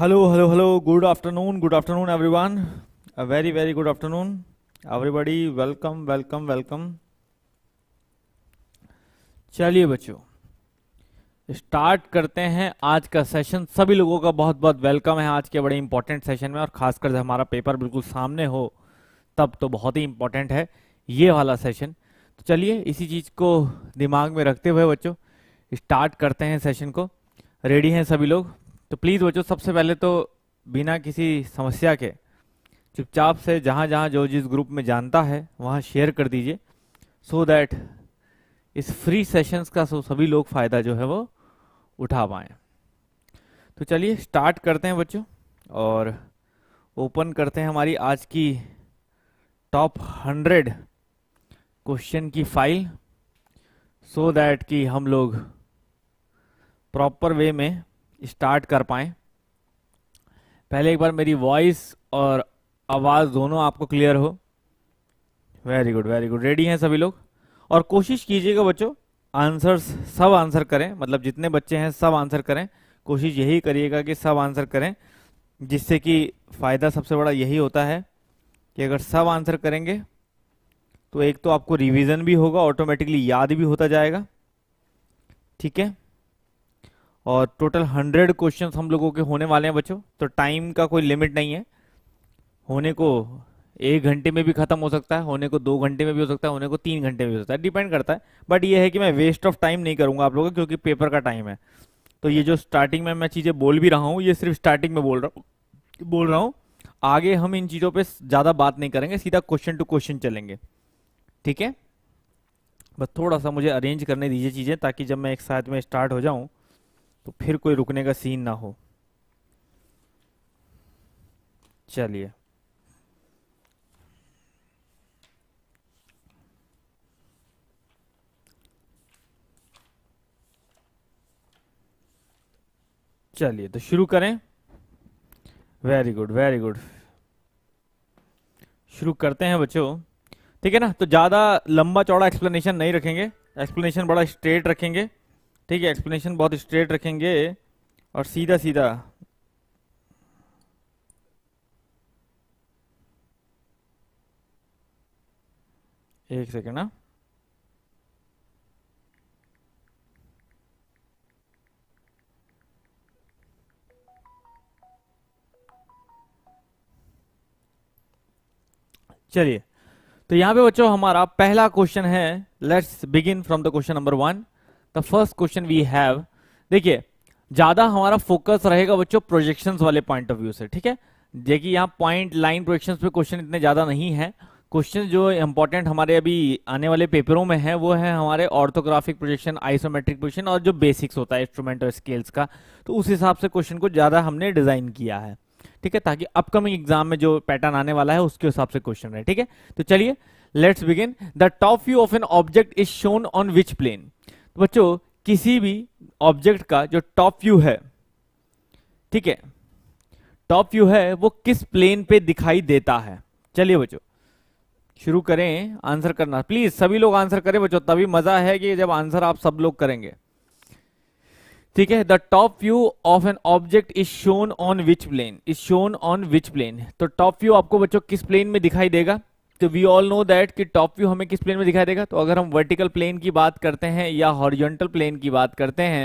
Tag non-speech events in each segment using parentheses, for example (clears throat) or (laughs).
Hello hello hello good afternoon good afternoon everyone a very very good afternoon everybody welcome welcome welcome चलिए बच्चों start करते हैं आज का सेशन सभी लोगों का बहुत बहुत वेलकम है आज के बड़े इंपॉर्टेंट सेशन में और खासकर जब हमारा पेपर बिल्कुल सामने हो तब तो बहुत ही इंपॉर्टेंट है ये वाला सेशन तो चलिए इसी चीज़ को दिमाग में रखते हुए बच्चों स्टार्ट करते हैं सेशन को रेडी हैं सभी लोग तो प्लीज़ बच्चों सबसे पहले तो बिना किसी समस्या के चुपचाप से जहाँ जहाँ जो जिस ग्रुप में जानता है वहाँ शेयर कर दीजिए सो दैट इस फ्री सेशंस का सभी लोग फ़ायदा जो है वो उठा पाएँ तो चलिए स्टार्ट करते हैं बच्चों और ओपन करते हैं हमारी आज की टॉप हंड्रेड क्वेश्चन की फाइल सो so दैट कि हम लोग प्रॉपर वे में स्टार्ट कर पाए पहले एक बार मेरी वॉइस और आवाज़ दोनों आपको क्लियर हो very good very good ready हैं सभी लोग और कोशिश कीजिएगा बच्चों आंसर्स सब आंसर करें मतलब जितने बच्चे हैं सब आंसर करें कोशिश यही करिएगा कि सब आंसर करें जिससे कि फ़ायदा सबसे बड़ा यही होता है कि अगर सब आंसर करेंगे तो एक तो आपको रिवीजन भी होगा ऑटोमेटिकली याद भी होता जाएगा ठीक है और टोटल हंड्रेड क्वेश्चन हम लोगों के होने वाले हैं बच्चों तो टाइम का कोई लिमिट नहीं है होने को एक घंटे में भी खत्म हो सकता है होने को दो घंटे में भी हो सकता है होने को तीन घंटे में भी हो सकता है डिपेंड करता है बट ये है कि मैं वेस्ट ऑफ टाइम नहीं करूंगा आप लोगों क्योंकि पेपर का टाइम है तो ये जो स्टार्टिंग में मैं चीज़ें बोल भी रहा हूँ ये सिर्फ स्टार्टिंग में बोल रहा हूँ बोल रहा हूँ आगे हम इन चीज़ों पर ज़्यादा बात नहीं करेंगे सीधा क्वेश्चन टू क्वेश्चन चलेंगे ठीक है बस थोड़ा सा मुझे अरेंज करने दीजिए चीज़ें ताकि जब मैं एक साथ में स्टार्ट हो जाऊँ तो फिर कोई रुकने का सीन ना हो चलिए चलिए तो शुरू करें वेरी गुड वेरी गुड शुरू करते हैं बच्चों ठीक है ना तो ज़्यादा लंबा चौड़ा एक्सप्लेनेशन नहीं रखेंगे एक्सप्लेनेशन बड़ा स्ट्रेट रखेंगे ठीक है एक्सप्लेनेशन बहुत स्ट्रेट रखेंगे और सीधा सीधा एक सेकेंड ना हाँ। चलिए तो यहां पे बच्चों हमारा पहला क्वेश्चन है let's begin from the question number one the first question we have देखिए ज्यादा हमारा फोकस रहेगा बच्चों प्रोजेक्शन वाले पॉइंट ऑफ व्यू से ठीक है देखिए यहाँ पॉइंट लाइन प्रोजेक्शन पे क्वेश्चन इतने ज्यादा नहीं है क्वेश्चन जो इंपॉर्टेंट हमारे अभी आने वाले पेपरों में है वो है हमारे ऑर्थोग्राफिक प्रोजेक्शन आइसोमेट्रिक प्रोजेक्शन और जो बेसिक्स होता है इंस्ट्रूमेंट और स्केल्स का तो उस हिसाब से क्वेश्चन को ज़्यादा हमने डिज़ाइन किया है ठीक है ताकि अपकमिंग एग्जाम में जो पैटर्न आने वाला है उसके हिसाब से क्वेश्चन रहे ठीक है तो चलिए let's begin the top view of an object is shown on which plane बच्चों किसी भी ऑब्जेक्ट का जो टॉप व्यू है ठीक है टॉप व्यू है वो किस प्लेन पे दिखाई देता है चलिए बच्चों शुरू करें आंसर करना प्लीज सभी लोग आंसर करें बच्चों तभी मजा है कि जब आंसर आप सब लोग करेंगे ठीक है the top view of an object is shown on which plane is shown on which plane तो टॉप व्यू आपको बच्चों किस प्लेन में दिखाई देगा तो वी ऑल नो दैट कि टॉप व्यू हमें किस प्लेन में दिखाई देगा तो अगर हम वर्टिकल प्लेन की बात करते हैं या हॉरिजॉन्टल प्लेन की बात करते हैं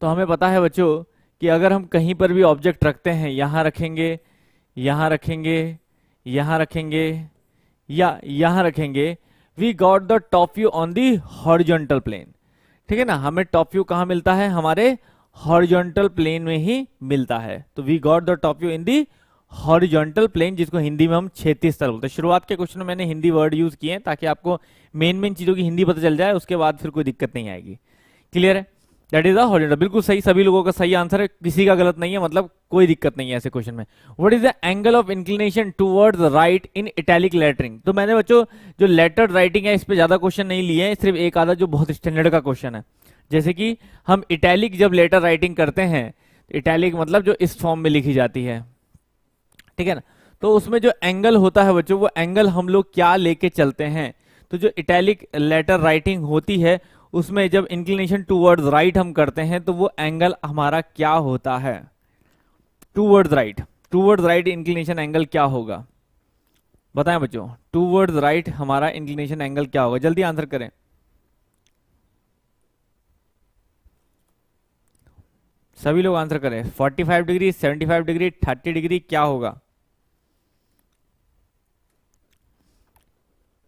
तो हमें पता है बच्चों कि अगर हम कहीं पर भी ऑब्जेक्ट रखते हैं यहां रखेंगे यहां रखेंगे यहां रखेंगे या यहां रखेंगे we got the top view on the horizontal plane ठीक है ना हमें टॉप व्यू कहां मिलता है हमारे हॉरिजॉन्टल प्लेन में ही मिलता है तो we got the top view in the horizontal plane जिसको हिंदी में हम क्षेत्रीय स्थल बोलते हैं शुरुआत के क्वेश्चन में मैंने हिंदी वर्ड यूज किए हैं ताकि आपको मेन मेन चीजों की हिंदी पता चल जाए उसके बाद फिर कोई दिक्कत नहीं आएगी क्लियर है दैट इज अरिजेंटल बिल्कुल सही सभी लोगों का सही आंसर है किसी का गलत नहीं है मतलब कोई दिक्कत नहीं है ऐसे क्वेश्चन में what is the angle of inclination towards right in italic lettering तो मैंने बच्चों जो लेटर राइटिंग है इस पर ज्यादा क्वेश्चन नहीं लिए हैं सिर्फ एक आधा जो बहुत स्टैंडर्ड का क्वेश्चन है जैसे कि हम इटैलिक जब लेटर राइटिंग करते हैं इटैलिक मतलब जो इस फॉर्म में लिखी जाती है ठीक है ना तो उसमें जो एंगल होता है बच्चों वो एंगल हम लोग क्या लेके चलते हैं तो जो इटैलिक लेटर राइटिंग होती है उसमें जब इंक्लिनेशन टूवर्ड्स राइट हम करते हैं तो वो एंगल हमारा क्या होता है towards right towards right inclination angle क्या होगा बताएं बच्चों टूवर्ड्स राइट हमारा इंक्लिनेशन एंगल क्या होगा जल्दी आंसर करें सभी लोग आंसर करें 45 डिग्री 75 डिग्री 30 डिग्री क्या होगा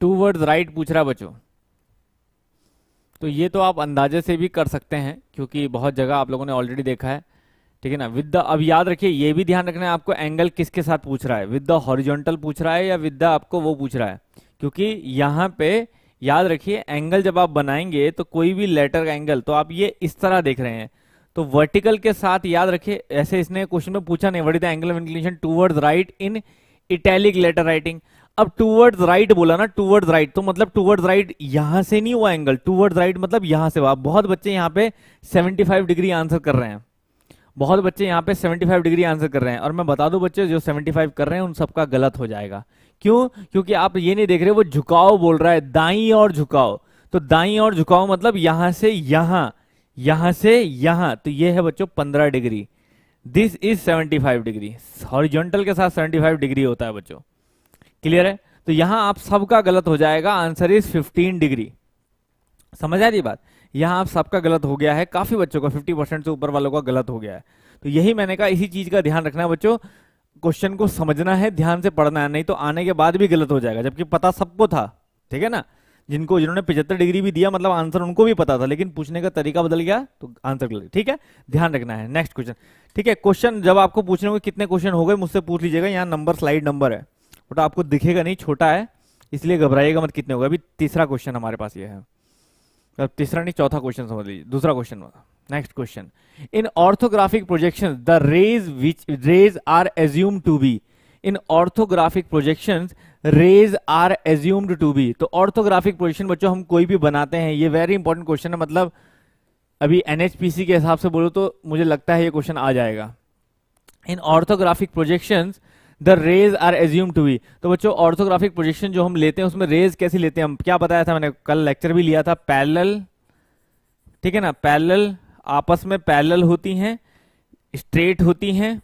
टू वर्ड्स राइट पूछ रहा बच्चों तो ये तो आप अंदाजे से भी कर सकते हैं क्योंकि बहुत जगह आप लोगों ने ऑलरेडी देखा है ठीक है ना विद द अब याद रखिए ये भी ध्यान रखना है आपको एंगल किसके साथ पूछ रहा है विद द हॉरिजॉन्टल पूछ रहा है या विद द आपको वो पूछ रहा है क्योंकि यहाँ पे याद रखिए एंगल जब आप बनाएंगे तो कोई भी लेटर का एंगल तो आप ये इस तरह देख रहे हैं तो वर्टिकल के साथ याद रखिए ऐसे इसने क्वेश्चन में पूछा नहीं word the angle of inclination towards right in italic letter writing अब टूवर्ड्स राइट बोला ना टूवर्ड्स राइट तो मतलब टूवर्ड्स राइट यहां से नहीं हुआ एंगल टूवर्ड्स राइट मतलब यहां से हुआ बहुत बच्चे यहां पे 75 डिग्री आंसर कर रहे हैं बहुत बच्चे यहां पे 75 डिग्री आंसर कर रहे हैं और मैं बता दूं बच्चे जो 75 कर रहे हैं उन सबका गलत हो जाएगा क्यों क्योंकि आप ये नहीं देख रहे वो झुकाओ बोल रहा है दाई और झुकाओ तो दाई और झुकाओ मतलब यहां से यहां यहां से यहां तो ये है बच्चों पंद्रह degree this is seventy degree horizontal के साथ सेवेंटी डिग्री होता है बच्चों क्लियर है तो यहां आप सबका गलत हो जाएगा आंसर इज 15 डिग्री समझ आ रही बात यहां आप सबका गलत हो गया है काफी बच्चों का 50 परसेंट से ऊपर वालों का गलत हो गया है तो यही मैंने कहा इसी चीज का ध्यान रखना है बच्चों क्वेश्चन को समझना है ध्यान से पढ़ना है नहीं तो आने के बाद भी गलत हो जाएगा जबकि पता सबको था ठीक है ना जिनको जिन्होंने पिछहत्तर डिग्री भी दिया मतलब आंसर उनको भी पता था लेकिन पूछने का तरीका बदल गया तो आंसर गलत ठीक है ध्यान रखना है नेक्स्ट क्वेश्चन ठीक है क्वेश्चन जब आपको पूछने को कितने क्वेश्चन हो गए मुझसे पूछ लीजिएगा यहाँ नंबर स्लाइड नंबर है बट आपको दिखेगा नहीं छोटा है इसलिए घबराइएगा मत कितने होगा अभी तीसरा क्वेश्चन हमारे पास ये है अब तीसरा नहीं चौथा क्वेश्चन समझ लीजिए दूसरा question next question in orthographic projection the rays which rays are assume to be in orthographic projection rays are assumed to be तो ऑर्थोग्राफिक प्रोजेक्शन बच्चों हम कोई भी बनाते हैं ये वेरी इंपॉर्टेंट क्वेश्चन है मतलब अभी एनएचपीसी के हिसाब से बोलो तो मुझे लगता है ये क्वेश्चन आ जाएगा in orthographic projections the rays are assume to be तो बच्चों ऑर्थोग्राफिक प्रोजेक्शन जो हम लेते हैं उसमें रेज कैसे लेते हैं हम क्या बताया था मैंने कल लेक्चर भी लिया था पैरल ठीक है ना पैरल आपस में पैरल होती हैं स्ट्रेट होती हैं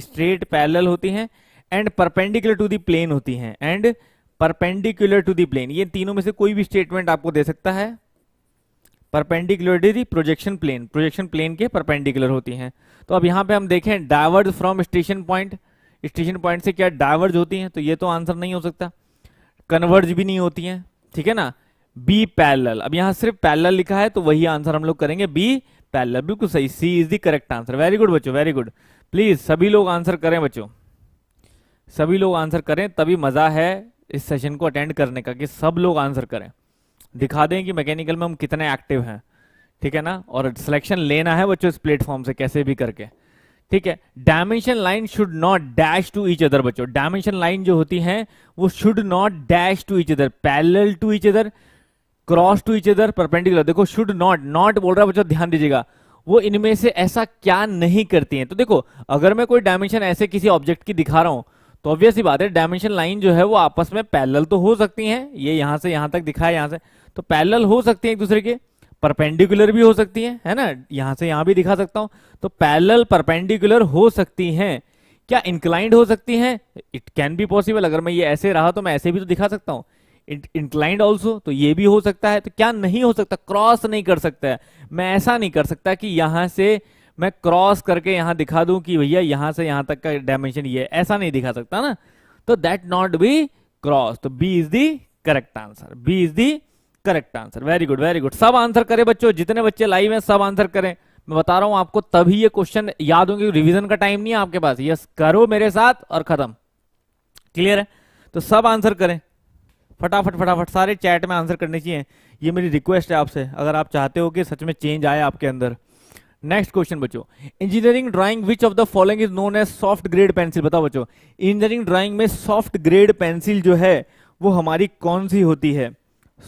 स्ट्रेट पैरल होती हैं and perpendicular to the plane होती हैं and perpendicular to the plane ये तीनों में से कोई भी स्टेटमेंट आपको दे सकता है perpendicular the projection plane projection plane के परपेंडिकुलर होती हैं तो अब यहां पे हम देखें diverge from station point station point से क्या डाइवर्ज होती हैं तो ये तो आंसर नहीं हो सकता कन्वर्ज भी नहीं होती हैं ठीक है ना बी पैरल अब यहाँ सिर्फ पैरल लिखा है तो वही आंसर हम लोग करेंगे बी पैरल बिल्कुल सही C is the correct answer very good बच्चों वेरी गुड प्लीज सभी लोग आंसर करें बच्चों सभी लोग आंसर करें तभी मजा है इस सेशन को अटेंड करने का कि सब लोग आंसर करें दिखा दें कि मैकेनिकल में हम कितने एक्टिव हैं ठीक है ना और सिलेक्शन लेना है बच्चों इस प्लेटफॉर्म से कैसे भी करके ठीक है dimension line should not dash to each other बच्चों डायमेंशन लाइन जो होती है वो should not dash to each other parallel to each other cross to each other perpendicular देखो शुड नॉट नॉट बोल रहा है बच्चों ध्यान दीजिएगा वो इनमें से ऐसा क्या नहीं करती हैं तो देखो अगर मैं कोई डायमेंशन ऐसे किसी ऑब्जेक्ट की दिखा रहा हूं तो ऑब्वियस ही बात है डायमेंशन लाइन जो है वो आपस में पैरेलल तो हो सकती हैं ये यहां से यहां तक दिखा है यहां से तो पैरेलल हो सकती है एक दूसरे के परपेंडिकुलर भी हो सकती है है ना यहां से यहां भी दिखा सकता हूं तो पैरल परपेंडिकुलर हो सकती हैं क्या इंक्लाइंड हो सकती हैं इट कैन बी पॉसिबल अगर मैं ये ऐसे रहा तो मैं ऐसे भी तो दिखा सकता हूं इंक्लाइंड ऑल्सो तो ये भी हो सकता है तो क्या नहीं हो सकता क्रॉस नहीं कर सकता है मैं ऐसा नहीं कर सकता कि यहां से मैं क्रॉस करके यहां दिखा दूं कि भैया यहां से यहां तक का डायमेंशन ये ऐसा नहीं दिखा सकता ना तो दैट नॉट बी क्रॉस तो B is the correct answer B is the correct answer very good very good सब आंसर करें बच्चों जितने बच्चे लाइव हैं सब आंसर करें मैं बता रहा हूं आपको तभी ये क्वेश्चन याद होंगे रिवीजन का टाइम नहीं है आपके पास यस करो मेरे साथ और खत्म क्लियर है तो सब आंसर करें फटाफट फटाफट सारे चैट में आंसर करने चाहिए ये मेरी रिक्वेस्ट है आपसे अगर आप चाहते हो कि सच में चेंज आए आपके अंदर नेक्स्ट क्वेश्चन बच्चों engineering drawing which of the following is known as soft grade pencil बताओ बच्चों इंजीनियरिंग ड्राइंग में सॉफ्ट ग्रेड पेंसिल जो है वो हमारी कौन सी होती है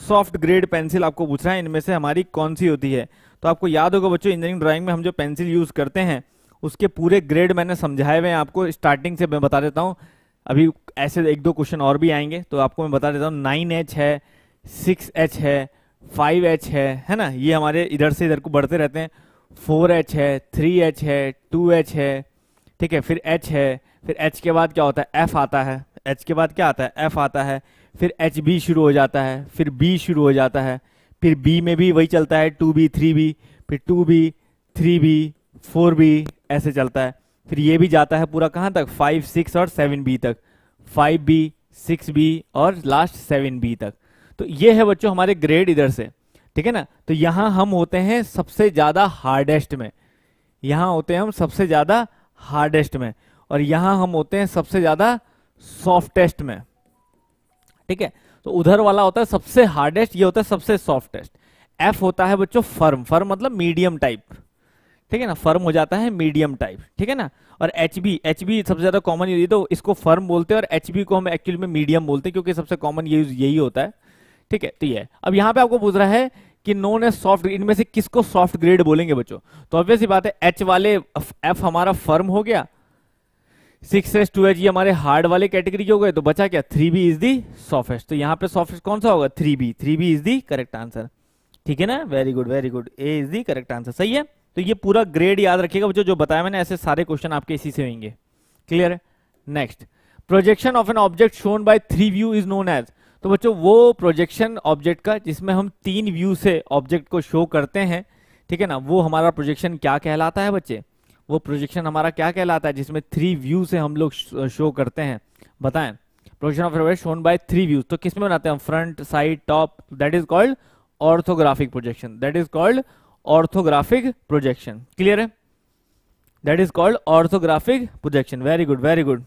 सॉफ्ट ग्रेड पेंसिल आपको पूछ रहा है इनमें से हमारी कौन सी होती है तो आपको याद होगा बच्चों इंजीनियरिंग ड्राइंग में हम जो पेंसिल यूज करते हैं उसके पूरे ग्रेड मैंने समझाए हुए हैं आपको स्टार्टिंग से मैं बता देता हूँ अभी ऐसे एक दो क्वेश्चन और भी आएंगे तो आपको मैं बता देता हूँ नाइन एच है सिक्स एच है फाइव एच है है ना ये हमारे इधर से इधर को बढ़ते रहते हैं फोर एच है थ्री एच है टू एच है ठीक है फिर एच है फिर एच के बाद क्या होता है एफ आता है एच के बाद क्या आता है एफ आता है फिर एच बी शुरू हो जाता है फिर बी शुरू हो जाता है फिर बी में भी वही चलता है टू बी थ्री बी फिर two B three B four B ऐसे चलता है फिर ये भी जाता है पूरा कहाँ तक फाइव सिक्स और सेवन बी तक फाइव बी सिक्स बी और लास्ट सेवन बी तक तो ये है बच्चों हमारे ग्रेड इधर से ठीक है ना तो यहाँ हम होते हैं सबसे ज़्यादा हार्डेस्ट में यहाँ होते हैं हम सबसे ज़्यादा हार्डेस्ट में और यहाँ हम होते हैं सबसे ज़्यादा सॉफ्टेस्ट में ठीक है तो उधर वाला होता है सबसे हार्डेस्ट ये होता है सबसे सॉफ्टेस्ट एफ होता है बच्चों फर्म फर्म मतलब मीडियम टाइप ठीक है ना फर्म हो जाता है मीडियम टाइप ठीक है ना और एच बी एच बी सबसे ज्यादा कॉमन यूज तो इसको फर्म बोलते हैं और एच बी को हम एक्चुअली में मीडियम बोलते हैं क्योंकि सबसे कॉमन यूज यही होता है ठीक है तो ये अब यहां पे आपको पूछ रहा है कि नोन एज सॉफ्ट इनमें से किसको सॉफ्ट ग्रेड बोलेंगे बच्चों तो ऑब्वियस बात है एच वाले एफ हमारा फर्म हो गया सिक्स एस टू एच ये हमारे हार्ड वाले कैटेगरी के हो गए तो बचा क्या three B is the softest तो यहाँ पे सॉफ्टेस्ट कौन सा होगा three B three B is the correct answer ठीक है ना very good very good A is the correct answer सही है तो ये पूरा ग्रेड याद रखिएगा बच्चों जो बताया मैंने ऐसे सारे क्वेश्चन आपके इसी से होंगे क्लियर है next projection of an object shown by three view is known as तो बच्चों वो प्रोजेक्शन ऑब्जेक्ट का जिसमें हम तीन व्यू से ऑब्जेक्ट को शो करते हैं ठीक है ना वो हमारा प्रोजेक्शन क्या कहलाता है बच्चे वो प्रोजेक्शन हमारा क्या कहलाता है जिसमें थ्री व्यू से हम लोग शो करते हैं बताएं projection of reverse shown by three views तो किसमें बनाते हैं front side top that is called orthographic projection that is called orthographic projection clear है that is called orthographic projection very good very good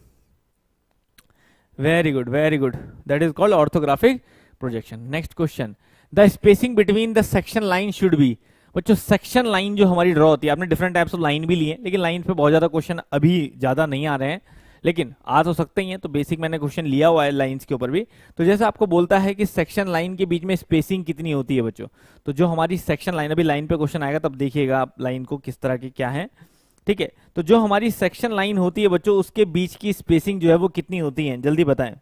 very good very good that is called orthographic projection next question the spacing between the section line should be बच्चों section line जो हमारी draw होती है आपने different types of line भी है लेकिन line पे बहुत ज़्यादा क्वेश्चन अभी ज़्यादा नहीं आ रहे हैं लेकिन आ तो सकते ही हैं तो बेसिक मैंने क्वेश्चन लिया हुआ है लाइंस के ऊपर भी तो जैसे आपको बोलता है कि सेक्शन लाइन के बीच में स्पेसिंग कितनी होती है बच्चों तो जो हमारी सेक्शन लाइन अभी लाइन पे क्वेश्चन आएगा तब देखिएगा आप लाइन को किस तरह की क्या है ठीक है तो जो हमारी सेक्शन लाइन होती है बच्चों उसके बीच की स्पेसिंग जो है वो कितनी होती है जल्दी बताएं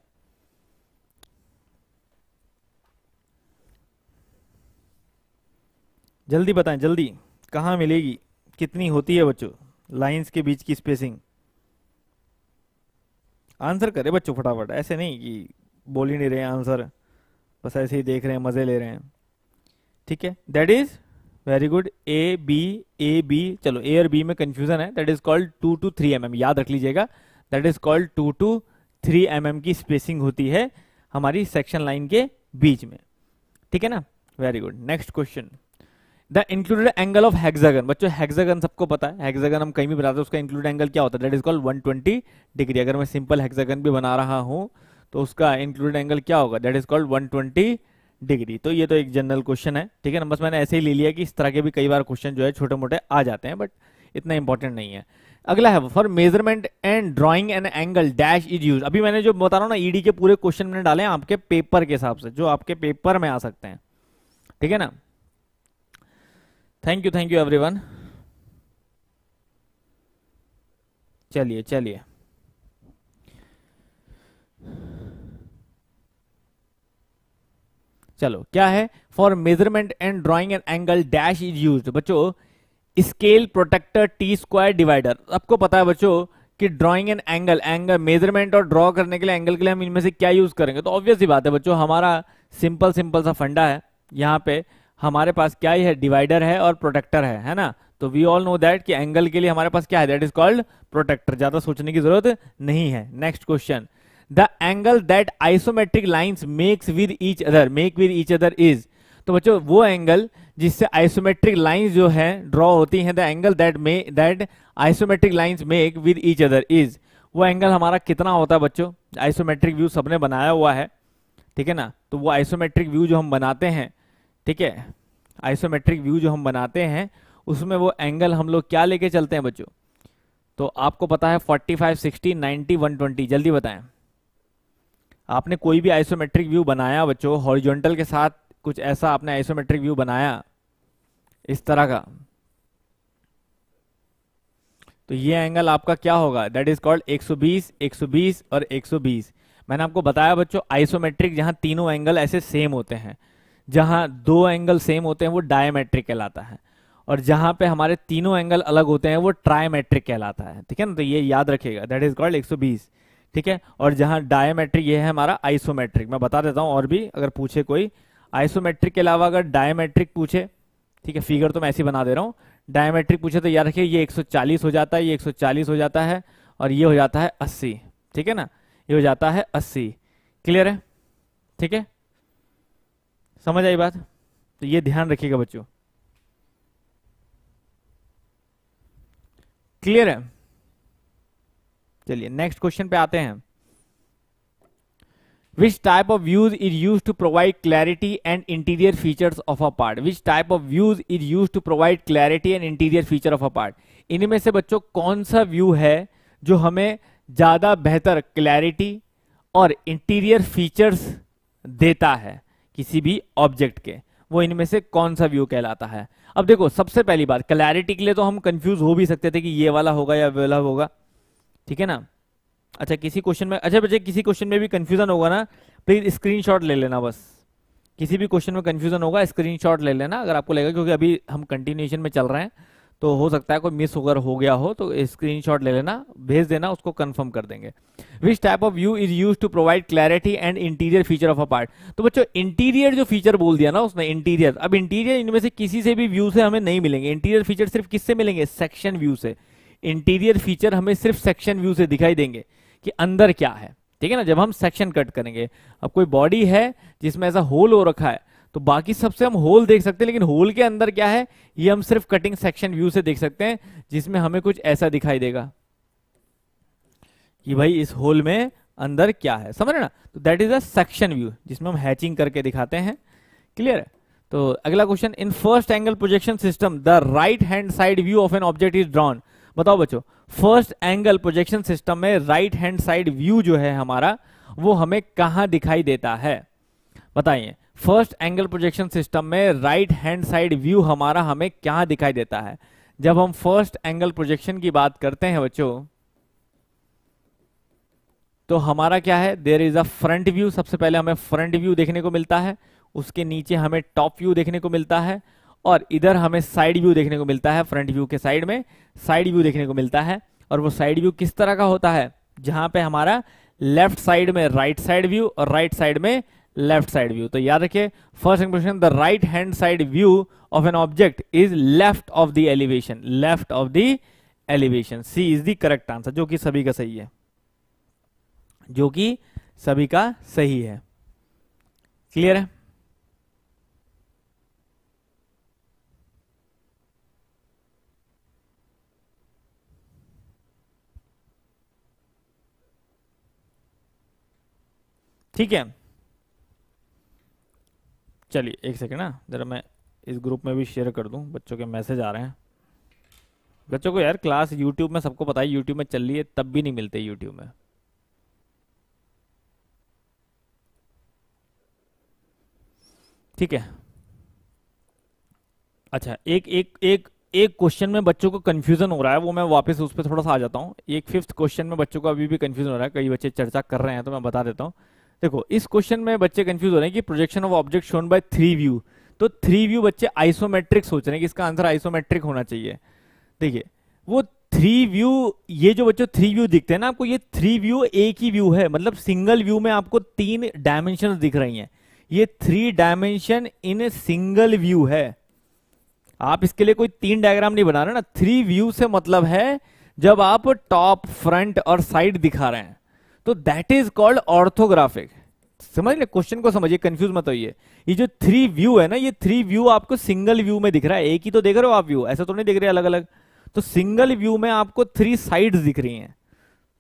जल्दी बताएं जल्दी कहाँ मिलेगी कितनी होती है बच्चों लाइंस के बीच की स्पेसिंग आंसर करें बच्चों फटाफट ऐसे नहीं कि बोल ही नहीं रहे आंसर बस ऐसे ही देख रहे हैं मज़े ले रहे हैं ठीक है that is very good A B A B चलो ए और बी में कन्फ्यूजन है that is called two two three M याद रख लीजिएगा that is called two two three M की स्पेसिंग होती है हमारी सेक्शन लाइन के बीच में ठीक है ना very good next question the included angle of hexagon बच्चों हेक्सागन सबको पता है हेक्सागन हम कहीं भी बनाते हैं उसका इंक्लूड एंगल क्या होता है दैट इज कॉल्ड 120 डिग्री अगर मैं सिंपल हेक्सागन भी बना रहा हूं तो उसका इंक्लूडेड एंगल क्या होगा दैट इज कॉल्ड 120 डिग्री तो ये तो एक जनरल क्वेश्चन है ठीक है ना बस मैंने ऐसे ही ले लिया कि इस तरह के भी कई बार क्वेश्चन जो है छोटे मोटे आ जाते हैं बट इतना इंपॉर्टेंट नहीं है अगला है for measurement and drawing an angle dash is use अभी मैंने जो बता रहा हूँ ना ईडी e के पूरे क्वेश्चन मैंने डाले हैं आपके पेपर के हिसाब से जो आपके पेपर में आ सकते हैं ठीक है ना thank you thank you everyone चलिए चलिए चलो क्या है for measurement and drawing an angle dash is use बच्चों scale protractor T square divider आपको पता है बच्चों कि drawing an angle angle measurement और ड्रॉ करने के लिए एंगल के लिए हम इनमें से क्या यूज करेंगे तो ऑब्वियस ही बात है बच्चों हमारा सिंपल सिंपल सा फंडा है यहां पे हमारे पास क्या है डिवाइडर है और प्रोटेक्टर है है ना तो वी ऑल नो दैट कि एंगल के लिए हमारे पास क्या है दैट इज कॉल्ड प्रोटेक्टर ज्यादा सोचने की जरूरत नहीं है next question the angle that isometric lines makes with each other make with each other is तो बच्चों वो एंगल जिससे आइसोमेट्रिक लाइंस जो है ड्रॉ होती हैं the angle that may that isometric lines make with each other is वो angle हमारा कितना होता है बच्चों आइसोमेट्रिक व्यू सबने बनाया हुआ है ठीक है ना तो वो आइसोमेट्रिक व्यू जो हम बनाते हैं ठीक है आइसोमेट्रिक व्यू जो हम बनाते हैं उसमें वो एंगल हम लोग क्या लेके चलते हैं बच्चों तो आपको पता है 45, 60, 90, 120 जल्दी बताएं आपने कोई भी आइसोमेट्रिक व्यू बनाया बच्चों हॉरिजॉन्टल के साथ कुछ ऐसा आपने आइसोमेट्रिक व्यू बनाया इस तरह का तो ये एंगल आपका क्या होगा दैट इज कॉल्ड 120, 120 और 120 मैंने आपको बताया बच्चों आइसोमेट्रिक जहां तीनों एंगल ऐसे सेम होते हैं जहाँ दो एंगल सेम होते हैं वो डायमेट्रिक कहलाता है और जहाँ पे हमारे तीनों एंगल अलग होते हैं वो ट्रायमेट्रिक कहलाता है ठीक है ना तो ये याद रखिएगा दैट इज कॉल्ड 120 ठीक है और जहाँ डायमेट्रिक ये है हमारा आइसोमेट्रिक मैं बता देता हूँ और भी अगर पूछे कोई आइसोमेट्रिक के अलावा अगर डायमेट्रिक पूछे ठीक है फिगर तो मैं ऐसी बना दे रहा हूँ डायमेट्रिक पूछे तो याद रखिए ये एक हो जाता है ये एक हो जाता है और ये हो जाता है अस्सी ठीक है ना ये हो जाता है अस्सी क्लियर है ठीक है समझ आई बात तो ये ध्यान रखिएगा बच्चों क्लियर है चलिए नेक्स्ट क्वेश्चन पे आते हैं which type of views is used to provide clarity and interior features of a part which type of views is used to provide clarity and interior feature of a part इनमें से बच्चों कौन सा view है जो हमें ज़्यादा बेहतर क्लैरिटी और इंटीरियर फीचर्स देता है किसी भी ऑब्जेक्ट के वो इनमें से कौन सा व्यू कहलाता है अब देखो सबसे पहली बात क्लैरिटी के लिए तो हम कंफ्यूज हो भी सकते थे कि ये वाला होगा या वाला होगा ठीक है ना अच्छा किसी क्वेश्चन में अच्छा बच्चे किसी क्वेश्चन में भी कंफ्यूजन होगा ना प्लीज स्क्रीन ले लेना बस किसी भी क्वेश्चन में कंफ्यूजन होगा स्क्रीन ले लेना अगर आपको लगेगा क्योंकि अभी हम कंटिन्यूशन में चल रहे हैं तो हो सकता है कोई मिस अगर हो गया हो तो स्क्रीनशॉट ले लेना भेज देना उसको कंफर्म कर देंगे which type of view is use to provide clarity and interior feature of a part तो बच्चों इंटीरियर जो फीचर बोल दिया ना उसने इंटीरियर अब इंटीरियर इनमें से किसी से भी व्यू से हमें नहीं मिलेंगे इंटीरियर फीचर सिर्फ किससे मिलेंगे सेक्शन व्यू से इंटीरियर फीचर हमें सिर्फ सेक्शन व्यू से दिखाई देंगे कि अंदर क्या है ठीक है ना जब हम सेक्शन कट करेंगे अब कोई बॉडी है जिसमें ऐसा होल हो रखा है तो बाकी सबसे हम होल देख सकते हैं लेकिन होल के अंदर क्या है ये हम सिर्फ कटिंग सेक्शन व्यू से देख सकते हैं जिसमें हमें कुछ ऐसा दिखाई देगा कि भाई इस होल में अंदर क्या है समझ रहे ना तो that is a section view जिसमें हम हैचिंग करके दिखाते हैं क्लियर तो अगला question in first angle projection system the right hand side view of an object is drawn बताओ बच्चों फर्स्ट एंगल प्रोजेक्शन सिस्टम में राइट हैंड साइड व्यू जो है हमारा वो हमें कहां दिखाई देता है बताइए फर्स्ट एंगल प्रोजेक्शन सिस्टम में राइट हैंड साइड व्यू हमारा हमें क्या दिखाई देता है जब हम फर्स्ट एंगल प्रोजेक्शन की बात करते हैं बच्चों तो हमारा क्या है there is a front view सबसे पहले हमें फ्रंट व्यू देखने को मिलता है उसके नीचे हमें टॉप व्यू देखने को मिलता है और इधर हमें साइड व्यू देखने को मिलता है फ्रंट व्यू के साइड में साइड व्यू देखने को मिलता है और वो साइड व्यू किस तरह का होता है जहां पे हमारा लेफ्ट साइड में राइट साइड व्यू और राइट साइड में लेफ्ट साइड व्यू तो याद रखिए first impression the right hand side view of an object is left of the elevation left of the elevation C is the correct answer जो कि सभी का सही है जो कि सभी का सही है क्लियर है ठीक है चलिए एक सेकेंड ना ज़रा मैं इस ग्रुप में भी शेयर कर दूँ बच्चों के मैसेज आ रहे हैं बच्चों को यार क्लास यूट्यूब में सबको पता है यूट्यूब में चल रही है तब भी नहीं मिलते यूट्यूब में ठीक है अच्छा एक एक एक एक क्वेश्चन में बच्चों को कंफ्यूजन हो रहा है वो मैं वापस उस पर थोड़ा सा आ जाता हूँ एक फिफ्थ क्वेश्चन में बच्चों को अभी भी कंफ्यूजन हो रहा है कई बच्चे चर्चा कर रहे हैं तो मैं बता देता हूँ देखो इस क्वेश्चन में बच्चे कंफ्यूज हो रहे हैं कि projection of object shown by three view तो थ्री व्यू बच्चे आइसोमेट्रिक सोच रहे हैं कि इसका आंसर आइसोमेट्रिक होना चाहिए देखिए वो थ्री व्यू ये जो बच्चों थ्री व्यू दिखते हैं ना आपको ये थ्री व्यू एक ही व्यू है मतलब सिंगल व्यू में आपको तीन डायमेंशन दिख रही हैं ये three dimension in single view है आप इसके लिए कोई तीन डायग्राम नहीं बना रहे ना थ्री व्यू से मतलब है जब आप टॉप फ्रंट और साइड दिखा रहे हैं तो दैट इज कॉल्ड ऑर्थोग्राफिक समझ ले क्वेश्चन को समझिए कंफ्यूज मत होइए ये जो थ्री व्यू है ना ये थ्री व्यू आपको सिंगल व्यू में दिख रहा है एक ही तो देख रहे हो आप व्यू ऐसा तो नहीं दिख रहे अलग अलग तो सिंगल व्यू में आपको थ्री साइड दिख रही है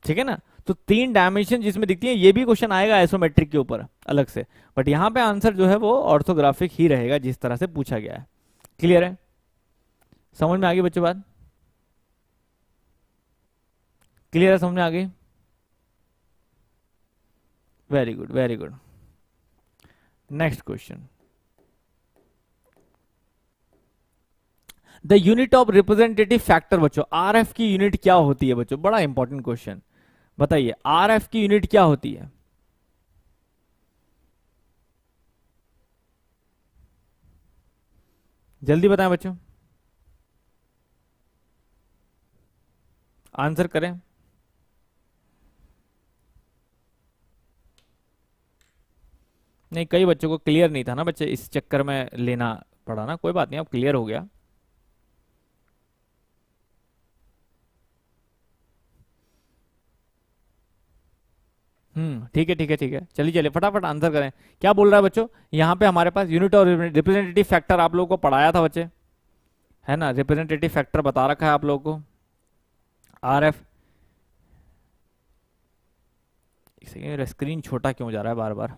ठीक है ना तो तीन डायमेंशन जिसमें दिखती है ये भी क्वेश्चन आएगा आइसोमेट्रिक के ऊपर अलग से बट यहां पर आंसर जो है वो ऑर्थोग्राफिक ही रहेगा जिस तरह से पूछा गया है क्लियर है समझ में आ गई बच्चों बात क्लियर है समझ में आ गई very good very good next question the unit of representative factor बच्चों आर एफ की यूनिट क्या होती है बच्चों बड़ा इंपॉर्टेंट क्वेश्चन बताइए आर एफ की यूनिट क्या होती है जल्दी बताएं बच्चों आंसर करें नहीं कई बच्चों को क्लियर नहीं था ना बच्चे इस चक्कर में लेना पड़ा ना कोई बात नहीं अब क्लियर हो गया हम्म ठीक है ठीक है ठीक है चलिए चलिए फटाफट आंसर करें क्या बोल रहा है बच्चों यहाँ पे हमारे पास यूनिट और रिप्रेजेंटेटिव फैक्टर आप लोगों को पढ़ाया था बच्चे है ना रिप्रेजेंटेटिव फैक्टर बता रखा है आप लोगों को आर एफ स्क्रीन छोटा क्यों जा रहा है बार बार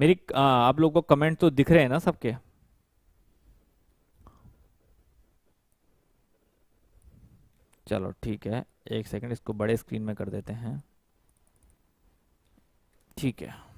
मेरी आ, आप लोगों को कमेंट तो दिख रहे हैं ना सबके चलो ठीक है एक सेकंड इसको बड़े स्क्रीन में कर देते हैं ठीक है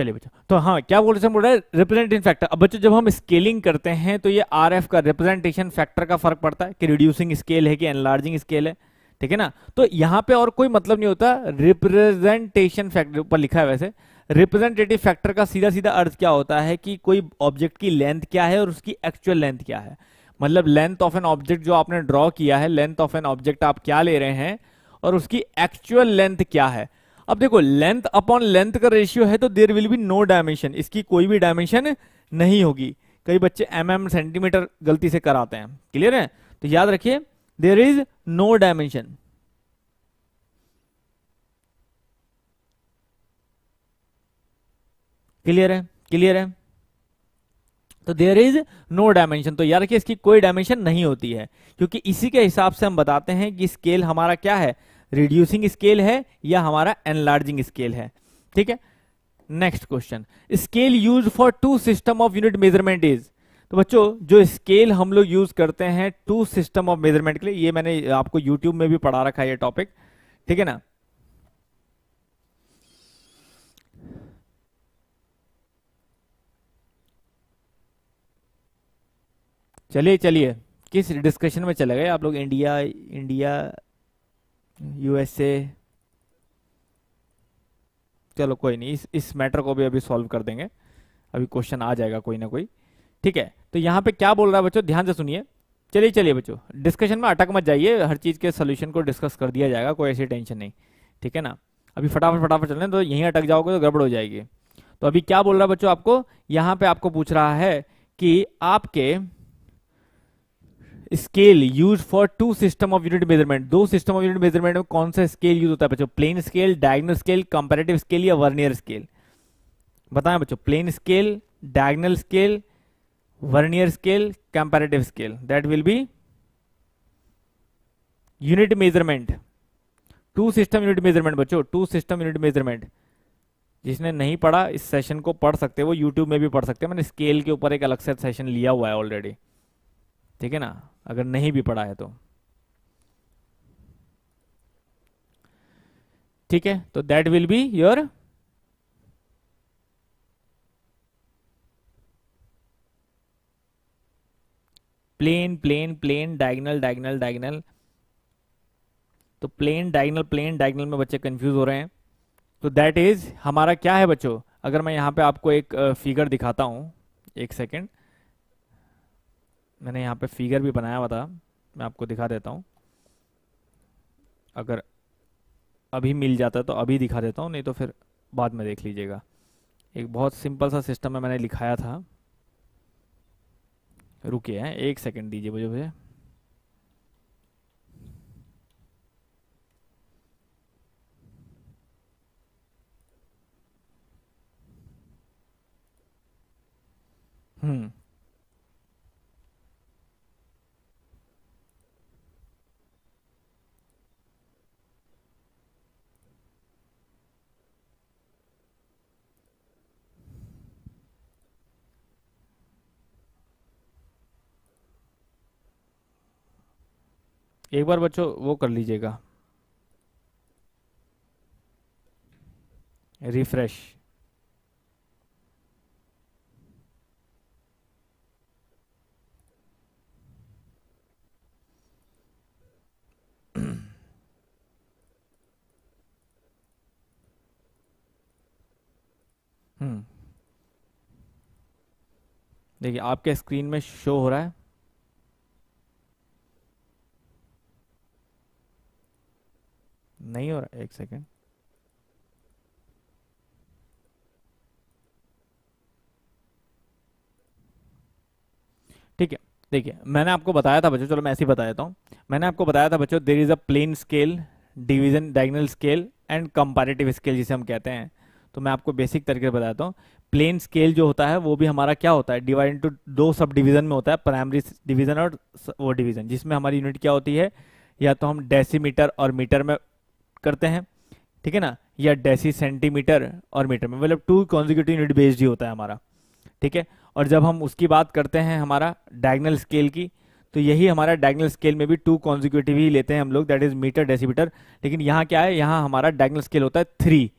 चलिए बच्चा तो हाँ क्या बोल रहे हैं बोल रहे रिप्रेजेंटेशन फैक्टर अब बच्चों जब हम स्केलिंग करते हैं तो ये आर एफ का रिप्रेजेंटेशन फैक्टर का फर्क पड़ता है कि रिड्यूसिंग स्केल है कि एनलार्जिंग स्केल है ठीक है ना तो यहाँ पे और कोई मतलब नहीं होता रिप्रेजेंटेशन फैक्टर ऊपर लिखा है वैसे रिप्रेजेंटेटिव फैक्टर का सीधा सीधा अर्थ क्या होता है कि कोई ऑब्जेक्ट की लेंथ क्या है और उसकी एक्चुअल लेंथ क्या है मतलब लेंथ ऑफ एन ऑब्जेक्ट जो आपने ड्रॉ किया है लेंथ ऑफ एन ऑब्जेक्ट आप क्या ले रहे हैं और उसकी एक्चुअल लेंथ क्या है अब देखो लेंथ अपॉन लेंथ का रेशियो है तो there will be no dimension इसकी कोई भी डायमेंशन नहीं होगी कई बच्चे एम एम सेंटीमीटर गलती से कराते हैं क्लियर है तो याद रखिए there is no dimension clear है क्लियर है तो देर इज नो डायमेंशन तो याद रखिए इसकी कोई डायमेंशन नहीं होती है क्योंकि इसी के हिसाब से हम बताते हैं कि स्केल हमारा क्या है रिड्यूसिंग स्केल है या हमारा एनलार्जिंग स्केल है ठीक है next question scale use for two system of unit measurement is तो बच्चों जो स्केल हम लोग यूज करते हैं टू सिस्टम ऑफ मेजरमेंट के लिए ये मैंने आपको यूट्यूब में भी पढ़ा रखा है ये टॉपिक ठीक है ना चलिए चलिए किस डिस्कशन में चले गए आप लोग इंडिया इंडिया यूएसए चलो कोई नहीं इस इस मैटर को भी अभी सॉल्व कर देंगे अभी क्वेश्चन आ जाएगा कोई ना कोई ठीक है तो यहाँ पे क्या बोल रहा है बच्चों ध्यान से सुनिए चलिए चलिए बच्चों डिस्कशन में अटक मत जाइए हर चीज़ के सोल्यूशन को डिस्कस कर दिया जाएगा कोई ऐसी टेंशन नहीं ठीक है ना अभी फटाफट फटाफट चल रहे हैं तो यहीं अटक जाओगे तो गड़बड़ हो जाएगी तो अभी क्या बोल रहा है बच्चों आपको यहाँ पे आपको पूछ रहा है कि आपके scale use for two system of unit measurement दो सिस्टम ऑफ यूनिट मेजरमेंट में कौन सा स्केल यूज होता है बच्चों plain scale diagonal scale comparative scale या वर्नियर स्केल बताएं बच्चों plain scale diagonal scale vernier scale comparative scale that will be unit measurement two system unit measurement बच्चों टू सिस्टम यूनिट मेजरमेंट जिसने नहीं पढ़ा इस सेशन को पढ़ सकते वो यूट्यूब में भी पढ़ सकते हैं मैंने स्केल के ऊपर एक अलग से सेशन लिया हुआ है ऑलरेडी ठीक है ना अगर नहीं भी पढ़ा है तो ठीक है तो that will be your plain plain plain diagonal diagonal diagonal तो प्लेन डायगनल प्लेन डायगनल में बच्चे कंफ्यूज हो रहे हैं तो दैट इज हमारा क्या है बच्चों अगर मैं यहां पे आपको एक फिगर दिखाता हूं एक सेकेंड मैंने यहाँ पे फिगर भी बनाया हुआ था मैं आपको दिखा देता हूँ अगर अभी मिल जाता है तो अभी दिखा देता हूँ नहीं तो फिर बाद में देख लीजिएगा एक बहुत सिंपल सा सिस्टम है मैंने लिखाया था रुके हैं एक सेकंड दीजिए मुझे मुझे हम्म एक बार बच्चों वो कर लीजिएगा रिफ्रेश हम्म। देखिए आपके स्क्रीन में शो हो रहा है नहीं हो रहा एक सेकेंड ठीक है देखिए मैंने आपको बताया था बच्चों चलो मैं ऐसे ही बता देता हूँ मैंने आपको बताया था बच्चों there is a plain scale division diagonal scale and comparative scale जिसे हम कहते हैं तो मैं आपको बेसिक तरीके से बताता हूँ प्लेन स्केल जो होता है वो भी हमारा क्या होता है डिवाइड इंटू दो सब डिवीजन में होता है प्राइमरी डिवीजन और वो डिवीजन जिसमें हमारी यूनिट क्या होती है या तो हम डेसीमीटर और मीटर में करते हैं ठीक है ना या डेसी सेंटीमीटर और मीटर में मतलब टू कॉन्जिक्यूटिव यूनिट बेस्ड ही होता है हमारा ठीक है और जब हम उसकी बात करते हैं हमारा डायगनल स्केल की तो यही हमारा डायगनल स्केल में भी टू कॉन्जिक्यूटिव ही लेते हैं हम लोग दैट इज मीटर डेसीमीटर लेकिन यहाँ क्या है यहाँ हमारा डायगनल स्केल होता है थ्री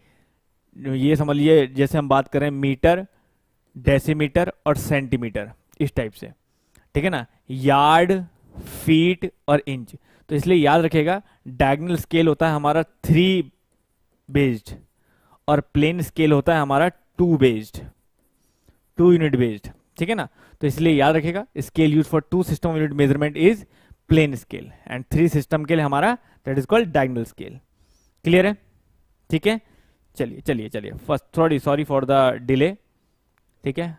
ये समझ लीजिए जैसे हम बात करें मीटर डेसीमीटर और सेंटीमीटर इस टाइप से ठीक है ना यार्ड फीट और इंच तो इसलिए याद रखेगा डायगनल स्केल होता है हमारा थ्री बेस्ड और प्लेन स्केल होता है हमारा two based two unit based ठीक है ना तो इसलिए याद रखेगा scale use for two system unit measurement is plain scale and three system के लिए हमारा that is called diagonal scale clear है ठीक है चलिए चलिए चलिए फर्स्ट थोड़ी सॉरी फॉर द डिले ठीक है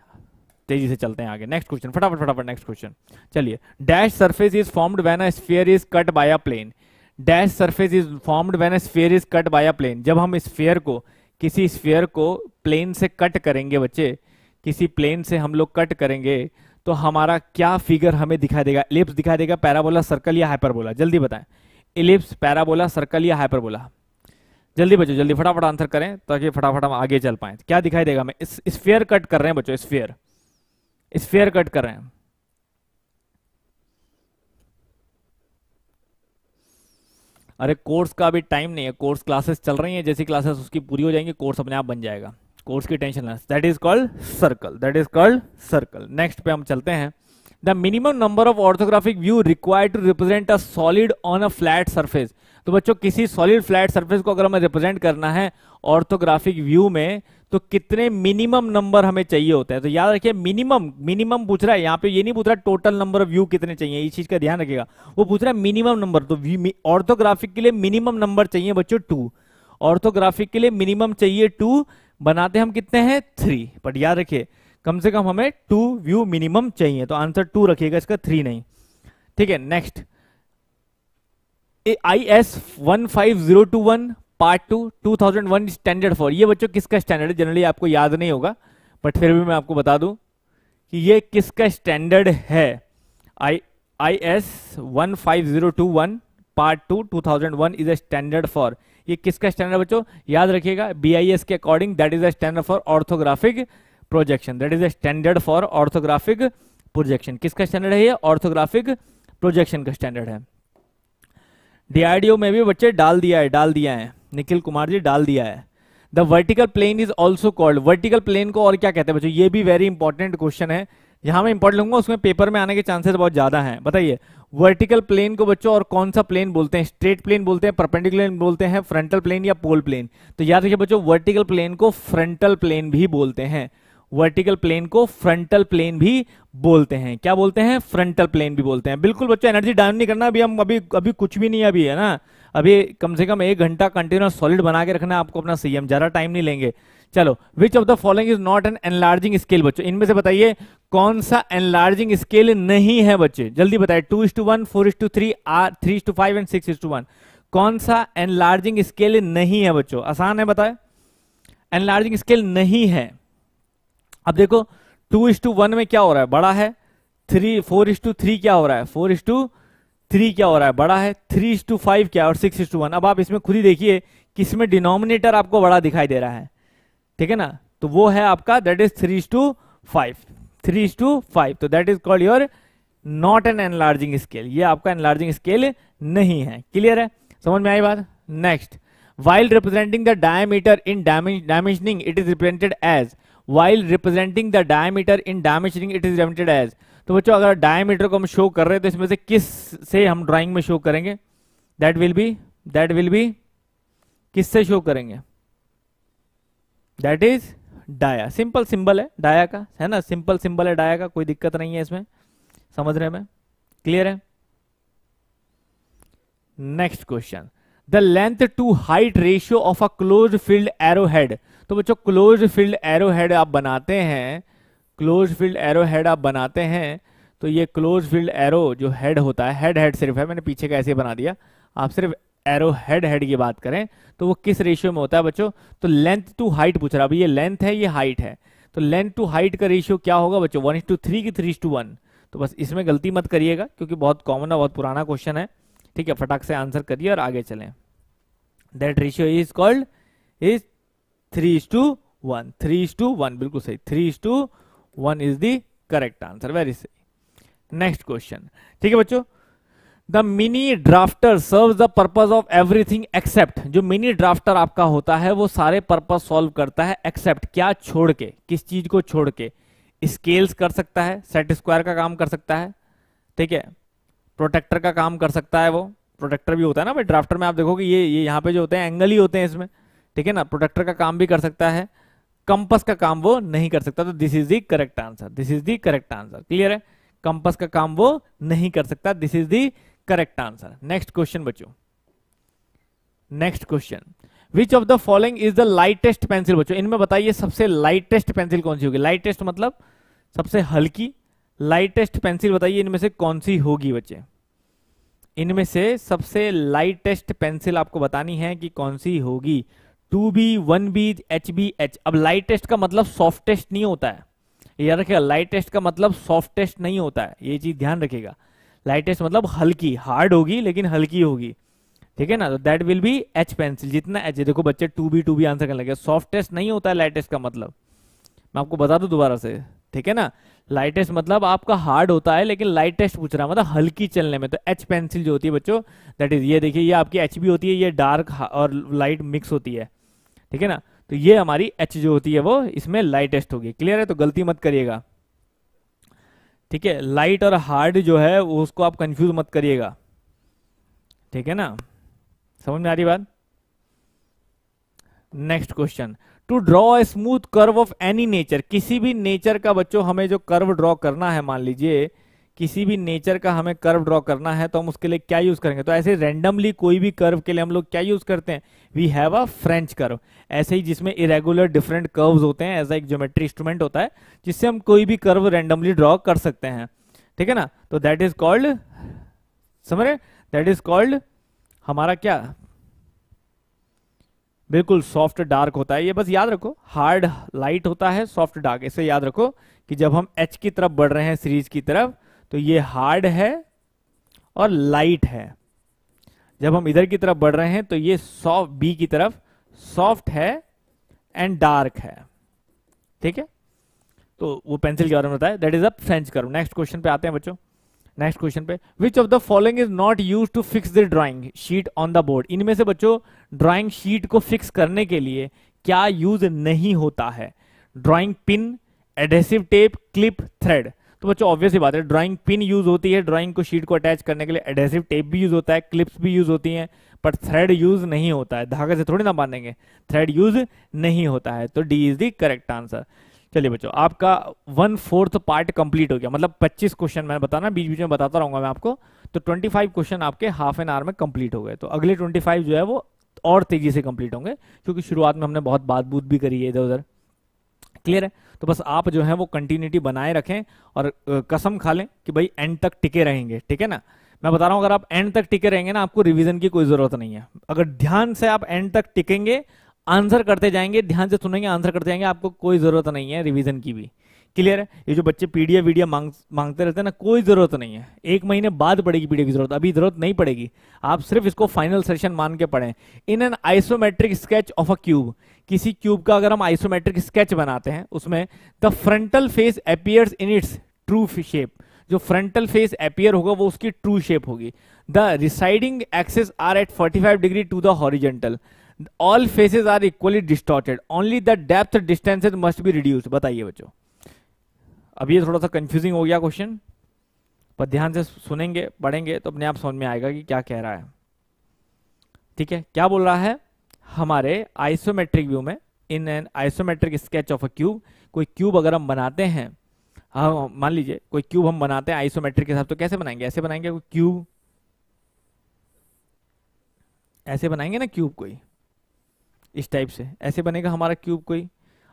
तेजी से चलते हैं आगे नेक्स्ट क्वेश्चन फटाफट फटाफट नेक्स्ट क्वेश्चन चलिए dash surface is formed when a sphere is cut by a plane dash surface is formed when a sphere is cut by a plane जब हम स्फेयर को किसी स्फेयर को प्लेन से cut करेंगे बच्चे किसी प्लेन से हम लोग कट करेंगे तो हमारा क्या फिगर हमें दिखाई देगा इलिप्स दिखाई देगा पैराबोला सर्कल या हाइपरबोला जल्दी बताएं इलिप्स पैराबोला सर्कल या हाइपरबोला जल्दी बच्चों जल्दी फटाफट आंसर करें ताकि फटाफट हम आगे चल पाएं क्या दिखाई देगा हमें स्फेयर कट कर रहे हैं बच्चों स्फेयर स्फेयर कट कर रहे हैं अरे कोर्स का अभी टाइम नहीं है कोर्स क्लासेस चल रही हैं जैसी क्लासेस उसकी पूरी हो जाएंगी कोर्स अपने आप बन जाएगा कोर्स की tension that is called circle that is called circle next पे हम चलते हैं the minimum number of orthographic view required to represent a solid on a flat surface तो बच्चों किसी सॉलिड फ्लैट सरफेस को अगर हमें रिप्रेजेंट करना है ऑर्थोग्राफिक व्यू में तो कितने मिनिमम नंबर हमें चाहिए होते हैं तो याद रखिए मिनिमम मिनिमम पूछ रहा है यहां पे ये नहीं पूछ रहा टोटल नंबर ऑफ व्यू कितने चाहिए इस चीज का ध्यान रखिएगा वो पूछ रहा है मिनिमम नंबर तो ऑर्थोग्राफिक के लिए मिनिमम नंबर चाहिए बच्चों टू ऑर्थोग्राफिक के लिए मिनिमम चाहिए टू बनाते हम कितने हैं थ्री बट याद रखिए कम से कम हमें टू व्यू मिनिमम चाहिए तो आंसर टू रखिएगा इसका थ्री नहीं ठीक है next I S one five zero two one part two two thousand one standard for ये बच्चों किसका स्टैंडर्ड है जनरली आपको याद नहीं होगा बट फिर भी मैं आपको बता दूं कि ये किसका स्टैंडर्ड है I I S one five zero two one part two two thousand one is a standard for ये किसका स्टैंडर्ड बच्चों याद रखिएगा बी आई एस के according that is a standard for orthographic projection that is a standard for orthographic projection किसका standard है ये orthographic projection का स्टैंडर्ड है डीआरडीओ में भी बच्चे डाल दिया है डाल दिया है निखिल कुमार जी डाल दिया है the vertical plane is also called vertical plane को और क्या कहते हैं बच्चों ये भी वेरी इंपॉर्टेंट क्वेश्चन है जहां मैं इंपॉर्टेंट लूंगा उसमें पेपर में आने के चांसेस बहुत ज्यादा है बताइए वर्टिकल प्लेन को बच्चों और कौन सा प्लेन बोलते हैं स्ट्रेट प्लेन बोलते हैं परपेंडिकुलर बोलते हैं फ्रंटल प्लेन या पोल प्लेन तो याद रखिए बच्चों वर्टिकल प्लेन को फ्रंटल प्लेन भी बोलते हैं वर्टिकल प्लेन को फ्रंटल प्लेन भी बोलते हैं क्या बोलते हैं फ्रंटल प्लेन भी बोलते हैं बिल्कुल बच्चों एनर्जी डाउन नहीं करना अभी हम अभी अभी कुछ भी नहीं अभी है ना अभी कम से कम एक घंटा कंटिन्यूस सॉलिड बना के रखना आपको अपना सीएम ज्यादा टाइम नहीं लेंगे चलो which of the following is not an enlarging scale बच्चों इनमें से बताइए कौन सा एनलार्जिंग स्केल नहीं है बच्चे जल्दी बताए two is to one four is to three or three is to five and six is to one कौन सा एनलार्जिंग स्केल नहीं है बच्चों आसान है बताए एनलार्जिंग स्केल नहीं है अब देखो टू इज टू वन में क्या हो रहा है बड़ा है three four is to three क्या हो रहा है फोर इज टू थ्री क्या हो रहा है बड़ा है थ्री इज टू फाइव क्या और सिक्स इज टू वन अब आप इसमें खुद ही देखिए कि इसमें डिनोमिनेटर आपको बड़ा दिखाई दे रहा है ठीक है ना तो वो है आपका that is three is to five three is to five तो that is called your not an enlarging scale ये आपका एनलार्जिंग स्केल नहीं है क्लियर है समझ में आई बात next wild representing the diameter in dimensioning it is represented as while representing the diameter in dimensioning it is remitted as तो बच्चों अगर डायमीटर को हम शो कर रहे हैं तो इसमें से किस से हम ड्राइंग में शो करेंगे that will be that will be किस से शो करेंगे that is dia simple symbol है डाया का है ना सिंपल सिंबल है डाया का कोई दिक्कत नहीं है इसमें समझने में क्लियर है next question the length to height ratio of a close field arrow head तो बच्चों क्लोज फील्ड एरो हेड आप बनाते हैं क्लोज फील्ड एरो हेड आप बनाते हैं तो ये क्लोज फील्ड एरो जो हेड होता है हेड हेड सिर्फ है मैंने पीछे का ऐसे बना दिया आप सिर्फ एरो हेड हेड की बात करें तो वो किस रेशियो में होता है बच्चों तो लेंथ टू हाइट पूछ रहा अभी ये लेंथ है ये हाइट है तो लेंथ टू हाइट का रेशियो क्या होगा बच्चों वन इज टू थ्री की थ्री टू वन तो बस इसमें गलती मत करिएगा क्योंकि बहुत कॉमन है बहुत पुराना क्वेश्चन है ठीक है फटाक से आंसर करिए और आगे चलें that ratio is called is three is to one three is to one बिल्कुल सही three is to one is the correct answer very सही नेक्स्ट क्वेश्चन ठीक है बच्चों the mini drafter serve the purpose of everything except जो mini drafter आपका होता है वो सारे पर्पज सॉल्व करता है एक्सेप्ट क्या छोड़ के किस चीज को छोड़ के स्केल्स कर सकता है सेट स्क्वायर का काम कर सकता है ठीक है प्रोटेक्टर का काम कर सकता है वो प्रोटेक्टर भी होता है ना भाई ड्राफ्टर में आप देखोगे ये ये यहाँ पे जो होते हैं एंगल ही होते हैं इसमें ठीक है ना प्रोटेक्टर का काम भी कर सकता है कंपस का काम वो नहीं कर सकता तो this is the correct answer this is the correct answer clear है कंपस का काम वो नहीं कर सकता this is the correct answer next question बच्चों next question which of the following is the lightest pencil बच्चों इनमें बताइए सबसे लाइटेस्ट पेंसिल कौन सी होगी लाइटेस्ट मतलब सबसे हल्की लाइटेस्ट पेंसिल बताइए इनमें से कौन सी होगी बच्चे इनमें से सबसे लाइटेस्ट पेंसिल आपको बतानी है कि कौन सी होगी two B one B H B H अब लाइटेस्ट का मतलब सॉफ्टेस्ट नहीं होता है याद रखेगा लाइटेस्ट का मतलब सॉफ्टेस्ट नहीं होता है ये मतलब चीज ध्यान रखेगा लाइटेस्ट मतलब हल्की हार्ड होगी लेकिन हल्की होगी ठीक है ना तो that will be H pencil जितना एच देखो बच्चे two B two B answer करने लगे सॉफ्टेस्ट नहीं होता है लाइटेस्ट का मतलब मैं आपको बता दू दोबारा से ठीक है ना लाइटेस्ट मतलब आपका हार्ड होता है लेकिन लाइटेस्ट पूछ रहा है मतलब हल्की चलने में तो एच पेंसिल जो होती है बच्चों दैट इज ये देखिए ये आपकी एच भी होती है ये डार्क और लाइट मिक्स होती है ठीक है ना तो ये हमारी एच जो होती है वो इसमें लाइटेस्ट होगी क्लियर है तो गलती मत करिएगा ठीक है लाइट और हार्ड जो है उसको आप कंफ्यूज मत करिएगा ठीक है ना समझ में आ रही बात next question to draw a smooth curve of any nature किसी भी नेचर का बच्चों हमें जो कर्व ड्रॉ करना है मान लीजिए किसी भी नेचर का हमें कर्व ड्रॉ करना है तो हम उसके लिए क्या यूज करेंगे तो ऐसे रैंडमली कोई भी कर्व के लिए हम लोग क्या यूज करते हैं we have a French curve ऐसे ही जिसमें इरेगुलर डिफरेंट कर्व्स होते हैं ऐसा एक ज्योमेट्री इंस्ट्रूमेंट होता है जिससे हम कोई भी कर्व रैंडमली ड्रॉ कर सकते हैं ठीक है ना तो दैट इज कॉल्ड समझ रहे दैट इज कॉल्ड हमारा क्या बिल्कुल सॉफ्ट डार्क होता है ये बस याद रखो हार्ड लाइट होता है सॉफ्ट डार्क इसे याद रखो कि जब हम एच की तरफ बढ़ रहे हैं सीरीज की तरफ तो ये हार्ड है और लाइट है जब हम इधर की तरफ बढ़ रहे हैं तो ये सॉफ्ट बी की तरफ सॉफ्ट है एंड डार्क है ठीक है तो वो पेंसिल के बारे में बताया that is a French curve next question पे आते हैं बच्चों नेक्स्ट क्वेश्चन पे which of the following is not use to fix the drawing sheet on the board इनमें से बच्चों ड्राइंग शीट को फिक्स करने के लिए क्या यूज नहीं होता है drawing pin adhesive tape clip thread तो बच्चों ऑब्वियस ही बात है ड्राइंग पिन यूज होती है ड्राइंग को शीट को अटैच करने के लिए एडेसिव टेप भी यूज होता है क्लिप्स भी यूज होती हैं पर थ्रेड यूज नहीं होता है धागे से थोड़ी ना बांधेंगे थ्रेड यूज नहीं होता है तो D is the correct answer चलिए बच्चों आपका वन फोर्थ पार्ट कंप्लीट हो गया मतलब 25 क्वेश्चन मैंने बताना बीच बीच में बताता रहूंगा मैं आपको तो 25 क्वेश्चन आपके हाफ एन आवर में कंप्लीट हो गए तो अगले 25 जो है वो और तेजी से कंप्लीट होंगे क्योंकि शुरुआत में हमने बहुत बात बूत भी करी है इधर उधर क्लियर है तो बस आप जो है वो कंटिन्यूटी बनाए रखें और कसम खा लें कि भाई एंड तक टिके रहेंगे ठीक है ना मैं बता रहा हूं अगर आप एंड तक टिके रहेंगे ना आपको रिवीजन की कोई जरूरत नहीं है अगर ध्यान से आप एंड तक टिकेंगे आंसर करते जाएंगे ध्यान से सुनेंगे आंसर करते जाएंगे आपको कोई जरूरत नहीं है रिविजन की भी क्लियर है ये जो बच्चे पीडीएफ वीडियो मांग मांगते रहते हैं ना कोई जरूरत नहीं है एक महीने बाद पड़ेगी पीडीएफ की जरूरत अभी जरूरत नहीं पड़ेगी आप सिर्फ इसको फाइनल सेशन मान के पढ़ें in an isometric sketch of a cube किसी क्यूब का अगर हम आइसोमेट्रिक स्केच बनाते हैं उसमें the frontal face appears in its true shape जो फ्रंटल फेस अपियर होगा वो उसकी ट्रू शेप होगी the receding axes are at 45 degree to the horizontal all faces are equally distorted only the depth distances must be reduce बताइए बच्चों अब ये थोड़ा सा कंफ्यूजिंग हो गया क्वेश्चन पर ध्यान से सुनेंगे पढ़ेंगे तो अपने आप समझ में आएगा कि क्या कह रहा है ठीक है क्या बोल रहा है हमारे आइसोमेट्रिक व्यू में in an isometric sketch of a cube कोई क्यूब अगर हम बनाते हैं हाँ मान लीजिए कोई क्यूब हम बनाते हैं आइसोमेट्रिक के हिसाब तो कैसे बनाएंगे ऐसे बनाएंगे कोई क्यूब ऐसे बनाएंगे ना क्यूब कोई इस टाइप से ऐसे बनेगा हमारा क्यूब कोई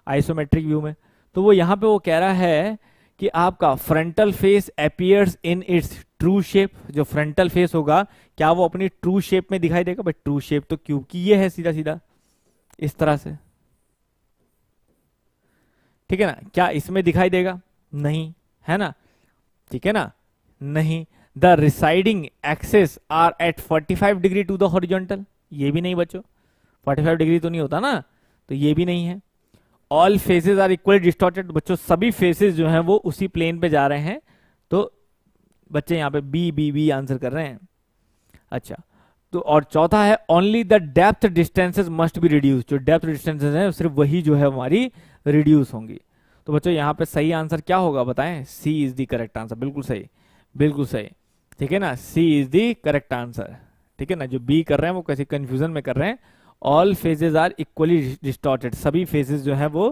आइसोमेट्रिक व्यू में तो वो यहां पे वो कह रहा है कि आपका frontal face appears in its true shape जो फ्रंटल फेस होगा क्या वो अपनी ट्रू शेप में दिखाई देगा भाई ट्रू शेप तो क्योंकि ये है सीधा सीधा इस तरह से ठीक है ना क्या इसमें दिखाई देगा नहीं है ना ठीक है ना नहीं the receding axes are at 45 degree to the horizontal ये भी नहीं बच्चों 45 डिग्री तो नहीं होता ना तो ये भी नहीं है all faces are equal distorted बच्चों सभी फेसेज जो हैं वो उसी प्लेन पे जा रहे हैं तो बच्चे यहाँ पे बी बी बी आंसर कर रहे हैं अच्छा तो और चौथा है only the depth distances must be reduce जो डेप्थ डिस्टेंसेज है सिर्फ वही जो है हमारी रिड्यूस होंगी तो बच्चों यहाँ पे सही आंसर क्या होगा बताएं C is the correct answer बिल्कुल सही बिल्कुल सही ठीक है ना C is the correct answer ठीक है ना जो बी कर रहे हैं वो कैसे कंफ्यूजन में कर रहे हैं all faces are equally distorted सभी फेजेज जो है वो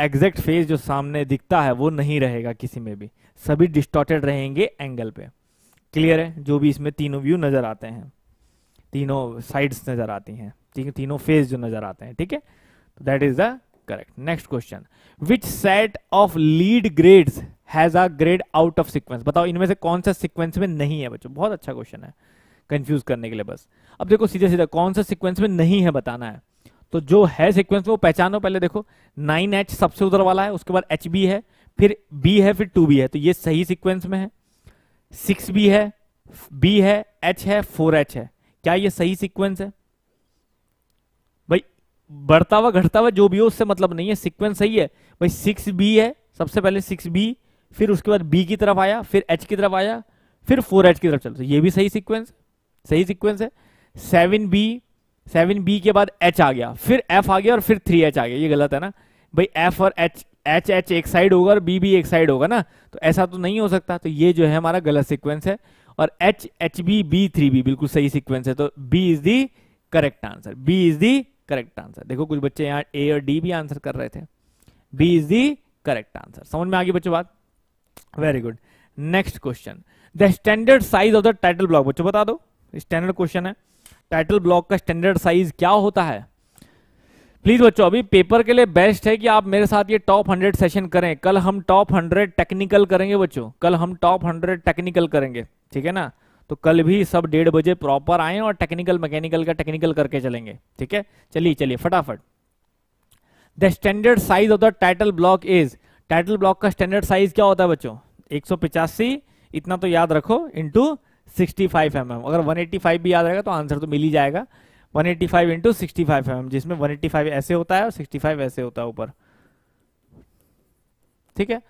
एग्जैक्ट फेज जो सामने दिखता है वो नहीं रहेगा किसी में भी सभी डिस्टॉर्टेड रहेंगे एंगल पे क्लियर है जो भी इसमें तीनों व्यू नज़र आते हैं तीनों साइड्स नज़र आती हैं ठीक है तीनों फेज जो नज़र आते हैं ठीक है तो that is the correct next question which set of lead grades has a grade out of sequence बताओ इनमें से कौन सा सिक्वेंस में नहीं है बच्चों बहुत अच्छा क्वेश्चन है कंफ्यूज करने के लिए बस अब देखो सीधे सीधा कौन सा सिक्वेंस में नहीं है बताना है तो जो है सिक्वेंस वो पहचानो पहले देखो नाइन एच सबसे उधर वाला है उसके बाद एच बी है फिर बी है फिर टू बी है तो ये सही सीक्वेंस में है सिक्स बी है बी है एच है फोर एच है क्या ये सही सीक्वेंस है भाई बढ़ता हुआ घटता हुआ जो भी हो उससे मतलब नहीं है सीक्वेंस सही है भाई सिक्स बी है सबसे पहले सिक्स बी फिर उसके बाद बी की तरफ आया फिर एच की तरफ आया फिर फोर एच की तरफ चल तो ये भी सही सीक्वेंस सही सीक्वेंस है सेवन बी सेवन बी के बाद एच आ गया फिर एफ आ गया और फिर थ्री एच आ गया ये गलत है ना भाई एफ और एच एच एच एक साइड होगा और बी बी एक साइड होगा ना तो ऐसा तो नहीं हो सकता तो ये जो है हमारा गलत सीक्वेंस है और H H B B three B बिल्कुल सही सीक्वेंस है तो B is the correct answer B is the correct answer देखो कुछ बच्चे यहाँ ए और डी भी आंसर कर रहे थे B is the correct answer समझ में आ गई बच्चों बात very good next question the standard size of the title block बच्चों बता दो स्टैंडर्ड क्वेश्चन है टाइटल ब्लॉक का स्टैंडर्ड साइज क्या होता है प्लीज बच्चों अभी पेपर के लिए बेस्ट है कि आप मेरे साथ ये टॉप हंड्रेड सेशन करें कल हम टॉप हंड्रेड टेक्निकल करेंगे बच्चों कल हम टॉप हंड्रेड टेक्निकल करेंगे ठीक है ना तो कल भी सब डेढ़ बजे प्रॉपर आए और टेक्निकल मैकेनिकल का टेक्निकल करके चलेंगे ठीक है चलिए चलिए फटाफट the standard size of the title block is title block का स्टैंडर्ड साइज क्या होता है बच्चों एक इतना तो याद रखो into sixty five M M अगर वन एट्टी फाइव भी याद रहेगा तो आंसर तो मिल ही जाएगा one eighty five into sixty five M जिसमें वन एट्टी फाइव ऐसे होता है और सिक्सटी फाइव ऐसे होता है ऊपर ठीक है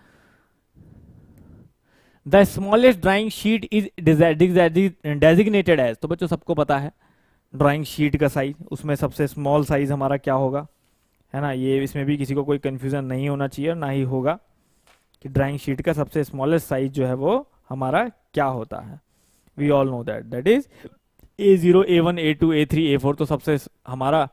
the smallest drawing sheet is designated as तो बच्चों सबको पता है ड्राइंग शीट का साइज उसमें सबसे स्मॉल साइज हमारा क्या होगा है ना ये इसमें भी किसी को कोई कंफ्यूजन नहीं होना चाहिए ना ही होगा कि ड्राइंग शीट का सबसे स्मॉलेस्ट साइज जो है वो हमारा क्या होता है we all know that that is A zero A one A two A three A four तो सबसे हमारा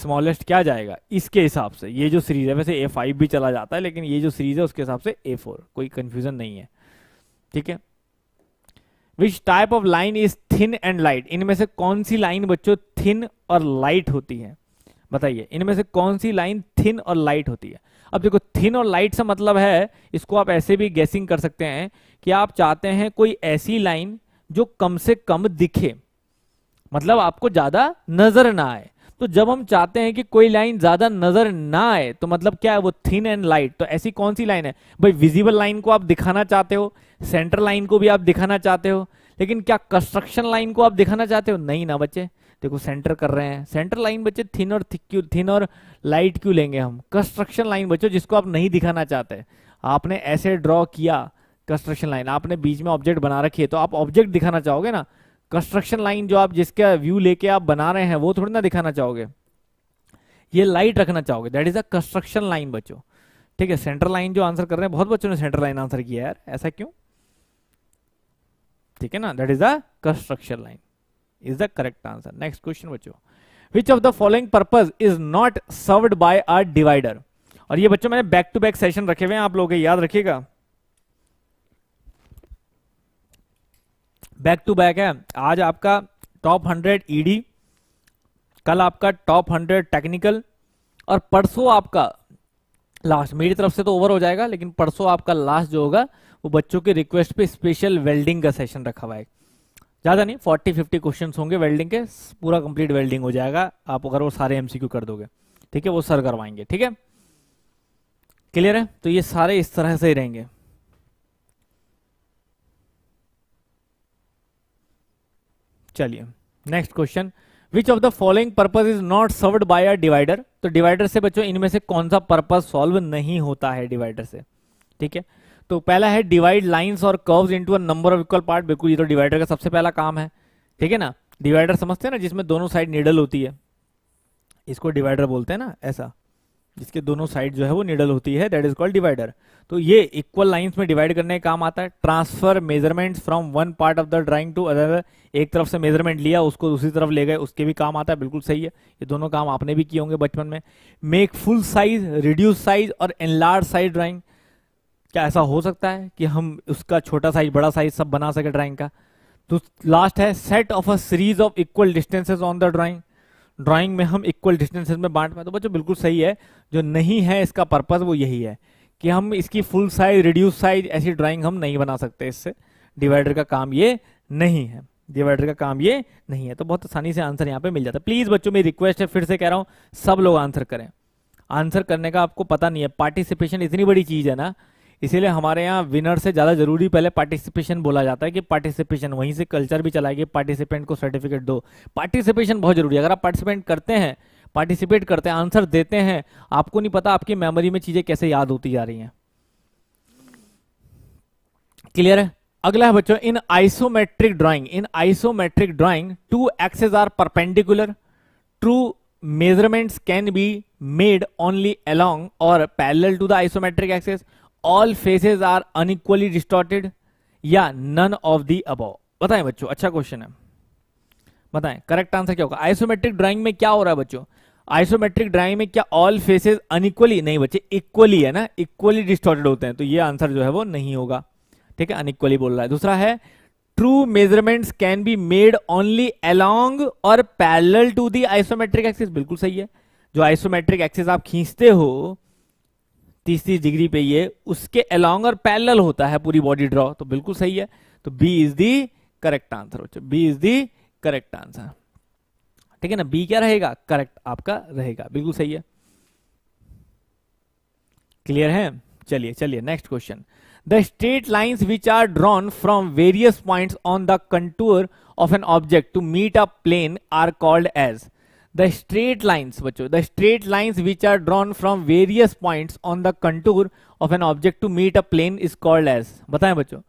स्मॉलेस्ट क्या जाएगा इसके हिसाब से ये जो सीरीज़ है वैसे ए फाइव भी चला जाता है लेकिन ये जो सीरीज़ है उसके हिसाब से ए फोर कोई कंफ्यूजन नहीं है ठीक है which type of line is thin and light इनमें से कौन सी लाइन बच्चों थिन और लाइट होती है बताइए इनमें से कौन सी लाइन थिन और लाइट होती है अब देखो थिन और लाइट से मतलब है इसको आप ऐसे भी गैसिंग कर सकते हैं कि आप चाहते हैं कोई ऐसी लाइन जो कम से कम दिखे मतलब आपको ज्यादा नजर ना आए तो जब हम चाहते हैं कि कोई लाइन ज्यादा नजर ना आए तो मतलब क्या है वो थिन एंड लाइट तो ऐसी कौन सी लाइन है भाई विजिबल लाइन को आप दिखाना चाहते हो सेंटर लाइन को भी आप दिखाना चाहते हो लेकिन क्या कंस्ट्रक्शन लाइन को आप दिखाना चाहते हो नहीं ना बच्चे देखो सेंटर कर रहे हैं सेंटर लाइन बच्चे थिन और क्यों थिन और लाइट क्यों लेंगे हम कंस्ट्रक्शन लाइन बच्चों जिसको आप नहीं दिखाना चाहते आपने ऐसे ड्रॉ किया कंस्ट्रक्शन लाइन आपने बीच में ऑब्जेक्ट बना रखी है तो आप ऑब्जेक्ट दिखाना चाहोगे ना कंस्ट्रक्शन लाइन जो आप जिसका व्यू लेके आप बना रहे हैं वो थोड़ी ना दिखाना चाहोगे ये लाइट रखना चाहोगे that is a construction line बच्चों ठीक है सेंटर लाइन जो आंसर कर रहे हैं बहुत बच्चों ने सेंटर लाइन आंसर किया यार ऐसा क्यों ठीक है ना that is a construction line is the correct answer next question बच्चों which of the following purpose is not served by a divider और ये बच्चों मैंने बैक टू बैक सेशन रखे हुए हैं आप लोग याद रखिएगा बैक टू बैक है आज आपका टॉप हंड्रेड ईडी कल आपका टॉप हंड्रेड टेक्निकल और परसों आपका लास्ट मेरी तरफ से तो ओवर हो जाएगा लेकिन परसों आपका लास्ट जो होगा वो बच्चों के रिक्वेस्ट पे स्पेशल वेल्डिंग का सेशन रखा हुआ है ज़्यादा नहीं फोर्टी फिफ्टी क्वेश्चन होंगे वेल्डिंग के पूरा कंप्लीट वेल्डिंग हो जाएगा आप अगर वो सारे एमसीक्यू कर दोगे ठीक है वो सर करवाएंगे ठीक है क्लियर है तो ये सारे इस तरह से ही रहेंगे चलिए next question which of the following purpose is not served by a divider तो डिवाइडर से बच्चों इनमें से कौन सा पर्पज सॉल्व नहीं होता है डिवाइडर से ठीक है तो पहला है डिवाइड लाइंस और curves into a number of equal part बिल्कुल ये तो डिवाइडर का सबसे पहला काम है ठीक है ना डिवाइडर समझते हैं ना जिसमें दोनों साइड निडल होती है इसको डिवाइडर बोलते हैं ना ऐसा जिसके दोनों साइड जो है वो निडल होती है दैट इज कॉल्ड डिवाइडर तो ये इक्वल लाइंस में डिवाइड करने का काम आता है transfer measurement from one part of the drawing to other एक तरफ से मेजरमेंट लिया उसको दूसरी तरफ ले गए उसके भी काम आता है बिल्कुल सही है ये दोनों काम आपने भी किए होंगे बचपन में make full size reduce size और एनलार्ज साइज ड्राइंग क्या ऐसा हो सकता है कि हम उसका छोटा साइज बड़ा साइज सब बना सके ड्राइंग का तो लास्ट है set of a series of equal distances on the drawing drawing में हम इक्वल डिस्टेंसेज में बांट पाए तो बच्चों बिल्कुल सही है जो नहीं है इसका पर्पज वो यही है कि हम इसकी फुल साइज रिड्यूस साइज ऐसी ड्राइंग हम नहीं बना सकते इससे डिवाइडर का काम ये नहीं है डिवाइडर का काम ये नहीं है तो बहुत आसानी से आंसर यहाँ पे मिल जाता है प्लीज बच्चों मेरी रिक्वेस्ट है फिर से कह रहा हूँ सब लोग आंसर करें आंसर करने का आपको पता नहीं है पार्टिसिपेशन इतनी बड़ी चीज है ना इसीलिए हमारे यहाँ विनर से ज़्यादा जरूरी पहले पार्टिसिपेशन बोला जाता है कि पार्टिसिपेशन वहीं से कल्चर भी चलाएगी पार्टिसिपेंट को सर्टिफिकेट दो पार्टिसिपेशन बहुत जरूरी है अगर आप पार्टिसिपेंट करते हैं पार्टिसिपेट करते हैं आंसर देते हैं आपको नहीं पता आपकी मेमोरी में चीज़ें कैसे याद होती जा रही हैं क्लियर है अगला है बच्चों in isometric drawing in isometric drawing two axes are perpendicular true measurement can be made only along और parallel to the isometric axes all faces are unequally distorted या नन ऑफ दी अब बताएं बच्चों अच्छा क्वेश्चन है बताएं correct answer क्या होगा आइसोमेट्रिक ड्राइंग में क्या हो रहा है बच्चों आइसोमेट्रिक ड्राइंग में क्या ऑल फेसेस अनइक्वली नहीं बच्चे इक्वली है ना इक्वली डिस्टॉर्टेड होते हैं तो ये आंसर जो है वो नहीं होगा ठीक है अनइक्वली बोल रहा है दूसरा है true measurements can be made only along और parallel to the isometric axis बिल्कुल सही है जो आइसोमेट्रिक एक्सिस आप खींचते हो तीस तीस डिग्री पे ये उसके अलॉन्ग और पैरल होता है पूरी बॉडी ड्रॉ तो बिल्कुल सही है तो B is the correct answer बच्चों B is the correct answer ठीक है ना बी क्या रहेगा करेक्ट आपका रहेगा बिल्कुल सही है क्लियर है चलिए चलिए next question the straight lines which are drawn from various point on the contour of an object to meet a plane are called as the straight lines बच्चों the straight lines which are drawn from various point on the contour of an object to meet a plane is called as बताए बच्चों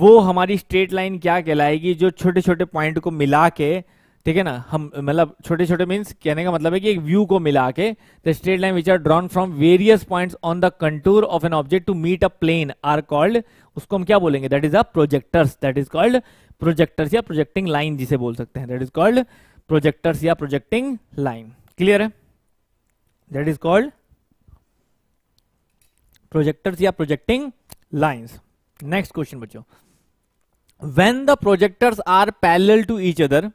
वो हमारी straight line क्या कहलाएगी जो छोटे छोटे पॉइंट को मिला के ठीक है ना हम मतलब छोटे छोटे मीन्स कहने का मतलब है कि एक व्यू को मिला के the straight line which are drawn from various point on the contour of an object to meet a plane are called उसको हम क्या बोलेंगे that is a projectors that is called projectors या प्रोजेक्टिंग लाइन जिसे बोल सकते हैं that is called projectors या प्रोजेक्टिंग लाइन क्लियर है दैट इज कॉल्ड प्रोजेक्टर्स या प्रोजेक्टिंग लाइंस नेक्स्ट क्वेश्चन बच्चों when the projectors are parallel to each other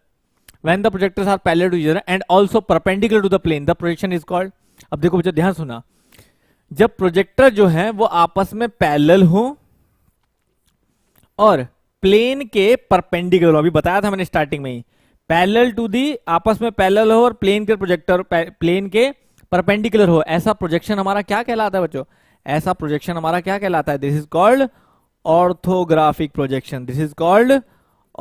when the projectors are parallel to each other and also perpendicular to the plane the projection is called अब देखो बच्चों ध्यान सुना जब projector जो है वो आपस में पैरेलल हो और प्लेन के परपेंडिकुलर अभी बताया था मैंने स्टार्टिंग में ही पैरेलल टू दी आपस में पैरेलल हो और प्लेन के प्रोजेक्टर प्लेन के परपेंडिकुलर हो ऐसा प्रोजेक्शन हमारा क्या कहलाता है बच्चों ऐसा प्रोजेक्शन हमारा क्या कहलाता है this is called orthographic projection this is called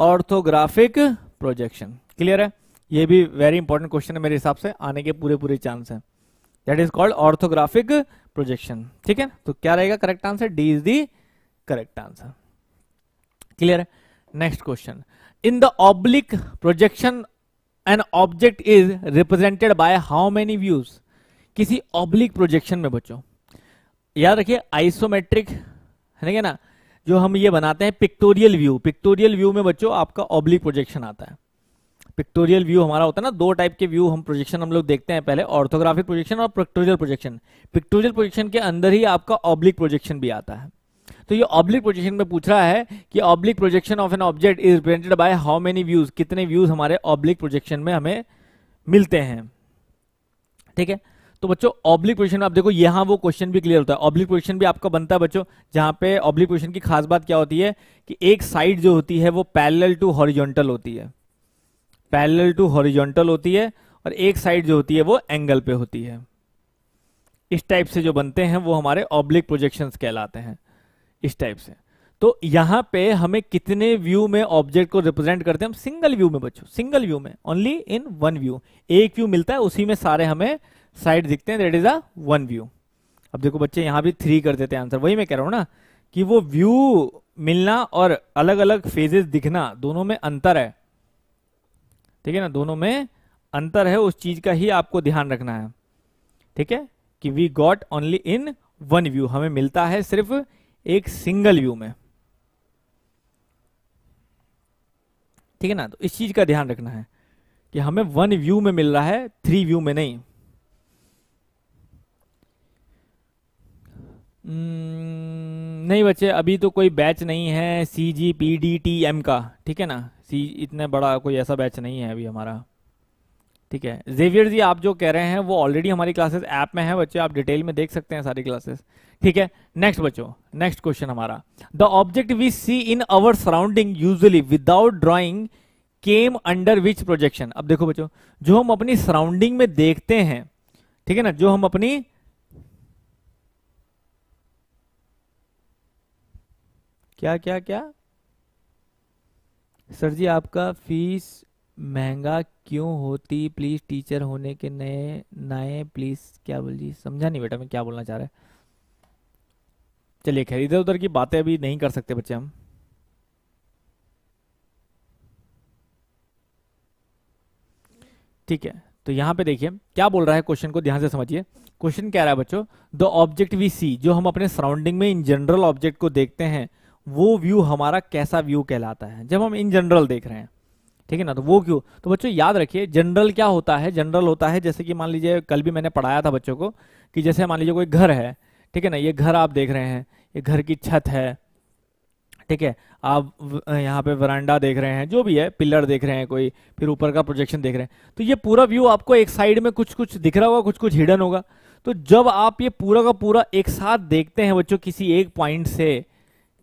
orthographic projection clear है ये भी वेरी इंपॉर्टेंट क्वेश्चन है मेरे हिसाब से आने के पूरे पूरे चांस है that is called orthographic projection ठीक है तो क्या रहेगा correct answer D is the correct answer clear है next question in the oblique projection an object is represented by how many views किसी oblique projection में बच्चों याद रखिए आइसोमेट्रिक है ना जो हम ये बनाते हैं पिक्टोरियल व्यू पिक्टोरियल व्यू में बच्चों आपका ऑब्लिक प्रोजेक्शन आता है पिक्टोरियल व्यू हमारा होता है ना दो टाइप के व्यू हम प्रोजेक्शन हम लोग देखते हैं पहले ऑर्थोग्राफिक प्रोजेक्शन और पिक्टोरियल प्रोजेक्शन पिक्टोरियल प्रोजेक्शन के अंदर ही आपका ऑब्लिक प्रोजेक्शन भी आता है तो ये ऑब्लिक प्रोजेक्शन में पूछ रहा है कि oblique projection of an object is represented by how many views कितने व्यूज हमारे ऑब्लिक प्रोजेक्शन में हमें मिलते हैं ठीक है तो बच्चों ऑब्लिक पोजिशन आप देखो यहां वो क्वेश्चन भी क्लियर होता है ऑब्लिक पोजिशन भी आपका बनता है बच्चों जहां पे ऑब्लिक पोजिशन की खास बात क्या होती है कि एक साइड जो होती है वो पैरेलल टू हॉरिजॉन्टल होती है पैरेलल टू हॉरिजॉन्टल होती है और एक साइड जो होती है वो एंगल पे होती है इस टाइप से जो बनते हैं वो हमारे ऑब्लिक प्रोजेक्शन कहलाते हैं इस टाइप से तो यहां पे हमें कितने व्यू में ऑब्जेक्ट को रिप्रेजेंट करते हैं हम सिंगल व्यू में बच्चों सिंगल व्यू में ओनली इन वन व्यू एक व्यू मिलता है उसी में सारे हमें साइड दिखते हैं that is a one view अब देखो बच्चे यहां भी थ्री कर देते हैं आंसर वही मैं कह रहा हूं ना कि वो व्यू मिलना और अलग अलग फेजेस दिखना दोनों में अंतर है ठीक है ना दोनों में अंतर है उस चीज का ही आपको ध्यान रखना है ठीक है कि we got only in one view हमें मिलता है सिर्फ एक सिंगल व्यू में ठीक है ना तो इस चीज का ध्यान रखना है कि हमें वन व्यू में मिल रहा है थ्री व्यू में नहीं hmm, नहीं बच्चे अभी तो कोई बैच नहीं है C G P D T M का ठीक है ना सी इतने बड़ा कोई ऐसा बैच नहीं है अभी हमारा ठीक है जेवियर जी आप जो कह रहे हैं वो ऑलरेडी हमारी क्लासेस ऐप में है बच्चे आप डिटेल में देख सकते हैं सारी क्लासेस ठीक है नेक्स्ट बच्चों नेक्स्ट क्वेश्चन हमारा the object we see in our surrounding usually without drawing came under which projection अब देखो बच्चों जो हम अपनी सराउंडिंग में देखते हैं ठीक है ना जो हम अपनी क्या क्या क्या सर जी आपका फीस महंगा क्यों होती प्लीज टीचर होने के नए नए प्लीज क्या बोल जी समझा नहीं बेटा मैं क्या बोलना चाह रहा है चलिए खैर इधर उधर की बातें अभी नहीं कर सकते बच्चे हम ठीक है तो यहां पे देखिए क्या बोल रहा है क्वेश्चन को ध्यान से समझिए क्वेश्चन कह रहा है बच्चों द ऑब्जेक्ट वी सी जो हम अपने सराउंडिंग में इन जनरल ऑब्जेक्ट को देखते हैं वो व्यू हमारा कैसा व्यू कहलाता है जब हम इन जनरल देख रहे हैं ठीक है ना तो वो क्यों तो बच्चों याद रखिए जनरल क्या होता है जनरल होता है जैसे कि मान लीजिए कल भी मैंने पढ़ाया था बच्चों को कि जैसे मान लीजिए कोई घर है ठीक है ना ये घर आप देख रहे हैं ये घर की छत है ठीक है आप यहाँ पे वरांडा देख रहे हैं जो भी है पिलर देख रहे हैं कोई फिर ऊपर का प्रोजेक्शन देख रहे हैं तो ये पूरा व्यू आपको एक साइड में कुछ कुछ दिख रहा होगा कुछ कुछ हिडन होगा तो जब आप ये पूरा का पूरा एक साथ देखते हैं बच्चों किसी एक पॉइंट से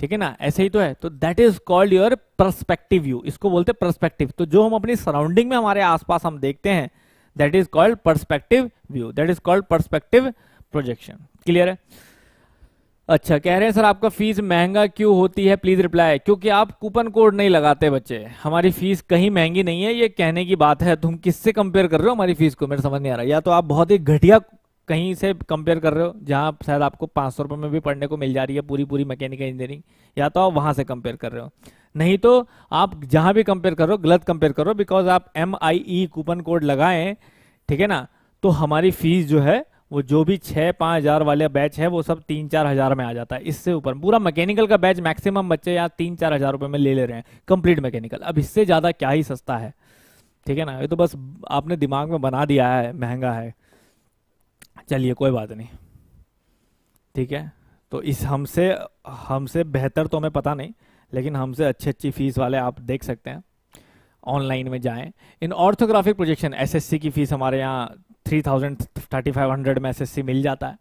ठीक है ना ऐसे ही तो है तो that is called your perspective view इसको बोलते हैं परस्पेक्टिव तो जो हम अपनी सराउंडिंग में हमारे आसपास हम देखते हैं that is called perspective view that is called perspective projection clear है अच्छा कह रहे हैं सर आपका फीस महंगा क्यों होती है प्लीज रिप्लाई क्योंकि आप कूपन कोड नहीं लगाते बच्चे हमारी फीस कहीं महंगी नहीं है ये कहने की बात है तुम किससे कंपेयर कर रहे हो हमारी फीस को मेरे समझ नहीं आ रहा या तो आप बहुत ही घटिया कहीं से कंपेयर कर रहे हो जहाँ शायद आपको पाँच सौ रुपये में भी पढ़ने को मिल जा रही है पूरी पूरी मैकेनिकल इंजीनियरिंग या तो आप वहाँ से कंपेयर कर रहे हो नहीं तो आप जहाँ भी कंपेयर करो गलत कंपेयर करो बिकॉज आप M I E coupon code लगाएं ठीक है ना तो हमारी फीस जो है वो जो भी छः पाँच हज़ार वाले बैच है वो सब तीन चार हज़ार में आ जाता है इससे ऊपर पूरा मैकेनिकल का बैच मैक्सिमम बच्चे यहाँ तीन चार हज़ार रुपये में ले ले रहे हैं कंप्लीट मैकेनिकल अब इससे ज़्यादा क्या ही सस्ता है ठीक है ना ये तो बस आपने दिमाग में बना दिया है महंगा है चलिए कोई बात नहीं ठीक है तो इस हमसे हमसे बेहतर तो हमें पता नहीं लेकिन हमसे अच्छी अच्छी फीस वाले आप देख सकते हैं ऑनलाइन में जाएं इन ऑर्थोग्राफिक प्रोजेक्शन एसएससी की फीस हमारे यहाँ three thousand thirty five hundred में एसएससी मिल जाता है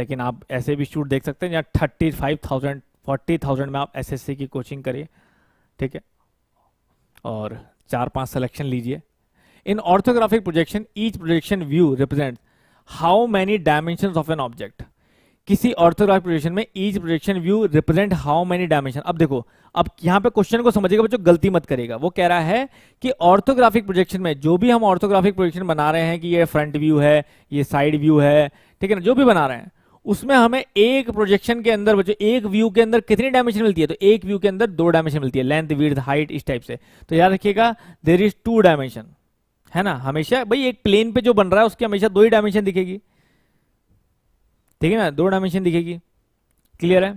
लेकिन आप ऐसे भी शूट देख सकते हैं जहाँ thirty five thousand forty thousand में आप एसएससी की कोचिंग करिए ठीक है और चार पांच सिलेक्शन लीजिए in orthographic projection each projection view represent how many dimension of an object किसी ऑर्थोग्राफिक प्रोजेक्शन में each projection view represent how many dimension अब देखो अब यहां पे क्वेश्चन को समझेगा बच्चों गलती मत करेगा वो कह रहा है कि ऑर्थोग्राफिक प्रोजेक्शन में जो भी हम ऑर्थोग्राफिक प्रोजेक्शन बना रहे हैं कि ये फ्रंट व्यू है ये साइड व्यू है ठीक है ना जो भी बना रहे हैं उसमें हमें एक प्रोजेक्शन के अंदर बच्चों एक व्यू के अंदर कितनी डायमेंशन मिलती है तो एक व्यू के अंदर दो डायमेंशन मिलती है लेंथ विर्थ हाइट इस टाइप से तो याद रखिएगा देर इज टू डायमेंशन है ना हमेशा भाई एक प्लेन पे जो बन रहा है उसकी हमेशा दो ही डायमेंशन दिखेगी ठीक है ना दो डायमेंशन दिखेगी क्लियर है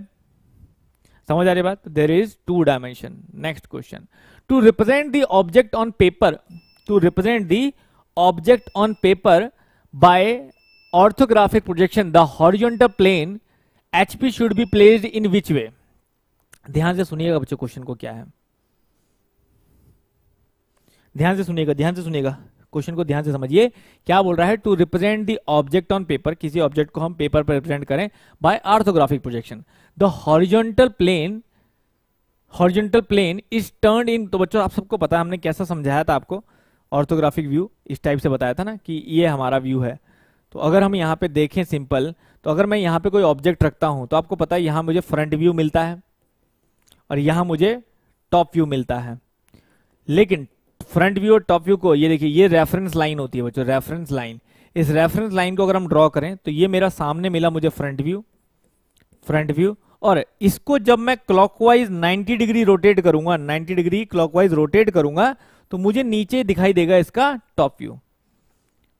समझ आ रही बात there is two dimension next question to represent the object on paper to represent the object on paper by orthographic projection the horizontal plane HP should be placed in which way ध्यान से सुनिएगा बच्चों question को क्या है ध्यान से सुनिएगा ध्यान से सुनिएगा क्वेश्चन को ध्यान से समझिए क्या बोल रहा है to represent the object on paper किसी ऑब्जेक्ट को हम पेपर पर रिप्रेजेंट करें by orthographic projection the horizontal plane horizontal plane is turn in तो बच्चों आप सबको पता है हमने कैसा समझाया था आपको ऑर्थोग्राफिक व्यू इस टाइप से बताया था ना कि ये हमारा व्यू है तो अगर हम यहाँ पे देखें सिंपल तो अगर मैं यहाँ पे कोई ऑब्जेक्ट रखता हूँ तो आपको पता है यहाँ मुझे फ्रंट व्यू मिलता है और यहाँ मुझे टॉप व्यू मिलता है लेकिन फ्रंट व्यू और टॉप व्यू को ये देखिए ये रेफरेंस लाइन होती है बच्चों रेफरेंस लाइन इस रेफरेंस लाइन को अगर हम ड्रॉ करें तो ये मेरा सामने मिला मुझे फ्रंट व्यू फ्रंट व्यू और इसको जब मैं क्लॉकवाइज 90 डिग्री रोटेट करूंगा 90 डिग्री क्लॉकवाइज रोटेट करूंगा तो मुझे नीचे दिखाई देगा इसका टॉप व्यू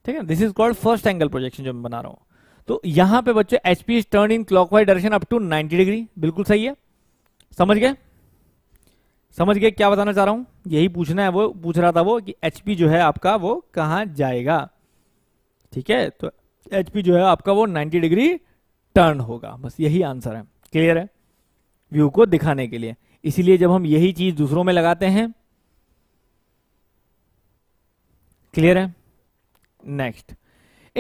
ठीक है this is called first angle projection जो मैं बना रहा हूं तो यहां पे बच्चों HP turn in clockwise direction up to 90 degree बिल्कुल सही है समझ गए समझ गए क्या बताना चाह रहा हूं यही पूछना है वो पूछ रहा था वो कि एचपी जो है आपका वो कहा जाएगा ठीक है तो एचपी जो है आपका वो 90 डिग्री टर्न होगा बस यही आंसर है क्लियर है व्यू को दिखाने के लिए इसीलिए जब हम यही चीज दूसरों में लगाते हैं क्लियर है next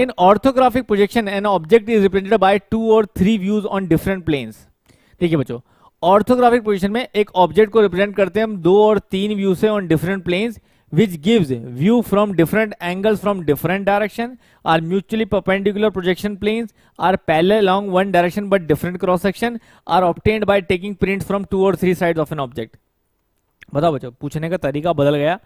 in orthographic projection an object is represented by two और three views on different planes ठीक है बच्चों ऑर्थोग्राफिक पोजिशन में एक ऑब्जेक्ट को रिप्रेजेंट करते हैं हम दो और तीन व्यू से on different planes which gives view from different angles from different direction are mutually perpendicular projection planes are parallel along one direction but different cross section are obtained by taking print from two और three side of an object बताओ बच्चों पूछने का तरीका बदल गया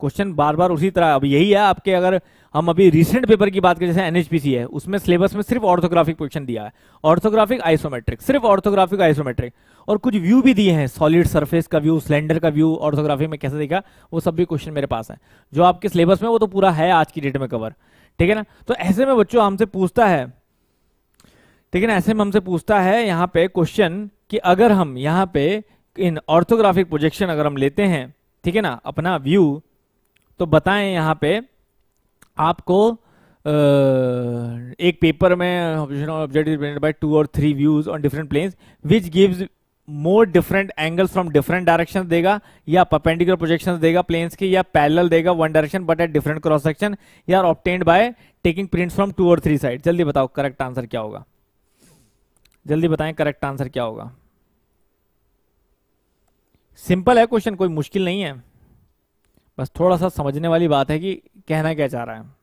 question बार बार उसी तरह अब यही है आपके अगर हम अभी रिसेंट पेपर की बात करें जैसे एनएचपीसी है उसमें सिलेबस में सिर्फ ऑर्थोग्राफिक पोजिशन दिया है ऑर्थोग्राफिक आइसोमेट्रिक सिर्फ ऑर्थोग्राफिक आइसोमेट्रिक और कुछ व्यू भी दिए हैं सॉलिड सरफेस का व्यू सिलेंडर का व्यू ऑर्थोग्राफी में कैसे देखा वो सब भी क्वेश्चन मेरे पास है जो आपके सिलेबस में वो तो पूरा है आज की डेट में कवर ठीक है ना तो ऐसे में बच्चों हमसे पूछता है ठीक है ना ऐसे में हमसे पूछता है यहाँ पे क्वेश्चन कि अगर हम यहाँ पे इन ऑर्थोग्राफिक प्रोजेक्शन अगर हम लेते हैं ठीक है ना अपना व्यू तो बताएं यहाँ पे आपको एक पेपर में ऑब्जेक्ट बाय टू और three views on different planes which gives more different angles from different direction देगा या परपेंडिकुलर प्रोजेक्शन देगा प्लेन्स की या पैरेलल देगा one direction but at different cross section या obtained by taking prints from two और three side जल्दी बताओ करेक्ट आंसर क्या होगा जल्दी बताएं करेक्ट आंसर क्या होगा सिंपल है क्वेश्चन कोई मुश्किल नहीं है बस थोड़ा सा समझने वाली बात है कि कहना क्या चाह रहा है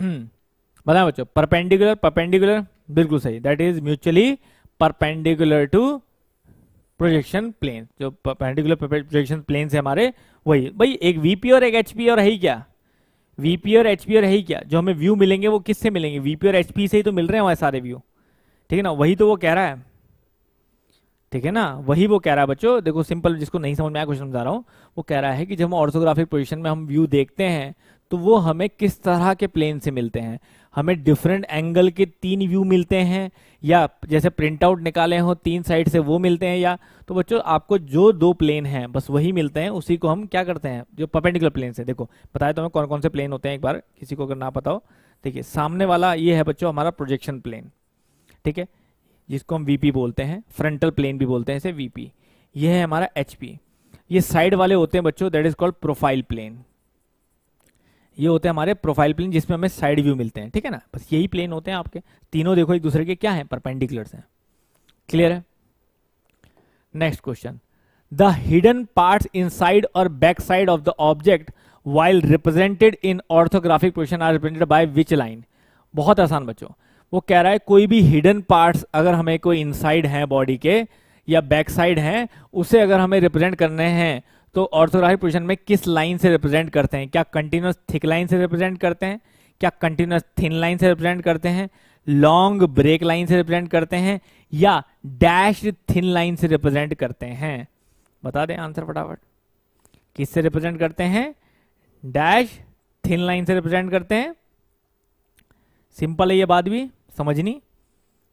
हम्म। बताए बच्चों परपेंडिकुलर परपेंडिकुलर बिल्कुल सही that is mutually perpendicular to projection plane जो परपेंडिकुलर प्रोजेक्शन प्लेन है हमारे वही भाई एक वीपी और एक एचपी और है क्या वीपी और एचपी और है क्या जो हमें व्यू मिलेंगे वो किससे मिलेंगे वीपी और एचपी से ही तो मिल रहे हैं हमारे सारे व्यू ठीक है ना वही तो वो कह रहा है ठीक है ना वही वो कह रहा है बच्चों देखो सिंपल जिसको नहीं समझ में आया क्वेश्चन समझा रहा हूँ वो कह रहा है कि जब हम ऑर्थोग्राफिक पोजिशन में हम व्यू देखते हैं तो वो हमें किस तरह के प्लेन से मिलते हैं हमें डिफरेंट एंगल के तीन व्यू मिलते हैं या जैसे प्रिंट आउट निकाले हो तीन साइड से वो मिलते हैं या तो बच्चों आपको जो दो प्लेन हैं बस वही मिलते हैं उसी को हम क्या करते हैं जो पर्पेंडिकुलर प्लेन से देखो बताया तो हमें कौन कौन से प्लेन होते हैं एक बार किसी को अगर ना पता हो देखिए सामने वाला ये है बच्चों हमारा प्रोजेक्शन प्लेन ठीक है जिसको हम वीपी बोलते हैं फ्रंटल प्लेन भी बोलते हैं इसे वीपी ये है हमारा एचपी ये साइड वाले होते हैं बच्चों that is called profile plane ये होते हैं हमारे प्रोफाइल प्लेन जिसमें हमें साइड व्यू मिलते हैं ठीक है ना बस यही प्लेन होते हैं आपके तीनों देखो एक दूसरे के क्या है परपेंडिकुलर्स हैं क्लियर है next question the hidden part in side और back side of the object while represented in orthographic position are represented by which line बहुत आसान बच्चों वो कह रहा है कोई भी हिडन पार्ट्स अगर हमें कोई इनसाइड है बॉडी के या बैक साइड है उसे अगर हमें रिप्रेजेंट करने हैं तो ऑर्थोग्राफिक पोजिशन में किस लाइन से रिप्रेजेंट करते हैं क्या कंटिन्यूस थिक लाइन से रिप्रेजेंट करते हैं क्या कंटिन्यूस थिन लाइन से रिप्रेजेंट करते हैं लॉन्ग ब्रेक लाइन से रिप्रेजेंट करते हैं या डैश थिन लाइन से रिप्रेजेंट करते हैं बता दें आंसर फटाफट किस से रिप्रेजेंट करते हैं डैश थिन लाइन से रिप्रेजेंट करते हैं सिंपल है ये बात भी समझनी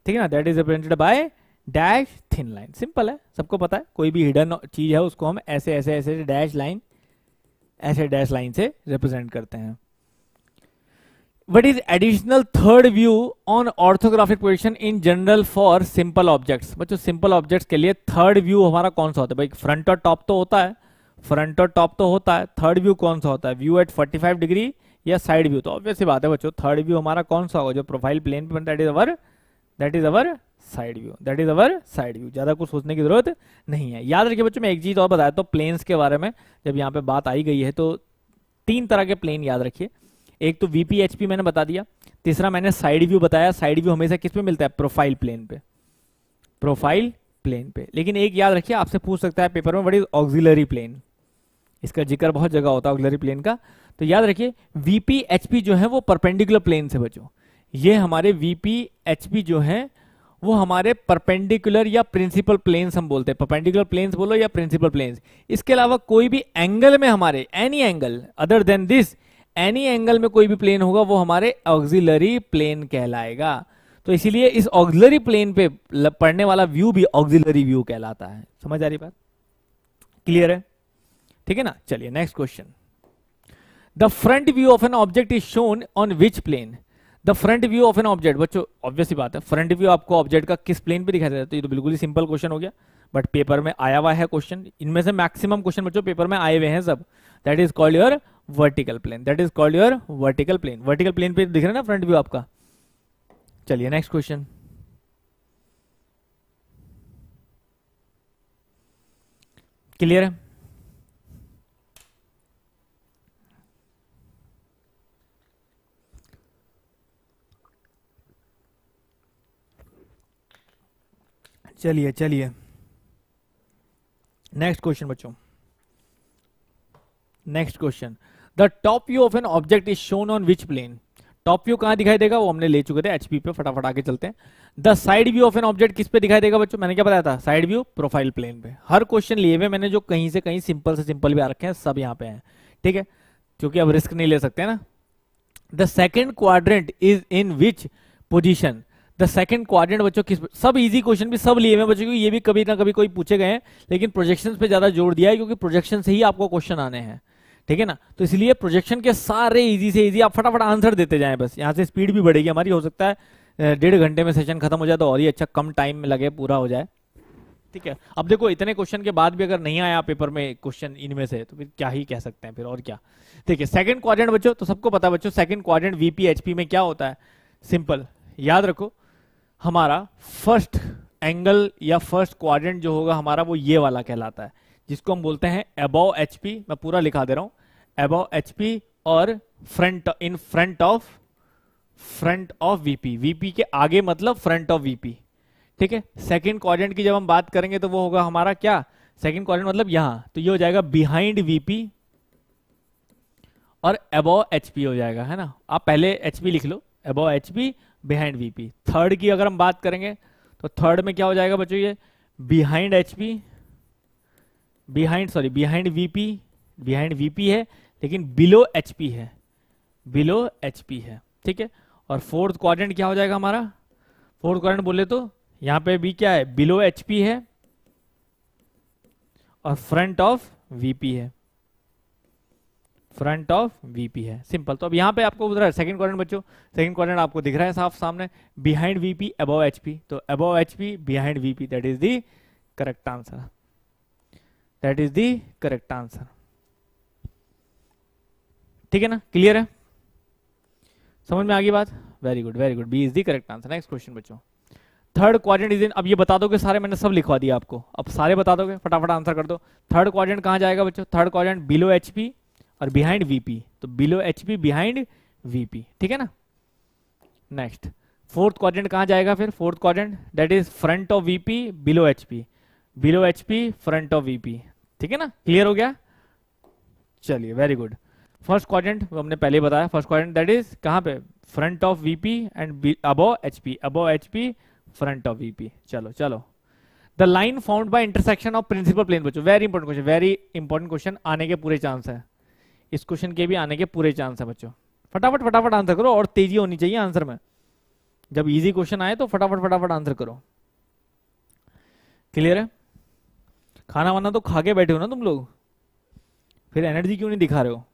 ठीक है ना that is represented by dash thin line simple है सबको पता है कोई भी हिडन चीज है उसको हम ऐसे ऐसे ऐसे डैश लाइन ऐसे डैश लाइन से रिप्रेजेंट करते हैं what is additional third view on orthographic position in general for simple objects बच्चों सिंपल ऑब्जेक्ट्स के लिए थर्ड व्यू हमारा कौन सा होता है भाई फ्रंट और टॉप तो होता है फ्रंट और टॉप तो होता है थर्ड व्यू कौन सा होता है व्यू एट 45 डिग्री या साइड व्यू तो ऑब्वियस बात है बच्चों थर्ड व्यू हमारा कौन सा होगा जो प्रोफाइल प्लेन पे बनता है that is our that is our side view that is our side view ज़्यादा कुछ सोचने की ज़रूरत नहीं है याद रखिए बच्चों मैं एक चीज़ और बताया तो प्लेन्स के बारे में जब यहाँ पे बात आई गई है तो तीन तरह के प्लेन याद रखिए एक तो वीपीएचपी मैंने बता दिया तीसरा मैंने साइड व्यू बताया साइड व्यू हमेशा किस पे मिलता है प्रोफाइल प्लेन पे प्रोफाइल प्लेन पे लेकिन एक याद रखिए आपसे पूछ सकता है पेपर में वट इज ऑक्सिलरी प्लेन इसका जिक्र बहुत जगह होता है ऑक्सिलरी प्लेन का तो याद रखिए वीपीएचपी जो है वो परपेंडिकुलर प्लेन से बचो ये हमारे वीपीएचपी जो है वो हमारे परपेंडिकुलर या प्रिंसिपल प्लेन्स हम बोलते हैं परपेंडिकुलर प्लेन्स बोलो या प्रिंसिपल प्लेन्स इसके अलावा कोई भी एंगल में हमारे any angle other than this any angle में कोई भी प्लेन होगा वो हमारे ऑक्सिलरी प्लेन कहलाएगा तो इसीलिए इस ऑक्सिलरी प्लेन पे पड़ने वाला व्यू भी ऑक्सिलरी व्यू कहलाता है समझ आ रही बात क्लियर है ठीक है ना चलिए next question the front view of an object is shown on which plane the front view of an object बच्चों ऑब्वियस बात है फ्रंट व्यू आपको ऑब्जेक्ट का किस प्लेन पे दिखाई देता है तो ये तो बिल्कुल ही सिंपल क्वेश्चन हो गया बट पेपर में आया हुआ है क्वेश्चन इनमें से मैक्सिमम क्वेश्चन बच्चों पेपर में आए हुए हैं सब that is called your vertical plane that is called your vertical plane vertical plane पे दिख रहा है ना फ्रंट व्यू आपका चलिए नेक्स्ट क्वेश्चन क्लियर है चलिए चलिए नेक्स्ट क्वेश्चन बच्चों next question the top view of an object is shown on which plane top view कहां दिखाई देगा वो हमने ले चुके थे एचपी पे फटाफट आके चलते हैं the side view of an object किस पे दिखाई देगा बच्चों मैंने क्या बताया था साइड व्यू प्रोफाइल प्लेन पे हर क्वेश्चन लिए हुए मैंने जो कहीं से कहीं सिंपल से सिंपल भी आ रखे हैं सब यहां पे हैं ठीक है क्योंकि अब रिस्क नहीं ले सकते ना the second quadrant is in which position the second quadrant बच्चों किस सब इजी क्वेश्चन भी सब लिए हुए बच्चों क्योंकि ये भी कभी ना कभी कोई पूछे गए हैं लेकिन प्रोजेक्शन पे ज्यादा जोर दिया है क्योंकि प्रोजेक्शन से ही आपको क्वेश्चन आने हैं ठीक है ना तो इसलिए प्रोजेक्शन के सारे इजी से इजी आप फटाफट आंसर देते जाए बस यहाँ से स्पीड भी बढ़ेगी हमारी हो सकता है डेढ़ घंटे में सेशन खत्म हो जाए तो और ही अच्छा कम टाइम में लगे पूरा हो जाए ठीक है अब देखो इतने क्वेश्चन के बाद भी अगर नहीं आया पेपर में क्वेश्चन इनमें से तो फिर क्या ही कह सकते हैं फिर और क्या ठीक है सेकंड क्वाड्रेंट बच्चों तो सबको पता है बच्चों सेकंड क्वाड्रेंट वीपीएचपी में क्या होता है सिंपल याद रखो हमारा फर्स्ट एंगल या फर्स्ट क्वाड्रेंट जो होगा हमारा वो ये वाला कहलाता है जिसको हम बोलते हैं अबव एच मैं पूरा लिखा दे रहा हूं अबव एच और front in front of front of VP VP के आगे मतलब फ्रंट ऑफ वीपी ठीक है सेकंड क्वाड्रेंट की जब हम बात करेंगे तो वो होगा हमारा क्या सेकंड क्वाड्रेंट मतलब यहां तो ये हो जाएगा बिहाइंड वीपी और अबव एचपी हो जाएगा है ना आप पहले एचपी लिख लो above HP behind VP third की अगर हम बात करेंगे तो थर्ड में क्या हो जाएगा बच्चों ये behind HP behind sorry behind VP behind VP है लेकिन बिलो एचपी है बिलो एचपी है ठीक है और फोर्थ क्वाड्रेंट क्या हो जाएगा हमारा फोर्थ क्वाड्रेंट बोले तो यहां पे भी क्या है बिलो एचपी है और फ्रंट ऑफ वीपी है फ्रंट ऑफ वीपी है सिंपल तो अब यहां पे आपको उधर सेकंड क्वाड्रेंट बच्चों सेकंड क्वाड्रेंट आपको दिख रहा है साफ सामने बिहाइंड वीपी अब एचपी तो अब HP behind VP that is the correct answer that is the correct answer ठीक है ना क्लियर है समझ में आ गई बात very good very good B is the correct answer next question बच्चों थर्ड क्वाड्रेंट इज इन अब ये बता दोगे सारे मैंने सब लिखवा दिया आपको अब सारे बता दोगे फटाफट आंसर कर दो थर्ड क्वाड्रेंट कहाँ जाएगा बच्चों थर्ड क्वाड्रेंट बिलो एचपी और बिहाइंड वीपी तो बिलो एचपी बिहाइंड वीपी ठीक है ना नेक्स्ट फोर्थ क्वाड्रेंट कहां जाएगा फिर fourth quadrant that is front of VP below HP below HP front of VP ठीक है ना क्लियर हो गया चलिए वेरी गुड फर्स्ट क्वाड्रेंट हमने पहले बताया फर्स्ट क्वाड्रेंट दैट इज कहां पे front of VP and above HP above HP front of VP चलो चलो the line found by intersection of principal plane बच्चों very important question very important question आने के पूरे चांस है इस क्वेश्चन के भी आने के पूरे चांस है बच्चों फटाफट फटाफट आंसर करो और तेजी होनी चाहिए आंसर में जब इजी क्वेश्चन आए तो फटाफट फटाफट आंसर करो क्लियर है खाना वाना तो खा के बैठे हो ना तुम लोग फिर एनर्जी क्यों नहीं दिखा रहे हो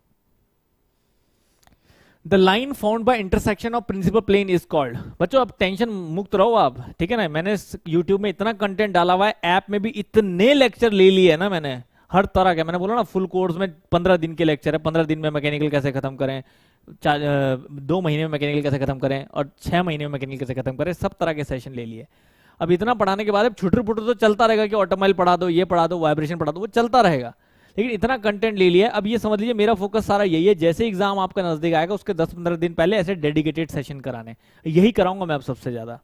the line found by intersection of principal plane is called बच्चों अब टेंशन मुक्त रहो आप ठीक है ना मैंने यूट्यूब में इतना कंटेंट डाला हुआ है ऐप में भी इतने लेक्चर ले लिए है ना मैंने हर तरह का मैंने बोला ना फुल कोर्स में पंद्रह दिन के लेक्चर है पंद्रह दिन में मैकेनिकल कैसे खत्म करें चार दो महीने में मैकेनिकल कैसे खत्म करें और छह महीने में मैकेनिकल कैसे खत्म करें सब तरह के सेशन ले लिए अब इतना पढ़ाने के बाद अब छुटर पुटर तो चलता रहेगा कि ऑटोमाइल पढ़ा दो ये पढ़ा दो वाइब्रेशन पढ़ा दो वो चलता रहेगा लेकिन इतना कंटेंट ले लिया अब ये समझ लीजिए मेरा फोकस सारा यही है जैसे एग्जाम आपका नजदीक आएगा उसके दस पंद्रह दिन पहले ऐसे डेडिकेटेड सेशन कराने यही कराऊंगा मैं अब सबसे ज्यादा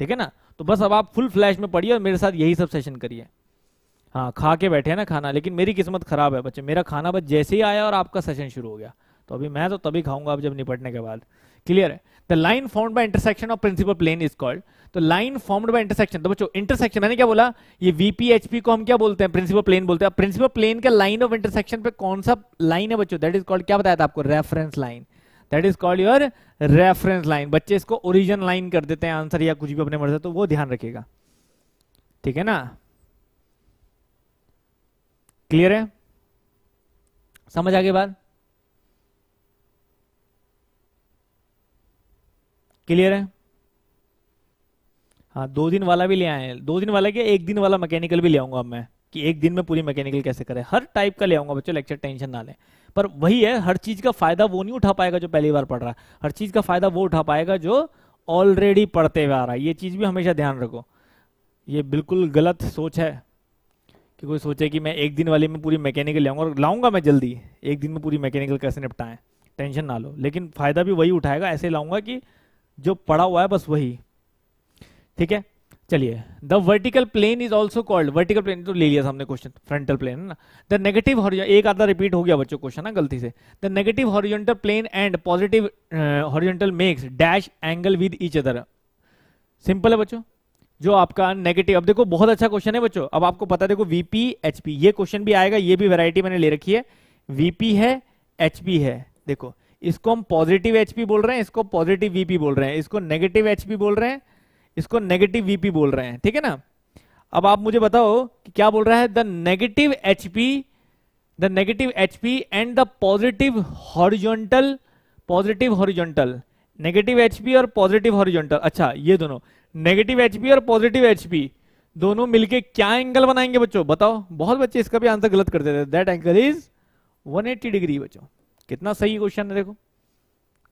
ठीक है ना तो बस अब आप फुल फ्लैश में पढ़िए और मेरे साथ यही सब सेशन करिए हाँ खा के बैठे हैं ना खाना लेकिन मेरी किस्मत खराब है बच्चे मेरा खाना बस जैसे ही आया और आपका सेशन शुरू हो गया तो अभी मैं तो तभी खाऊंगा आप जब निपटने के बाद क्लियर है the line formed by intersection of principal plane is called तो लाइन फॉर्म्ड बाय इंटरसेक्शन तो बच्चों इंटरसेक्शन मैंने क्या बोला ये वीपीएचपी को हम क्या बोलते हैं प्रिंसिपल प्लेन बोलते हैं प्रिंसिपल प्लेन का लाइन ऑफ इंटरसेक्शन पे कौन सा लाइन है बच्चों दैट इज कॉल्ड क्या बताया था आपको reference line that is called your reference line बच्चे इसको ओरिजिन लाइन कर देते हैं आंसर या कुछ भी अपने मर्जी तो वो ध्यान रखेगा ठीक है ना क्लियर है समझ आगे बात क्लियर है हाँ दो दिन वाला भी ले आए दो दिन वाला क्या एक दिन वाला मैकेनिकल भी ले आऊंगा मैं कि एक दिन में पूरी मैकेनिकल कैसे करें हर टाइप का ले आऊंगा बच्चों लेक्चर टेंशन ना लें पर वही है हर चीज का फायदा वो नहीं उठा पाएगा जो पहली बार पढ़ रहा है हर चीज का फायदा वो उठा पाएगा जो ऑलरेडी पढ़ते हुए आ रहा है ये चीज भी हमेशा ध्यान रखो ये बिल्कुल गलत सोच है कि कोई सोचे कि मैं एक दिन वाले में पूरी मैकेनिकल लाऊंगा और लाऊंगा मैं जल्दी एक दिन में पूरी मैकेनिकल कैसे निपटाएं टेंशन ना लो लेकिन फ़ायदा भी वही उठाएगा ऐसे लाऊंगा कि जो पड़ा हुआ है बस वही ठीक है चलिए the vertical plane is also called vertical plane तो ले लिया हमने क्वेश्चन फ्रंटल प्लेन है ना द नेगेटिव एक आधा रिपीट हो गया बच्चों क्वेश्चन ना गलती से the negative horizontal plane and positive horizontal makes dash angle with each other simple है बच्चों जो आपका नेगेटिव अब देखो बहुत अच्छा क्वेश्चन है बच्चों अब आपको पता देखो वीपी एचपी ये क्वेश्चन भी आएगा ये भी वैरायटी मैंने ले रखी है वीपी है एचपी है देखो इसको हम पॉजिटिव एचपी बोल रहे हैं इसको पॉजिटिव वीपी बोल रहे हैं इसको नेगेटिव एचपी बोल रहे हैं इसको नेगेटिव वीपी बोल रहे हैं ठीक है ना अब आप मुझे बताओ कि क्या बोल रहा है the negative HP the negative HP and the positive horizontal positive horizontal negative HP और पॉजिटिव हॉरिजॉन्टल अच्छा ये दोनों नेगेटिव एचपी और पॉजिटिव एचपी दोनों मिलके क्या एंगल बनाएंगे बच्चों बताओ बहुत बच्चे इसका भी आंसर गलत कर देते हैं दैट एंगल इज 180 डिग्री बच्चों कितना सही क्वेश्चन है देखो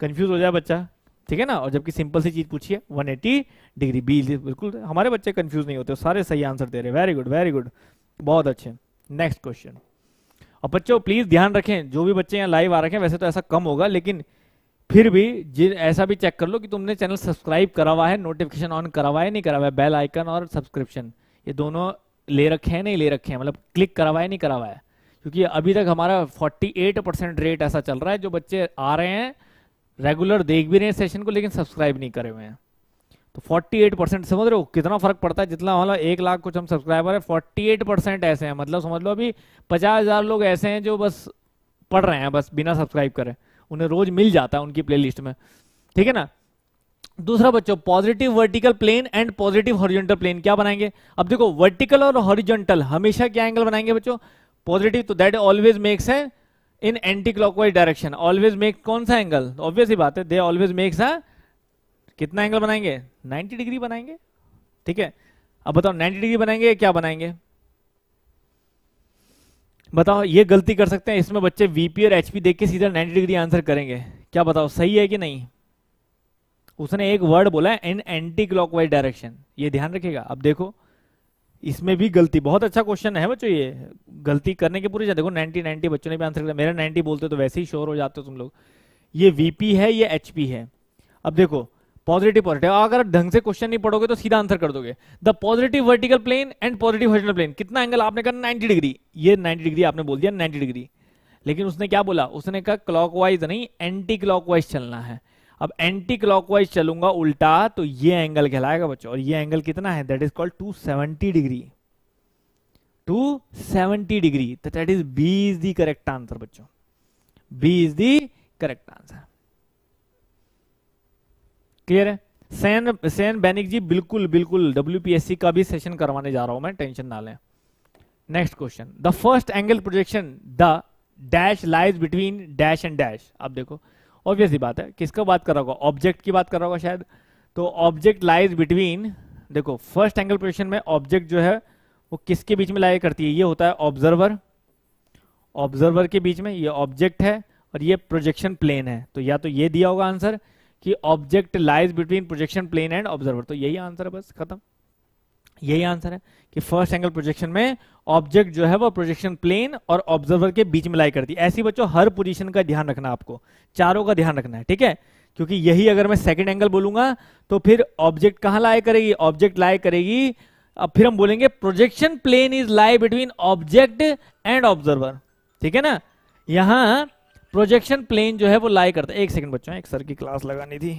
कंफ्यूज हो जाए बच्चा ठीक है ना और जबकि सिंपल सी चीज पूछिए है 180 डिग्री बी बिल्कुल हमारे बच्चे कंफ्यूज नहीं होते सारे सही आंसर दे रहे वेरी गुड वेरी गुड बहुत अच्छे नेक्स्ट क्वेश्चन और बच्चों प्लीज ध्यान रखें जो भी बच्चे यहाँ लाइव आ रखे हैं वैसे तो ऐसा कम होगा लेकिन फिर भी जिन ऐसा भी चेक कर लो कि तुमने चैनल सब्सक्राइब करा हुआ है नोटिफिकेशन ऑन करा हुआ है नहीं करा हुआ है बेल आइकन और सब्सक्रिप्शन ये दोनों ले रखे हैं नहीं ले रखे हैं मतलब क्लिक करा हुआ है नहीं करा हुआ है क्योंकि अभी तक हमारा 48 परसेंट रेट ऐसा चल रहा है जो बच्चे आ रहे हैं रेगुलर देख भी रहे हैं सेशन को लेकिन सब्सक्राइब नहीं करे हुए हैं तो 48 परसेंट समझ रहे हो कितना फर्क पड़ता है जितना मतलब एक लाख कुछ हम सब्सक्राइबर है 48 परसेंट ऐसे हैं मतलब समझ लो अभी पचास हजार लोग ऐसे हैं जो बस पढ़ रहे हैं बस बिना सब्सक्राइब करें उन्हें रोज मिल जाता है उनकी प्लेलिस्ट में ठीक है ना दूसरा बच्चों positive vertical plane and positive horizontal plane क्या बनाएंगे अब देखो वर्टिकल और हॉरिजॉन्टल हमेशा क्या एंगल बनाएंगे बच्चों पॉजिटिव तो दैट ऑलवेज मेक्स है in anti clockwise direction always make कौन सा एंगल ऑब्वियस ही बात है दे ऑलवेज मेक्स है कितना एंगल बनाएंगे नाइनटी डिग्री बनाएंगे ठीक है अब बताओ नाइनटी डिग्री बनाएंगे क्या बनाएंगे बताओ ये गलती कर सकते हैं इसमें बच्चे वीपी और एचपी देख के सीधा 90 डिग्री आंसर करेंगे क्या बताओ सही है कि नहीं उसने एक वर्ड बोला इन एंटी क्लॉकवाइज डायरेक्शन ये ध्यान रखेगा अब देखो इसमें भी गलती बहुत अच्छा क्वेश्चन है बच्चों ये गलती करने के पूरे देखो 90 90 बच्चों ने भी आंसर किया मेरा 90 बोलते तो वैसे ही श्योर हो जाते हो तुम लोग ये वीपी है ये एचपी है अब देखो पॉजिटिव पॉजिटिव अगर ढंग से क्वेश्चन नहीं पढ़ोगे तो सीधा आंसर कर दोगे the positive vertical plane and positive horizontal plane कितना एंगल आपने कहा 90 डिग्री ये 90 डिग्री आपने बोल दिया 90 डिग्री लेकिन उसने क्या बोला उसने कहा क्लॉकवाइज नहीं एंटी क्लॉकवाइज चलना है अब एंटी क्लॉकवाइज चलूंगा उल्टा तो ये एंगल कहलाएगा बच्चों और ये एंगल कितना है that is called two degree 270 degree that is B is the correct answer बच्चों B is the correct answer clear है सैन सैन बैनिक जी बिल्कुल बिल्कुल डब्ल्यूपीएससी का भी सेशन करवाने जा रहा हूं मैं टेंशन ना लें next question the first angle projection the dash lies between dash and dash आप देखो ऑब्वियस बात है किसका बात कर रहा होगा ऑब्जेक्ट की बात कर रहा होगा शायद तो ऑब्जेक्ट लाइज बिटवीन देखो फर्स्ट एंगल प्रोजेक्शन में ऑब्जेक्ट जो है वो किसके बीच में लाया करती है ये होता है ऑब्जर्वर ऑब्जर्वर के बीच में ये ऑब्जेक्ट है और ये प्रोजेक्शन प्लेन है तो या तो ये दिया होगा आंसर कि object lies between projection plane and observer तो यही आंसर है बस खत्म यही आंसर है कि फर्स्ट एंगल प्रोजेक्शन में ऑब्जेक्ट जो है वो प्रोजेक्शन प्लेन और ऑब्जर्वर के बीच में लाई करती है ऐसी बच्चों हर पोजीशन का ध्यान रखना आपको चारों का ध्यान रखना है ठीक है क्योंकि यही अगर मैं सेकंड एंगल बोलूंगा तो फिर ऑब्जेक्ट कहां लाई करेगी ऑब्जेक्ट लाई करेगी अब फिर हम बोलेंगे projection plane is lie between object and observer ठीक है ना यहां प्रोजेक्शन प्लेन जो है वो लाई करता है एक सेकंड बच्चों एक सर की क्लास लगानी थी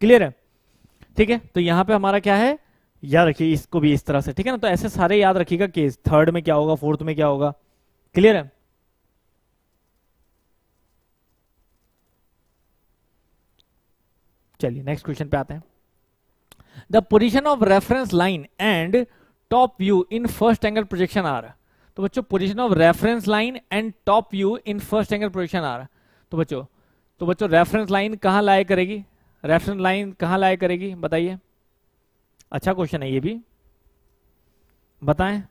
क्लियर है ठीक है तो यहां पे हमारा क्या है याद रखिए इसको भी इस तरह से ठीक है ना तो ऐसे सारे याद रखिएगा केस थर्ड में क्या होगा फोर्थ में क्या होगा क्लियर है चलिए नेक्स्ट क्वेश्चन पे आते हैं the position of reference line and top view in first angle projection are तो बच्चों position of reference line and top view in first angle projection are तो बच्चों तो बच्चों रेफरेंस लाइन कहां लाए करेगी रेफरेंस लाइन कहाँ लाया करेगी बताइए अच्छा क्वेश्चन है ये भी बताएं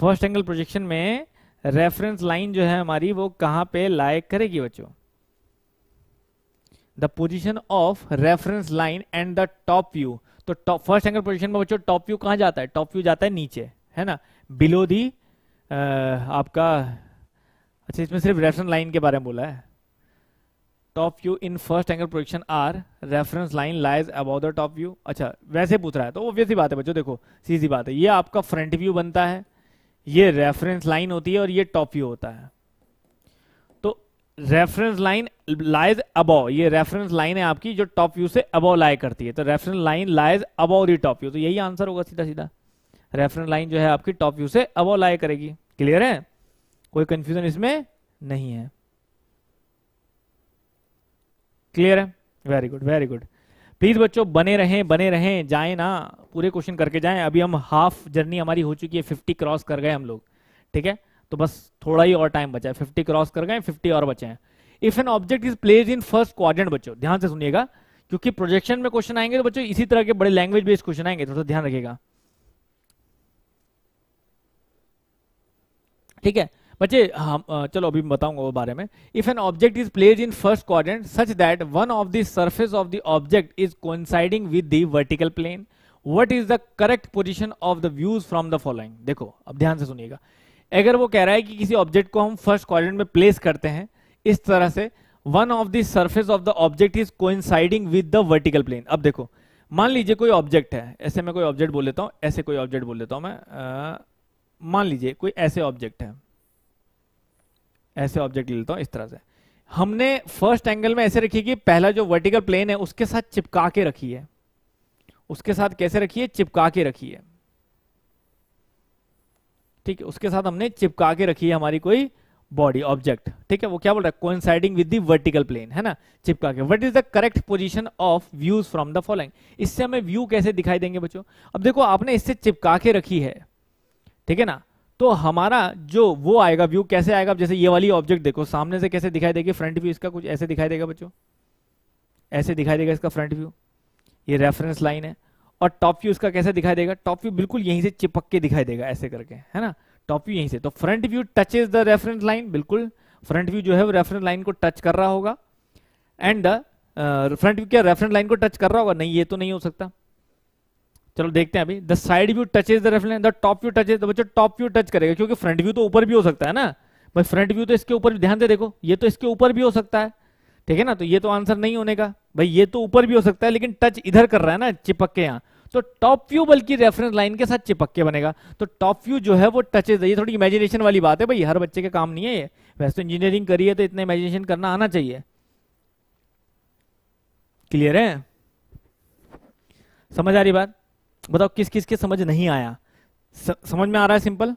फर्स्ट एंगल प्रोजेक्शन में रेफरेंस लाइन जो है हमारी वो कहां पे लाए करेगी बच्चों the position of reference line and the top view तो फर्स्ट एंगल पोजिशन में बच्चों टॉप व्यू कहां जाता है टॉप व्यू जाता है नीचे है ना बिलो दी आपका अच्छा इसमें सिर्फ रेफरेंस लाइन के बारे में बोला है top view in first angle projection are reference line lies above the top view अच्छा वैसे पूछ रहा है तो ऑब्वियस ही बात है बच्चों देखो सीधी बात है ये आपका फ्रंट व्यू बनता है ये रेफरेंस लाइन होती है और ये टॉप व्यू होता है तो रेफरेंस लाइन लाइज अबाउ ये रेफरेंस लाइन है आपकी जो टॉप व्यू से अबाउ लाई करती है तो reference line lies above the top view तो यही आंसर होगा सीधा सीधा रेफरेंस लाइन जो है आपकी टॉप व्यू से अबाउ लाई करेगी क्लियर है कोई कंफ्यूजन इसमें नहीं है क्लियर है very good very good please बच्चों बने रहें बने रहें जाएं ना पूरे क्वेश्चन करके जाएं अभी हम हाफ जर्नी हमारी हो चुकी है फिफ्टी क्रॉस कर गए हम लोग ठीक है तो बस थोड़ा ही और टाइम बचा है फिफ्टी क्रॉस कर गए फिफ्टी और बचे हैं if an object is placed in first quadrant बच्चों ध्यान से सुनिएगा क्योंकि प्रोजेक्शन में क्वेश्चन आएंगे तो बच्चों इसी तरह के बड़े लैंग्वेज बेस्ड क्वेश्चन आएंगे थोड़ा तो ध्यान रखिएगा ठीक है बच्चे हम चलो अभी बताऊंगा वो बारे में if an object is placed in first quadrant such that one of the surface of the object is coinciding with the vertical plane what is the correct position of the views from the following देखो अब ध्यान से सुनिएगा अगर वो कह रहा है कि किसी ऑब्जेक्ट को हम फर्स्ट क्वारेंट में प्लेस करते हैं इस तरह से one of the surface of the object is coinciding with the vertical plane अब देखो मान लीजिए कोई ऑब्जेक्ट है ऐसे में कोई ऑब्जेक्ट बोल लेता हूँ ऐसे कोई ऑब्जेक्ट बोल लेता हूँ मैं मान लीजिए कोई ऐसे ऑब्जेक्ट है ऐसे ऑब्जेक्ट ले लेता हूं इस तरह से हमने फर्स्ट एंगल में ऐसे रखी कि पहला जो वर्टिकल प्लेन है उसके साथ चिपका के रखी है उसके साथ कैसे रखी है चिपका के रखी है ठीक है उसके साथ हमने चिपका के रखी है हमारी कोई बॉडी ऑब्जेक्ट ठीक है वो क्या बोल रहा है coinciding with the vertical plane है ना चिपका के what is the correct position of views from the following इससे हमें व्यू कैसे दिखाई देंगे बच्चों अब देखो आपने इससे चिपका के रखी है ठीक है ना तो हमारा जो वो आएगा व्यू कैसे आएगा जैसे ये वाली ऑब्जेक्ट देखो सामने से कैसे दिखाई देगी फ्रंट व्यू इसका कुछ ऐसे दिखाई देगा बच्चों ऐसे दिखाई देगा इसका फ्रंट व्यू ये रेफरेंस लाइन है और टॉप व्यू इसका कैसे दिखाई देगा टॉप व्यू बिल्कुल यहीं से चिपक के दिखाई देगा ऐसे करके है ना टॉप व्यू यहीं से तो front view touches the reference line बिल्कुल फ्रंट व्यू जो है वो रेफरेंस लाइन को टच कर रहा होगा एंड फ्रंट व्यू क्या रेफरेंस लाइन को टच कर रहा होगा नहीं ये तो नहीं हो सकता चलो देखते हैं अभी the side view touches the reference the top view touches तो बच्चों टॉप व्यू टच करेगा क्योंकि फ्रंट व्यू तो ऊपर भी हो सकता है ना भाई फ्रंट व्यू तो इसके ऊपर ध्यान दे देखो ये तो इसके ऊपर भी हो सकता है ठीक है ना तो ये तो आंसर नहीं होने का भाई ये तो ऊपर भी हो सकता है लेकिन टच इधर कर रहा है ना चिपक के यहाँ तो टॉप व्यू बल्कि रेफरेंस लाइन के साथ चिपक के बनेगा तो टॉप व्यू जो है वो टचेज ये थोड़ी इमेजिनेशन वाली बात है भाई हर बच्चे का काम नहीं है ये वैसे तो इंजीनियरिंग करी है तो इतना इमेजिनेशन करना आना चाहिए क्लियर है समझ आ रही बात बताओ किस किस के समझ नहीं आया स, समझ में आ रहा है सिंपल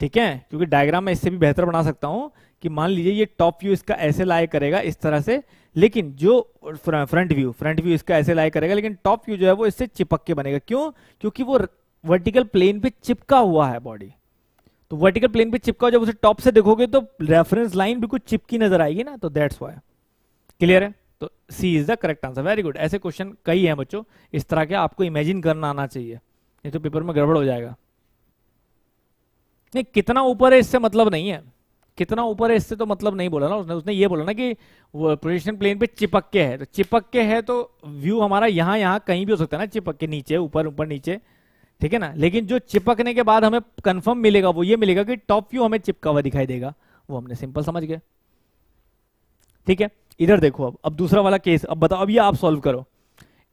ठीक है क्योंकि डायग्राम मैं इससे भी बेहतर बना सकता हूं कि मान लीजिए ये टॉप व्यू इसका ऐसे लाए करेगा इस तरह से लेकिन जो फ्रंट व्यू फ्रंट व्यू इसका ऐसे लाए करेगा लेकिन टॉप व्यू जो है वो इससे चिपक के बनेगा क्यों क्योंकि वो वर्टिकल प्लेन पे चिपका हुआ है बॉडी तो वर्टिकल प्लेन पे चिपका जब उसे टॉप से देखोगे तो रेफरेंस लाइन बिल्कुल चिपकी नजर आएगी ना तो दैट्स वाई क्लियर है तो C is the correct answer very good ऐसे क्वेश्चन कई है बच्चों इस तरह के आपको इमेजिन करना आना चाहिए ये तो पेपर में गड़बड़ हो जाएगा नहीं कितना ऊपर है इससे मतलब नहीं है कितना ऊपर है इससे तो मतलब नहीं बोला ना उसने उसने ये बोला ना कि वो प्रोजेक्शन प्लेन पे चिपक के है तो चिपक के है तो व्यू हमारा यहां यहां कहीं भी हो सकता है ना चिपक के नीचे ऊपर ऊपर नीचे ठीक है ना लेकिन जो चिपकने के बाद हमें कंफर्म मिलेगा वो ये मिलेगा कि टॉप व्यू हमें चिपका हुआ दिखाई देगा वो हमने सिंपल समझ गया ठीक है इधर देखो अब अब दूसरा वाला केस अब बताओ अब ये आप सॉल्व करो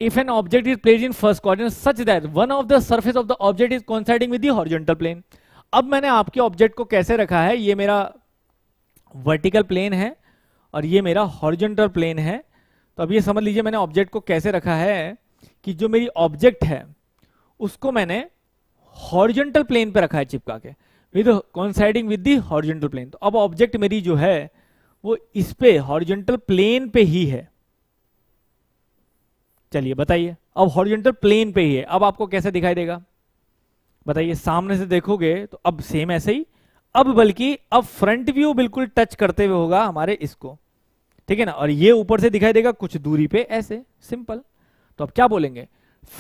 if an object is place in first क्वार such that one of the surface of the object is coinciding with the horizontal plane अब मैंने आपके ऑब्जेक्ट को कैसे रखा है ये मेरा वर्टिकल प्लेन है और ये मेरा हॉर्जेंटल प्लेन है तो अब ये समझ लीजिए मैंने ऑब्जेक्ट को कैसे रखा है कि जो मेरी ऑब्जेक्ट है उसको मैंने हॉर्जेंटल प्लेन पे रखा है चिपका के with coinciding with the horizontal plane तो अब ऑब्जेक्ट मेरी जो है वो इस पे हॉरिजेंटल प्लेन पे ही है चलिए बताइए अब हॉरिजेंटल प्लेन पे ही है अब आपको कैसे दिखाई देगा बताइए सामने से देखोगे तो अब सेम ऐसे ही अब बल्कि अब फ्रंट व्यू बिल्कुल टच करते हुए होगा हमारे इसको ठीक है ना और ये ऊपर से दिखाई देगा कुछ दूरी पे ऐसे सिंपल तो अब क्या बोलेंगे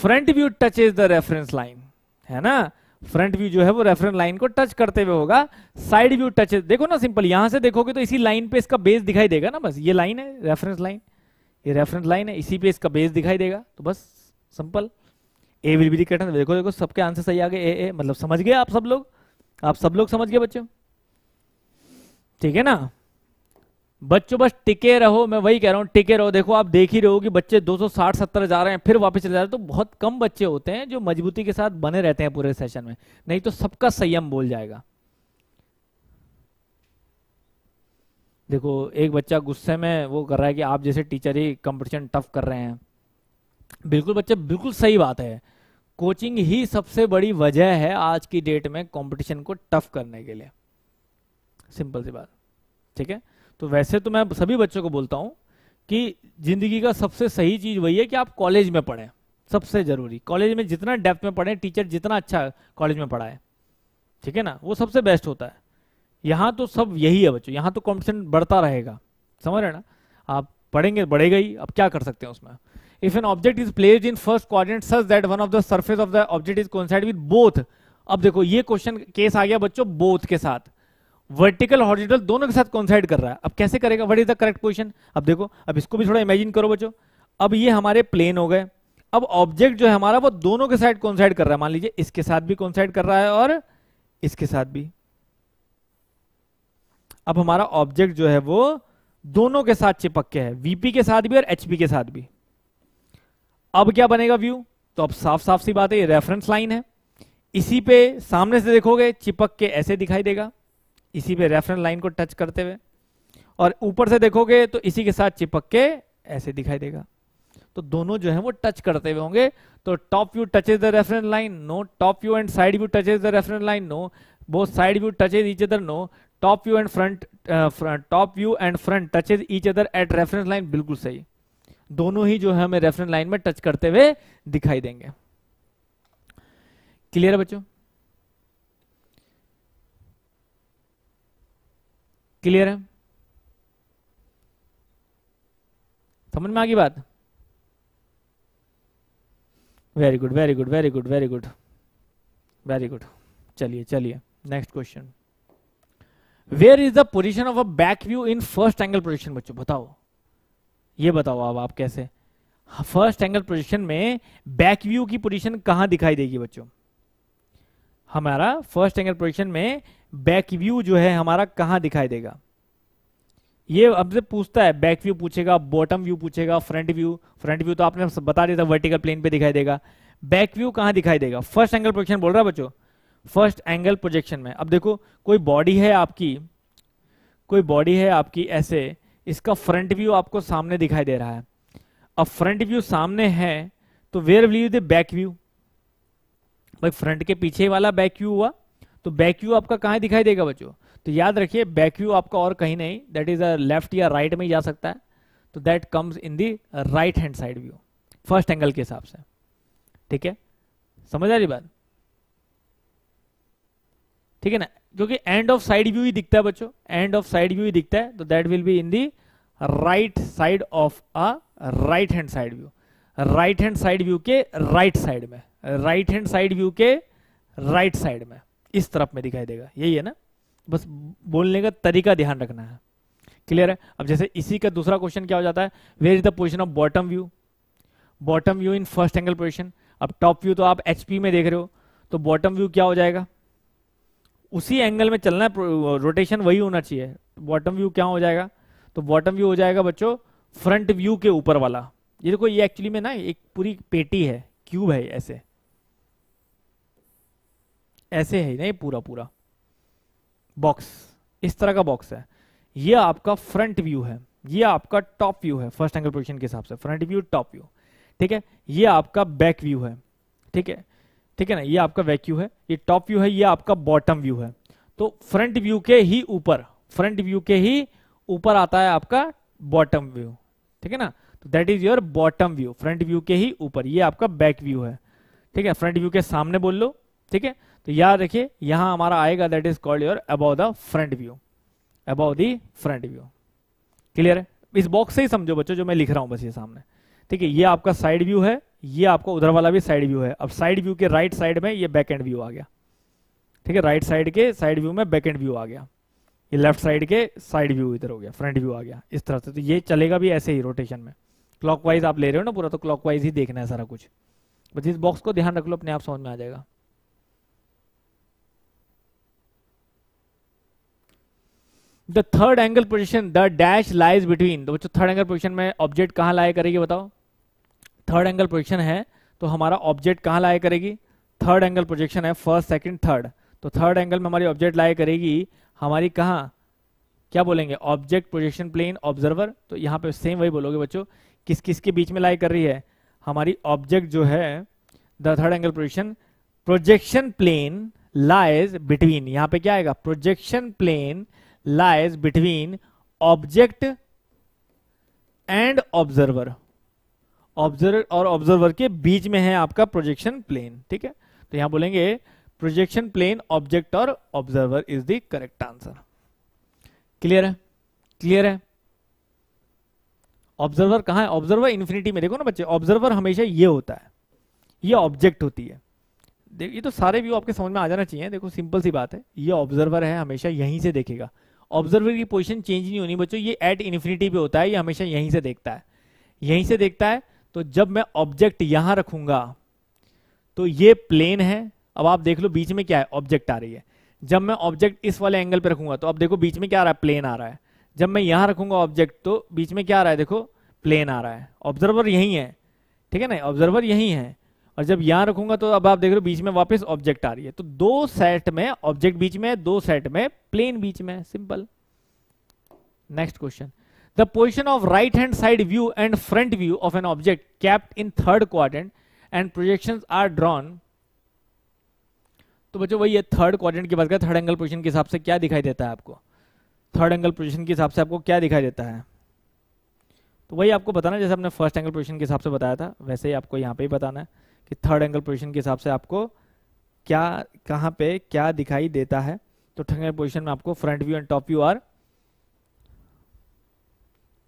front view touch is the reference line है ना फ्रंट व्यू जो है वो रेफरेंस लाइन को टच करते हुए होगा साइड व्यू टच देखो ना सिंपल यहां से देखोगे तो इसी लाइन पे इसका बेस दिखाई देगा ना बस ये लाइन है रेफरेंस लाइन ये रेफरेंस लाइन है इसी पे इसका बेस दिखाई देगा तो बस सिंपल ए विल बी दिखा देखो देखो सबके आंसर सही आ गए ए ए मतलब समझ गए आप सब लोग आप सब लोग समझ गए बच्चों ठीक है ना बच्चों बस टिके रहो मैं वही कह रहा हूँ टिके रहो देखो आप देख ही रहो कि बच्चे 260 70 जा रहे हैं फिर वापस चले जा रहे हैं तो बहुत कम बच्चे होते हैं जो मजबूती के साथ बने रहते हैं पूरे सेशन में नहीं तो सबका संयम बोल जाएगा देखो एक बच्चा गुस्से में वो कर रहा है कि आप जैसे टीचर ही कंपटीशन टफ कर रहे हैं बिल्कुल बच्चे बिल्कुल सही बात है कोचिंग ही सबसे बड़ी वजह है आज की डेट में कॉम्पिटिशन को टफ करने के लिए सिंपल सी बात ठीक है तो वैसे तो मैं सभी बच्चों को बोलता हूं कि जिंदगी का सबसे सही चीज वही है कि आप कॉलेज में पढ़ें सबसे जरूरी कॉलेज में जितना डेप्थ में पढ़ें टीचर जितना अच्छा कॉलेज में पढ़ाए ठीक है ना वो सबसे बेस्ट होता है यहां तो सब यही है बच्चों यहां तो कॉम्पिटिशन बढ़ता रहेगा समझ रहे ना आप पढ़ेंगे बढ़ेगा ही अब क्या कर सकते हैं उसमें if an object is place in first quadrant such that one of the surface of the object is coincide with both अब देखो ये क्वेश्चन केस आ गया बच्चों बोथ के साथ वर्टिकल हॉरिजॉन्टल दोनों के साथ कॉन्साइड कर रहा है अब कैसे करेगा what is the correct position अब देखो अब इसको भी थोड़ा इमेजिन करो बच्चों अब ये हमारे प्लेन हो गए अब ऑब्जेक्ट जो है हमारा वो दोनों के साइड कॉन्साइड कर रहा है मान लीजिए इसके साथ भी कॉन्साइड कर रहा है और इसके साथ भी अब हमारा ऑब्जेक्ट जो है वो दोनों के साथ चिपक के है वीपी के साथ भी और एचपी के साथ भी अब क्या बनेगा व्यू तो अब साफ साफ सी बात है ये रेफरेंस लाइन है इसी पे सामने से देखोगे चिपक के ऐसे दिखाई देगा इसी पे रेफरेंस लाइन को टच करते हुए और ऊपर से देखोगे तो इसी के साथ चिपक के ऐसे दिखाई देगा तो दोनों जो है वो टच करते हुए होंगे तो top view is the reference line no top view and side view is the reference line no both side view is each other no top view and front top view and front is each other at reference line बिल्कुल सही दोनों ही जो है हमें reference line में touch करते हुए दिखाई देंगे क्लियर है बच्चों क्लियर है समझ में आ गई बात very good very good very good very good very good चलिए चलिए next question where is the position of a back view in first angle position बच्चों बताओ ये बताओ अब आप कैसे फर्स्ट एंगल पोजिशन में बैक व्यू की पोजिशन कहां दिखाई देगी बच्चों हमारा फर्स्ट एंगल पोजिशन में बैक व्यू जो है हमारा कहां दिखाई देगा ये से पूछता है बैक व्यू पूछेगा बॉटम व्यू पूछेगा फ्रंट व्यू फ्रंट व्यू तो आपने बता दिया था वर्टिकल प्लेन पे दिखाई देगा बैक व्यू कहां दिखाई देगा फर्स्ट एंगल प्रोजेक्शन बोल रहा है बच्चों फर्स्ट एंगल प्रोजेक्शन में अब देखो कोई बॉडी है आपकी कोई बॉडी है आपकी ऐसे इसका फ्रंट व्यू आपको सामने दिखाई दे रहा है अब फ्रंट व्यू सामने है तो where view you the back view भाई फ्रंट के पीछे वाला बैक व्यू हुआ तो बैक्यू आपका कहां दिखाई देगा बच्चों तो याद रखिए बैक्यू आपका और कहीं नहीं दैट इज अ लेफ्ट या राइट right में ही जा सकता है तो that comes in the right hand side view first angle के हिसाब से ठीक है समझ आ रही बात ठीक है ना क्योंकि एंड ऑफ साइड व्यू ही दिखता है बच्चों एंड ऑफ साइड व्यू ही दिखता है तो that will be in the right side of a right hand side view right hand side view के राइट right साइड में राइट हैंड साइड व्यू के राइट right साइड में इस तरफ में दिखाई देगा यही है ना बस बोलने का तरीका ध्यान रखना है क्लियर है अब जैसे इसी का दूसरा क्वेश्चन क्या हो जाता है where is the position of bottom view bottom view in first angle position अब टॉप व्यू तो आप एचपी में देख रहे हो तो बॉटम व्यू क्या हो जाएगा उसी एंगल में चलना है रोटेशन वही होना चाहिए बॉटम व्यू क्या हो जाएगा तो बॉटम व्यू हो जाएगा बच्चों फ्रंट व्यू के ऊपर वाला ये देखो ये एक्चुअली में ना एक पूरी पेटी है क्यूब है ऐसे ऐसे है ना ये पूरा पूरा बॉक्स इस तरह का बॉक्स है ये आपका फ्रंट व्यू है ये आपका टॉप व्यू है फर्स्ट एंगल पोजिशन के हिसाब से फ्रंट व्यू टॉप व्यू ठीक है ये आपका बैक व्यू है ठीक है ठीक है ना ये आपका बैक व्यू है ये टॉप व्यू है ये आपका बॉटम व्यू है तो फ्रंट व्यू के ही ऊपर फ्रंट व्यू के ही ऊपर आता है आपका बॉटम व्यू ठीक है ना तो that is your bottom view front view के ही ऊपर ये आपका बैक व्यू है ठीक है फ्रंट व्यू के सामने बोल लो ठीक है तो याद रखिए यहां हमारा आएगा that is called your above the front view above the front view clear है इस बॉक्स से ही समझो बच्चों जो मैं लिख रहा हूं बस ये सामने ठीक है ये आपका साइड व्यू है ये आपका उधर वाला भी साइड व्यू है अब साइड व्यू के राइट साइड में ये बैक एंड व्यू आ गया ठीक है राइट साइड के साइड व्यू में बैक एंड व्यू आ गया ये लेफ्ट साइड के साइड व्यू इधर हो गया फ्रंट व्यू आ गया इस तरह से तो ये चलेगा भी ऐसे ही रोटेशन में क्लॉकवाइज आप ले रहे हो ना पूरा तो क्लॉकवाइज ही देखना है सारा कुछ बस इस बॉक्स को ध्यान रख लो अपने आप समझ में आ जाएगा the third angle position the dash lies between बच्चों थर्ड एंगल पोजिशन में ऑब्जेक्ट कहाँ लाया करेगी बताओ थर्ड एंगल पोजिशन है तो हमारा ऑब्जेक्ट कहाँ लाया करेगी थर्ड एंगल प्रोजेक्शन है फर्स्ट सेकंड थर्ड तो थर्ड एंगल में हमारी ऑब्जेक्ट लाया करेगी हमारी कहाँ क्या बोलेंगे ऑब्जेक्ट प्रोजेक्शन प्लेन ऑब्जर्वर तो यहाँ पे सेम वही बोलोगे बच्चों किस किस के बीच में लाई कर रही है हमारी ऑब्जेक्ट जो है the third angle projection projection plane lies between यहाँ पे क्या आएगा projection plane lies between object and observer observer और ऑब्जर्वर के बीच में है आपका प्रोजेक्शन प्लेन ठीक है तो यहां बोलेंगे प्रोजेक्शन प्लेन ऑब्जेक्ट और observer is the correct answer clear है क्लियर है ऑब्जर्वर कहा है ऑब्जर्वर इन्फिनिटी में देखो ना बच्चे ऑब्जर्वर हमेशा ये होता है ये ऑब्जेक्ट होती है देखिए तो सारे व्यू आपके समझ में आ जाना चाहिए देखो सिंपल सी बात है ये ऑब्जर्वर है हमेशा यहीं से देखेगा ऑब्जर्वर की पोजिशन चेंज नहीं होनी बच्चों ये एट इन्फिनिटी पे होता है ये हमेशा यहीं से देखता है यहीं से देखता है तो जब मैं ऑब्जेक्ट यहां रखूंगा तो ये प्लेन है अब आप देख लो बीच में क्या है ऑब्जेक्ट आ रही है जब मैं ऑब्जेक्ट इस वाले एंगल पे रखूंगा तो अब देखो बीच में क्या आ रहा है प्लेन आ रहा है जब मैं यहां रखूंगा ऑब्जेक्ट तो बीच में क्या आ रहा है देखो प्लेन आ रहा है ऑब्जर्वर यही है ठीक है ना ऑब्जर्वर यही है और जब यहां रखूंगा तो अब आप देख रहे हो बीच में वापस ऑब्जेक्ट आ रही है तो दो सेट में ऑब्जेक्ट बीच में दो सेट में प्लेन बीच में simple next question the position of right hand side view and front view of an object kept in third quadrant and projection are drawn तो बच्चों वही है थर्ड क्वाड्रेंट की बात करें थर्ड एंगल पोजिशन के हिसाब से क्या दिखाई देता है आपको थर्ड एंगल पोजिशन के हिसाब से आपको क्या दिखाई देता है तो वही आपको बताना जैसे आपने फर्स्ट एंगल पोजिशन के हिसाब से बताया था वैसे ही आपको यहाँ पे ही बताना है कि थर्ड एंगल पोजिशन के हिसाब से आपको क्या कहाँ पे क्या दिखाई देता है तो थर्ड एंगल पोजिशन में आपको front view and top view are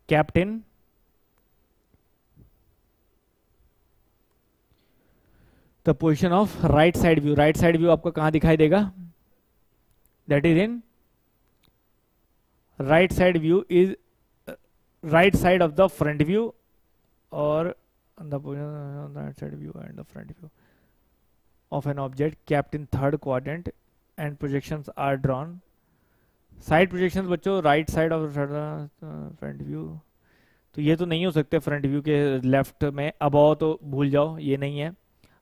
kept in the position of right side view right side view आपको कहां दिखाई देगा that is in right side view is right side of the front view और the position on the right side view and the front view of an object kept in third quadrant and projections are drawn side projection बच्चों side of the front uh, view तो ये तो नहीं हो सकते front view के left में above तो भूल जाओ ये नहीं है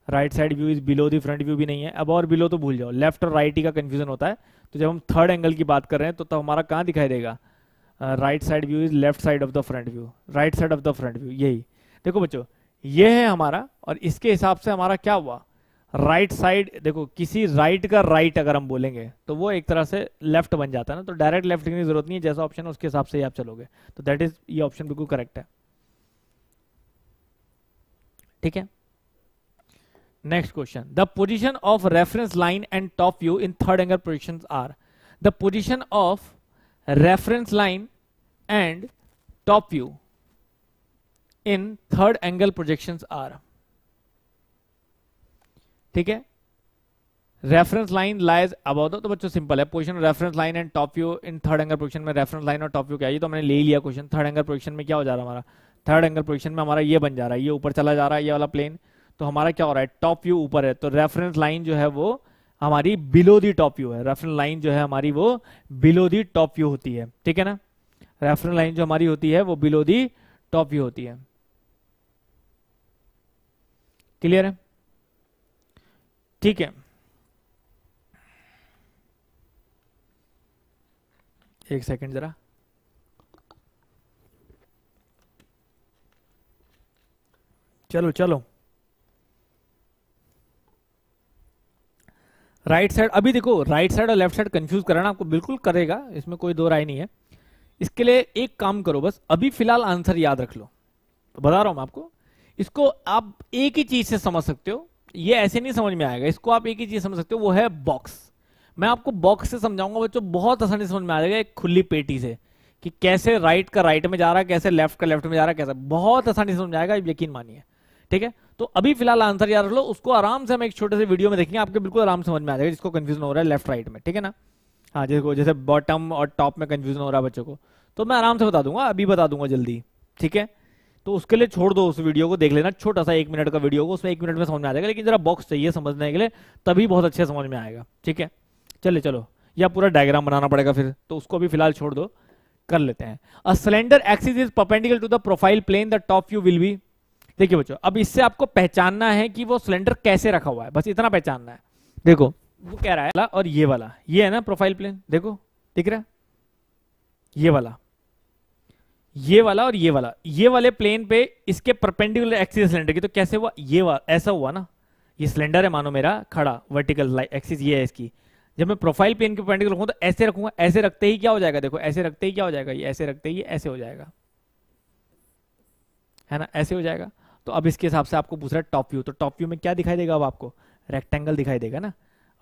right side view is below the front view भी नहीं है अब और बिलो तो भूल जाओ लेफ्ट और राइट ही का कन्फ्यूजन होता है तो जब हम थर्ड एंगल की बात कर रहे हैं तो तब तो हमारा कहाँ दिखाई देगा right side view is left side of the front view right side of the front view यही देखो बच्चों ये है हमारा और इसके हिसाब से हमारा क्या हुआ राइट right साइड देखो किसी राइट right का राइट right अगर हम बोलेंगे तो वो एक तरह से लेफ्ट बन जाता है ना तो डायरेक्ट लेफ्ट लिखने की जरूरत नहीं है जैसा ऑप्शन है उसके हिसाब से ही आप चलोगे तो दैट इज ये ऑप्शन बिल्कुल करेक्ट है ठीक है next question the position of reference line and top view in third angle position are the position of reference line and top view in third angle projection are ठीक है reference line lies about तो बच्चों simple है position reference line and top view in third angle projection में reference line और top view क्या है ये तो मैंने ले लिया क्वेश्चन थर्ड एंगल प्रोजेक्शन में क्या हो जा रहा है हमारा थर्ड एंगल प्रोजेक्शन में हमारा ये बन जा रहा है ये ऊपर चला जा रहा है ये वाला प्लेन तो हमारा क्या हो रहा है टॉप व्यू ऊपर है तो रेफरेंस लाइन जो है वो हमारी बिलो दी टॉप व्यू है रेफरेंस लाइन जो है हमारी वो बिलो दी टॉप व्यू होती है ठीक है ना रेफरेंस लाइन जो हमारी होती है वो बिलो दी टॉप व्यू होती है क्लियर है ठीक है एक सेकंड जरा चलो चलो राइट साइड अभी देखो राइट साइड और लेफ्ट साइड कंफ्यूज कराना आपको बिल्कुल करेगा इसमें कोई दो राय नहीं है इसके लिए एक काम करो बस अभी फिलहाल आंसर याद रख लो तो बता रहा हूं मैं आपको इसको आप एक ही चीज से समझ सकते हो ये ऐसे नहीं समझ में आएगा इसको आप एक ही चीज समझ सकते हो वो है बॉक्स मैं आपको बॉक्स से समझाऊंगा बच्चों बहुत आसानी समझ में आ जाएगा एक खुली पेटी से कि कैसे राइट का राइट में जा रहा है कैसे लेफ्ट का लेफ्ट में जा रहा है कैसे बहुत आसानी समझ समझ आएगा यकीन मानिए ठीक है तो अभी फिलहाल आंसर याद रख लो उसको आराम से हम एक छोटे से वीडियो में देखेंगे आपके बिल्कुल आराम समझ में आ जाएगा जिसको कन्फ्यूजन हो रहा है लेफ्ट राइट में ठीक है ना हाँ जिसको जैसे बॉटम और टॉप में कन्फ्यूजन हो रहा है बच्चों को तो मैं आराम से बता दूंगा अभी बता दूंगा जल्दी ठीक है तो उसके लिए छोड़ दो उस वीडियो को देख लेना छोटा सा एक मिनट का वीडियो को उसमें एक मिनट में समझ में आ जाएगा लेकिन जरा बॉक्स चाहिए समझने के लिए तभी बहुत अच्छे समझ में आएगा ठीक है चले चलो या पूरा डायग्राम बनाना पड़ेगा फिर तो उसको भी फिलहाल छोड़ दो कर लेते हैं a cylinder axis is perpendicular to the profile plane the top view will be देखिए बच्चों अब इससे आपको पहचानना है कि वो सिलेंडर कैसे रखा हुआ है बस इतना पहचानना है देखो वो कह रहा है और ये वाला ये है ना प्रोफाइल प्लेन देखो दिख रहा है ये वाला ये वाला और ये वाला ये वाले प्लेन पे इसके परपेंडिकुलर एक्सिस सिलेंडर की तो कैसे हुआ ये हुआ ऐसा हुआ ना ये सिलेंडर है मानो मेरा खड़ा वर्टिकल एक्सिस ये है इसकी जब मैं प्रोफाइल प्लेन के परपेंडिकुलर रखूँ तो ऐसे रखूंगा ऐसे रखते ही क्या हो जाएगा देखो ऐसे रखते ही क्या हो जाएगा ये ऐसे रखते ही ऐसे हो जाएगा है ना ऐसे हो जाएगा तो अब इसके हिसाब से आपको पूछ रहा है टॉप व्यू तो टॉप व्यू में क्या दिखाई देगा अब आपको रेक्टेंगल दिखाई देगा ना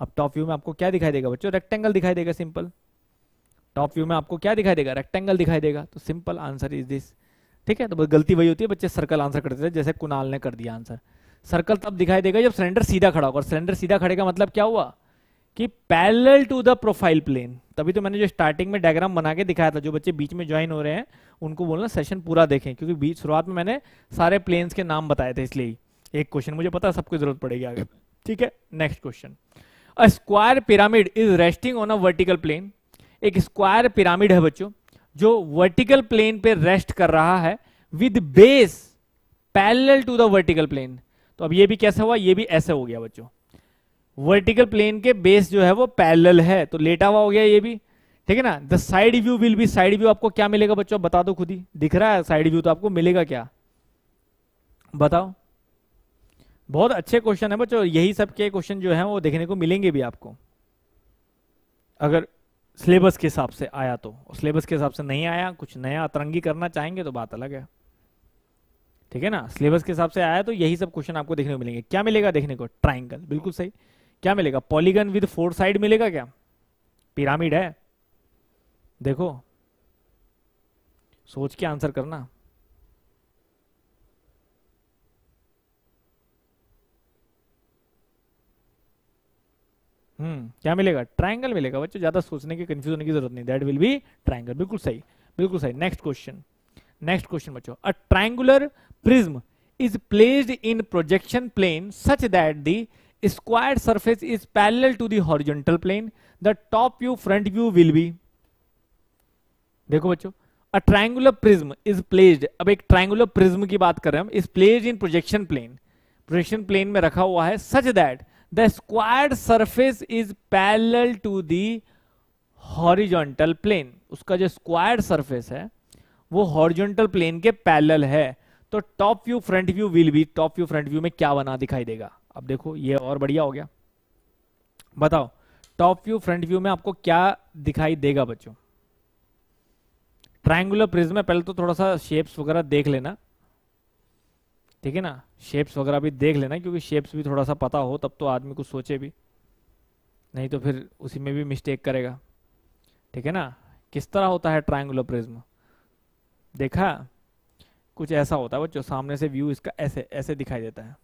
अब टॉप व्यू में आपको क्या दिखाई देगा बच्चों रेक्टेंगल दिखाई देगा सिंपल टॉप व्यू में आपको क्या दिखाई देगा रेक्टेंगल दिखाई देगा तो सिंपल आंसर इज दिस ठीक है तो बस गलती वही होती है बच्चे सर्कल आंसर करते थे जैसे कुनाल ने कर दिया आंसर सर्कल तब दिखाई देगा जब सिलेंडर सीधा खड़ा होगा सिलेंडर सीधा खड़े का मतलब क्या हुआ कि parallel to the profile plane तभी तो मैंने जो स्टार्टिंग में डायग्राम बना के दिखाया था जो बच्चे बीच में ज्वाइन हो रहे हैं उनको बोलना सेशन पूरा देखें क्योंकि बीच शुरुआत में मैंने सारे प्लेन्स के नाम बताए थे इसलिए एक क्वेश्चन मुझे पता है सबको जरूरत पड़ेगी आगे ठीक है next question a square pyramid is resting on a vertical plane एक स्क्वायर पिरामिड है बच्चों जो वर्टिकल प्लेन पे रेस्ट कर रहा है with base parallel to the vertical plane तो अब ये भी कैसा हुआ ये भी ऐसे हो गया बच्चों वर्टिकल प्लेन के बेस जो है वो पैरेलल है तो लेटा हुआ हो गया ये भी ठीक है ना the side view will be side view आपको क्या मिलेगा बच्चों बता दो खुद ही दिख रहा है साइड व्यू तो आपको मिलेगा क्या बताओ बहुत अच्छे क्वेश्चन है बच्चों यही सब के क्वेश्चन जो है वो देखने को मिलेंगे भी आपको अगर सिलेबस के हिसाब से आया तो सिलेबस के हिसाब से नहीं आया कुछ नया अतरंगी करना चाहेंगे तो बात अलग है ठीक है ना सिलेबस के हिसाब से आया तो यही सब क्वेश्चन आपको देखने को मिलेंगे क्या मिलेगा देखने को ट्राइंगल बिल्कुल सही क्या मिलेगा पॉलीगन विद फोर साइड मिलेगा क्या पिरामिड है देखो सोच के आंसर करना हम्म क्या मिलेगा ट्राइंगल मिलेगा बच्चों ज्यादा सोचने की कंफ्यूज होने की जरूरत नहीं दैट विल बी ट्राइंगल बिल्कुल सही बिल्कुल सही नेक्स्ट क्वेश्चन नेक्स्ट क्वेश्चन बच्चों a triangular prism is placed in projection plane such that the square surface is parallel to the horizontal plane the top view front view will be देखो बच्चों a triangular prism is placed अब एक triangular prism की बात कर रहे हैं हम is placed in projection plane projection plane में रखा हुआ है such that the square surface is parallel to the horizontal plane उसका जो स्क्वायर सरफेस है वो हॉरिजोंटल प्लेन के पैरल है तो top view front view will be top view front view में क्या बना दिखाई देगा अब देखो ये और बढ़िया हो गया बताओ टॉप व्यू फ्रंट व्यू में आपको क्या दिखाई देगा बच्चों ट्राइंगुलर प्रिज में पहले तो थोड़ा सा शेप्स वगैरह देख लेना ठीक है ना शेप्स वगैरह भी देख लेना क्योंकि शेप्स भी थोड़ा सा पता हो तब तो आदमी कुछ सोचे भी नहीं तो फिर उसी में भी मिस्टेक करेगा ठीक है ना किस तरह होता है ट्राइंगुलर प्रिज्म देखा कुछ ऐसा होता है बच्चों सामने से व्यू इसका ऐसे ऐसे दिखाई देता है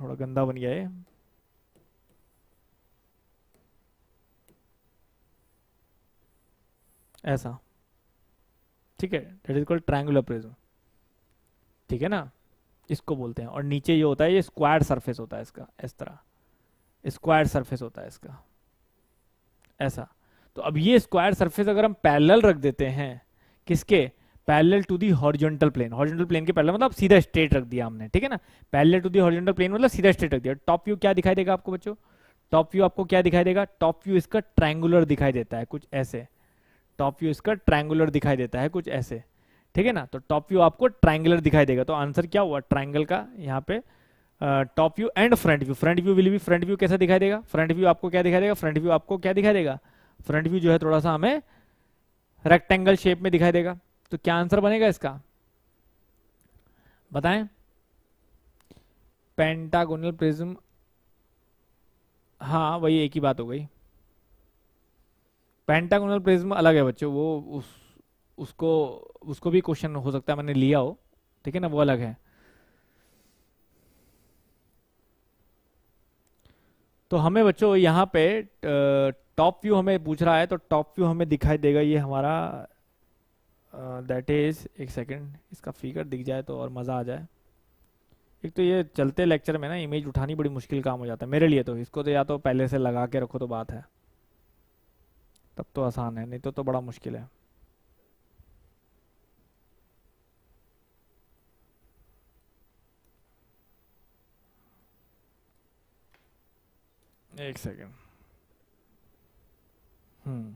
थोड़ा गंदा बन गया है ऐसा ठीक है that is called triangular prism ठीक है ना इसको बोलते हैं और नीचे ये होता है ये स्क्वायर सरफेस होता है इसका इस तरह स्क्वायर सरफेस होता है इसका ऐसा तो अब ये स्क्वायर सरफेस अगर हम पैरेलल रख देते हैं किसके parallel to the horizontal plane horizontal plane के पैरेलल मतलब सीधा स्ट्रेट रख दिया हमने ठीक है ना parallel to the horizontal plane मतलब सीधा स्ट्रेट रख दिया टॉप व्यू क्या दिखाई देगा आपको बच्चों टॉप व्यू आपको क्या दिखाई देगा टॉप व्यू इसका ट्रायंगुलर दिखाई देता है कुछ ऐसे टॉप व्यू इसका ट्रायंगुलर दिखाई देता है कुछ ऐसे ठीक है ना तो टॉप व्यू आपको ट्राइंगुलर दिखाई देगा तो आंसर क्या हुआ ट्राइंगल का यहाँ पे top view and front view front view will भी फ्रंट व्यू कैसा दिखाई देगा फ्रंट व्यू आपको क्या दिखाई देगा फ्रंट व्यू आपको क्या दिखाई देगा फ्रंट व्यू जो है थोड़ा सा हमें रेक्टेंगल शेप में दिखाई देगा तो क्या आंसर बनेगा इसका बताएं पेंटागोनल प्रिज्म हाँ वही एक ही बात हो गई पेंटागोनल प्रिज्म अलग है बच्चों वो उस उसको उसको भी क्वेश्चन हो सकता है मैंने लिया हो ठीक है ना वो अलग है तो हमें बच्चों यहाँ पे टॉप व्यू हमें पूछ रहा है तो टॉप व्यू हमें दिखाई देगा ये हमारा दैट इज एक सेकेंड इसका फिगर दिख जाए तो और मज़ा आ जाए एक तो ये चलते लेक्चर में ना इमेज उठानी बड़ी मुश्किल काम हो जाता है मेरे लिए तो इसको तो या तो पहले से लगा के रखो तो बात है तब तो आसान है नहीं तो तो बड़ा मुश्किल है एक सेकेंड हम्म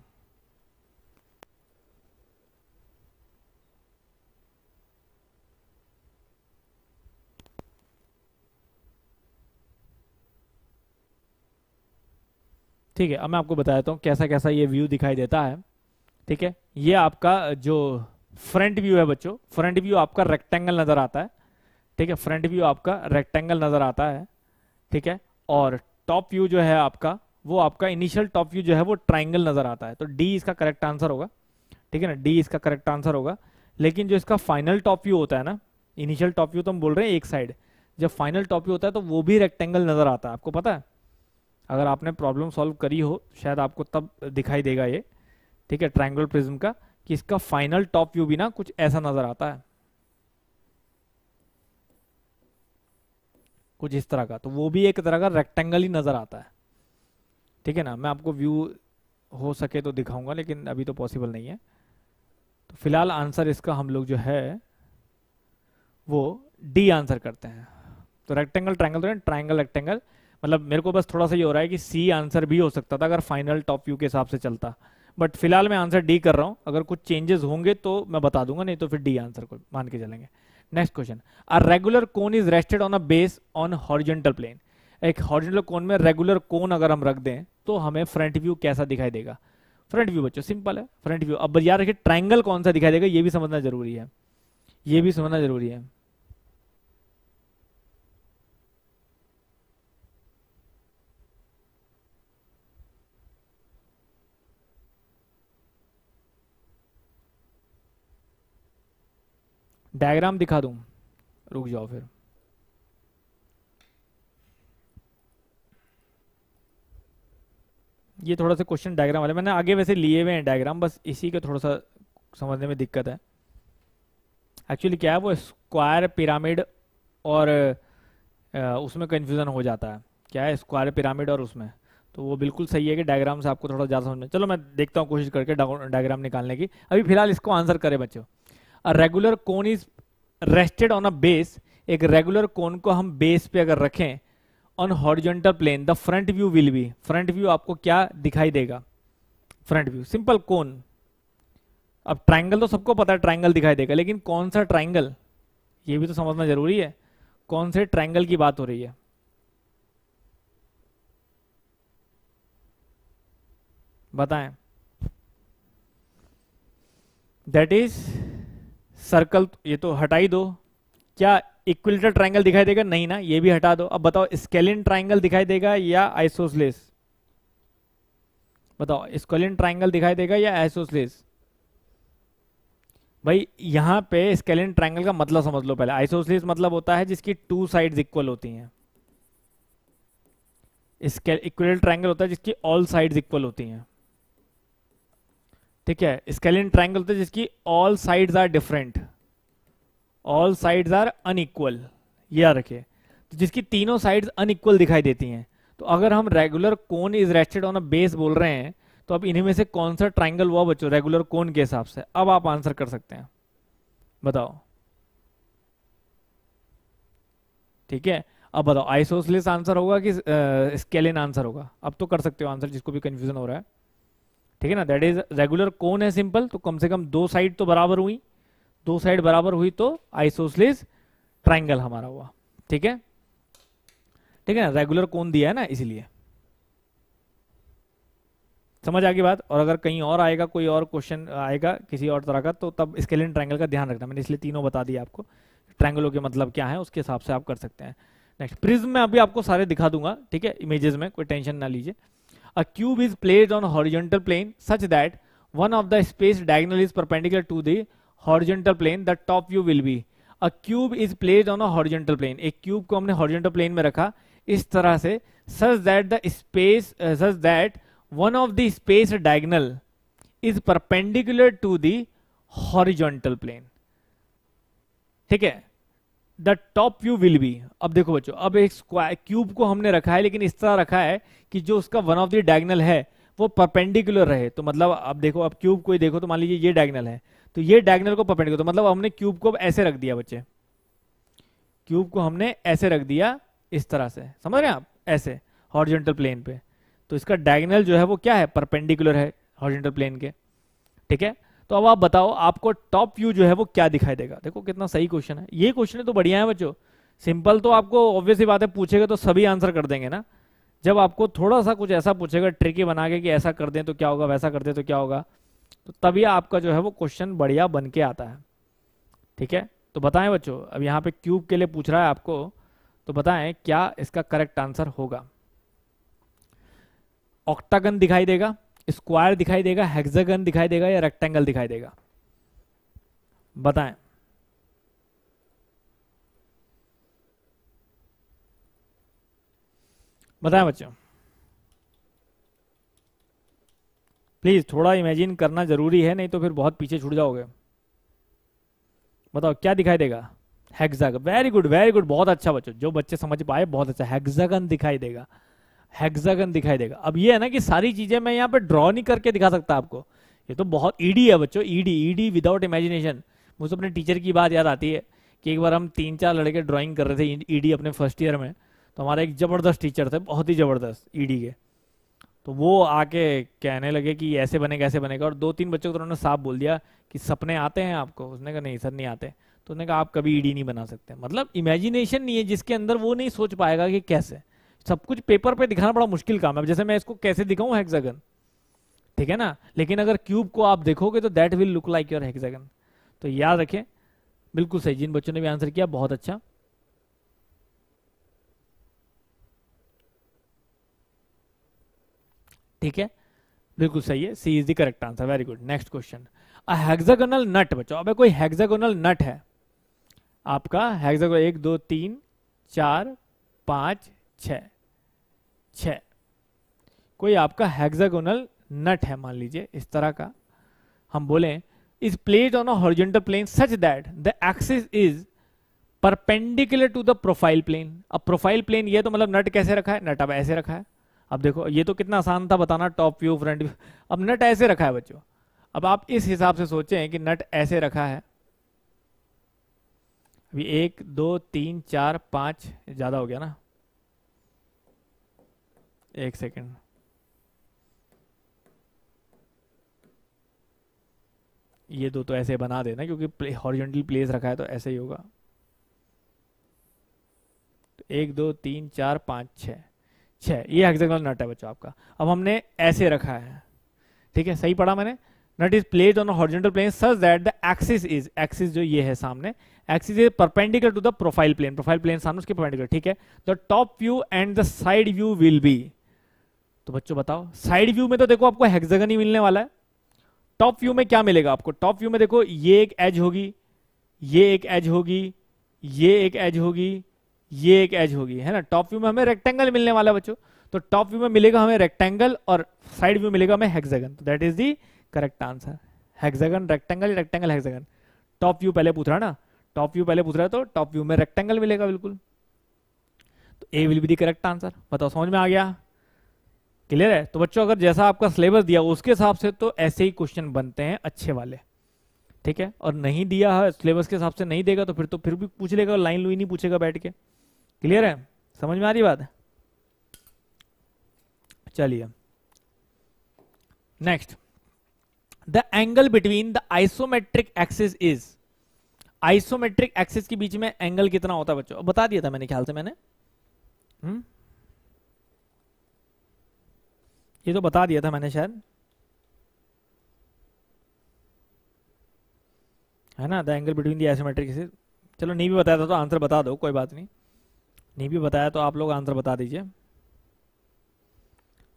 ठीक है अब मैं आपको बता देता हूँ कैसा कैसा ये व्यू दिखाई देता है ठीक है ये आपका जो फ्रंट व्यू है बच्चों फ्रंट व्यू आपका रेक्टेंगल नज़र आता है ठीक है फ्रंट व्यू आपका रेक्टेंगल नज़र आता है ठीक है और टॉप व्यू जो है आपका वो आपका इनिशियल टॉप व्यू जो है वो ट्राइंगल नजर आता है तो डी इसका करेक्ट आंसर होगा ठीक है ना डी इसका करेक्ट आंसर होगा लेकिन जो इसका फाइनल टॉप व्यू होता है ना इनिशियल टॉप व्यू तो हम बोल रहे हैं एक साइड जब फाइनल टॉप व्यू होता है तो वो भी रेक्टेंगल नजर आता है आपको पता है अगर आपने प्रॉब्लम सॉल्व करी हो शायद आपको तब दिखाई देगा ये ठीक है ट्राइंगल प्रिज्म का कि इसका फाइनल टॉप व्यू भी ना कुछ ऐसा नजर आता है कुछ इस तरह का तो वो भी एक तरह का रेक्टेंगल ही नज़र आता है ठीक है ना मैं आपको व्यू हो सके तो दिखाऊंगा लेकिन अभी तो पॉसिबल नहीं है तो फिलहाल आंसर इसका हम लोग जो है वो डी आंसर करते हैं तो रेक्टेंगल ट्राइंगल तो ट्राइंगल रेक्टेंगल मतलब मेरे को बस थोड़ा सा ये हो रहा है कि सी आंसर भी हो सकता था अगर फाइनल टॉप व्यू के हिसाब से चलता बट फिलहाल मैं आंसर डी कर रहा हूँ अगर कुछ चेंजेस होंगे तो मैं बता दूंगा नहीं तो फिर डी आंसर को मान के चलेंगे next question a regular cone is rested on a base on horizontal plane एक हॉरिजेंटल कोन में रेगुलर कोन अगर हम रख दें तो हमें फ्रंट व्यू कैसा दिखाई देगा फ्रंट व्यू बच्चों सिंपल है फ्रंट व्यू अब याद रखिए ट्राइंगल कौन सा दिखाई देगा ये भी समझना जरूरी है ये भी समझना जरूरी है डायग्राम दिखा दूँ रुक जाओ फिर ये थोड़ा सा क्वेश्चन डायग्राम वाले मैंने आगे वैसे लिए हुए हैं डायग्राम बस इसी के थोड़ा सा समझने में दिक्कत है एक्चुअली क्या है वो स्क्वायर पिरामिड और उसमें कन्फ्यूज़न हो जाता है क्या है स्क्वायर पिरामिड और उसमें तो वो बिल्कुल सही है कि डायग्राम से आपको थोड़ा ज़्यादा समझ में चलो मैं देखता हूँ कोशिश करके डायग्राम निकालने की अभी फिलहाल इसको आंसर करें बच्चों regular cone is rested on a base एक रेगुलर कोन को हम बेस पे अगर रखें on horizontal plane the front view will be front view आपको क्या दिखाई देगा फ्रंट व्यू सिंपल कोन अब ट्राइंगल तो सबको पता है ट्राइंगल दिखाई देगा लेकिन कौन सा ट्राइंगल ये भी तो समझना जरूरी है कौन से ट्राइंगल की बात हो रही है बताएं दैट इज सर्कल ये तो हटा ही दो क्या इक्विलेटर ट्राइंगल दिखाई देगा नहीं ना ये भी हटा दो अब बताओ स्केलिन ट्राइंगल दिखाई देगा या आइसोसलेस बताओ स्केलिन ट्राइंगल दिखाई देगा या आइसोसलेस भाई यहां पे स्केलिन ट्राइंगल का मतलब समझ लो पहले आइसोसलेस मतलब होता है जिसकी टू साइड इक्वल होती हैं इक्वल ट्राइंगल होता है जिसकी ऑल साइड इक्वल होती हैं ठीक है स्केलिन ट्राइंगल होता है जिसकी all sides are different all sides are unequal ये याद रखिए तो जिसकी तीनों साइड्स अनइक्वल दिखाई देती हैं तो अगर हम regular cone is rested on a base बोल रहे हैं तो अब इन्हीं में से कौन सा ट्राइंगल हुआ बच्चों रेगुलर कोन के हिसाब से अब आप आंसर कर सकते हैं बताओ ठीक है अब बताओ आइसोसलिस आंसर होगा कि स्केलिन आंसर होगा अब तो कर सकते हो आंसर जिसको भी कंफ्यूजन हो रहा है ठीक है ना दैट इज रेगुलर कौन है सिंपल तो कम से कम दो साइड तो बराबर हुई दो साइड बराबर हुई तो आइसोसलेस ट्राइंगल हमारा हुआ ठीक है ठीक है ना रेगुलर कौन दिया है ना इसलिए समझ आ गई बात और अगर कहीं और आएगा कोई और क्वेश्चन आएगा किसी और तरह का तो तब स्केलिन ट्रैंगल का ध्यान रखना मैंने इसलिए तीनों बता दिया आपको ट्रैंगलों के मतलब क्या है उसके हिसाब से आप कर सकते हैं नेक्स्ट प्रिज्म में अभी आपको सारे दिखा दूंगा ठीक है इमेजेस में कोई टेंशन ना लीजिए a cube is placed on horizontal plane such that one of the space diagonal is perpendicular to the horizontal plane the top view will be a cube is placed on a horizontal plane एक cube ko humne horizontal plane mein rakha is tarah se such that the space uh, such that one of the space diagonal is perpendicular to the horizontal plane theek hai the top view will be अब देखो बच्चों अब एक cube को हमने रखा है लेकिन इस तरह रखा है कि जो उसका वन ऑफ द डायगनल है वो परपेंडिकुलर रहे तो मतलब अब देखो अब क्यूब को देखो तो मान लीजिए ये डायगनल है तो ये डायगनल को परपेंडिकुलर तो मतलब हमने क्यूब को ऐसे रख दिया बच्चे क्यूब को हमने ऐसे रख दिया इस तरह से समझ रहे हैं आप ऐसे हॉर्जेंटल प्लेन पे तो इसका डायगनल जो है वो क्या है परपेंडिकुलर है हॉर्जेंटल प्लेन के ठीक है तो अब आप बताओ आपको टॉप व्यू जो है वो क्या दिखाई देगा देखो कितना सही क्वेश्चन है ये क्वेश्चन तो बढ़िया है बच्चों सिंपल तो आपको ऑब्वियसली बात है पूछेगा तो सभी आंसर कर देंगे ना जब आपको थोड़ा सा कुछ ऐसा पूछेगा ट्रिकी बना के कि ऐसा कर दें तो क्या होगा वैसा कर दें तो क्या होगा तो तभी आपका जो है वो क्वेश्चन बढ़िया बन के आता है ठीक है तो बताएं बच्चों अब यहाँ पे क्यूब के लिए पूछ रहा है आपको तो बताएं क्या इसका करेक्ट आंसर होगा ऑक्टागन दिखाई देगा स्क्वायर दिखाई देगा हेक्सागन दिखाई देगा या रेक्टेंगल दिखाई देगा बताएं बताएं बच्चों प्लीज थोड़ा इमेजिन करना जरूरी है नहीं तो फिर बहुत पीछे छूट जाओगे बताओ क्या दिखाई देगा hexagon very good very good बहुत अच्छा बच्चों जो बच्चे समझ पाए बहुत अच्छा हेक्सागन दिखाई देगा हेक्सागन दिखाई देगा अब ये है ना कि सारी चीजें मैं यहाँ पे ड्रॉ नहीं करके दिखा सकता आपको ये तो बहुत ईडी e है बच्चों ईडी ईडी विदाउट इमेजिनेशन मुझे तो अपने टीचर की बात याद आती है कि एक बार हम तीन चार लड़के ड्रॉइंग कर रहे थे ईडी e e अपने फर्स्ट ईयर में तो हमारा एक ज़बरदस्त टीचर थे बहुत ही ज़बरदस्त ईडी के तो वो आके कहने लगे कि ऐसे बनेगा ऐसे बनेगा और दो तीन बच्चों को उन्होंने साफ बोल दिया कि सपने आते हैं आपको उसने कहा नहीं सर नहीं आते तो उन्होंने कहा आप कभी ईडी नहीं बना सकते मतलब इमेजिनेशन नहीं है जिसके अंदर वो नहीं सोच पाएगा कि कैसे सब कुछ पेपर पे दिखाना बड़ा मुश्किल काम है जैसे मैं इसको कैसे दिखाऊं हेक्सागन ठीक है ना लेकिन अगर क्यूब को आप देखोगे तो that will look like your hexagon तो याद रखें बिल्कुल सही जिन बच्चों ने भी आंसर किया बहुत अच्छा ठीक है बिल्कुल सही है C is the correct answer very good next question hexagonal nut बच्चों अबे कोई हेक्सागोनल नट है आपका हेक्सागोनल एक दो तीन चार पांच छ छ कोई आपका हेक्सागोनल नट है मान लीजिए इस तरह का हम बोले is placed on a plane such that the axis is perpendicular to the profile plane अब प्रोफाइल प्लेन ये तो मतलब नट कैसे रखा है नट अब ऐसे रखा है अब देखो ये तो कितना आसान था बताना टॉप व्यू फ्रंट व्यू अब नट ऐसे रखा है बच्चों अब आप इस हिसाब से सोचें कि नट ऐसे रखा है अभी एक दो तीन चार पांच ज़्यादा हो गया ना एक सेकेंड ये दो तो ऐसे बना देना क्योंकि हॉरिजॉन्टल प्लेस रखा है तो ऐसे ही होगा तो एक दो तीन चार पाँच छ छ ये हेक्सागोनल नट है बच्चों आपका अब हमने ऐसे रखा है ठीक है सही पढ़ा मैंने nut is place on horizontal plane such that the axis is axis जो ये है सामने axis is perpendicular to the profile plane profile plane सामने उसके परपेंडिकुलर ठीक है the top view and the side view will be तो बच्चों बताओ साइड व्यू में तो देखो आपको हेक्सागन ही मिलने वाला है टॉप व्यू में क्या मिलेगा आपको टॉप व्यू में देखो ये एक एज होगी ये एक एज होगी ये एक एज होगी ये एक एज होगी है ना टॉप व्यू में हमें रेक्टेंगल मिलने वाला है बच्चों तो टॉप व्यू में मिलेगा हमें रेक्टेंगल और साइड व्यू मिलेगा हमें हेक्सागन तो that is the correct answer hexagon rectangle rectangle hexagon top view पहले पूछ रहा ना टॉप व्यू पहले पूछ रहा है तो टॉप व्यू में रेक्टेंगल मिलेगा बिल्कुल तो A will be the correct answer बताओ समझ में आ गया क्लियर है तो बच्चों अगर जैसा आपका सिलेबस दिया उसके हिसाब से तो ऐसे ही क्वेश्चन बनते हैं अच्छे वाले ठीक है और नहीं दिया है सिलेबस के हिसाब से नहीं देगा तो फिर तो फिर भी पूछ लेगा लाइन लुई नहीं पूछेगा बैठ के क्लियर है समझ में आ रही बात है चलिए next the angle between the isometric axis is isometric axis के बीच में एंगल कितना होता है बच्चों बता दिया था मैंने ख्याल से मैंने हुँ? हम्म? ये तो बता दिया था मैंने शायद है ना the angle between the isometric चलो नहीं भी बताया था तो आंसर बता दो कोई बात नहीं नहीं भी बताया तो आप लोग आंसर बता दीजिए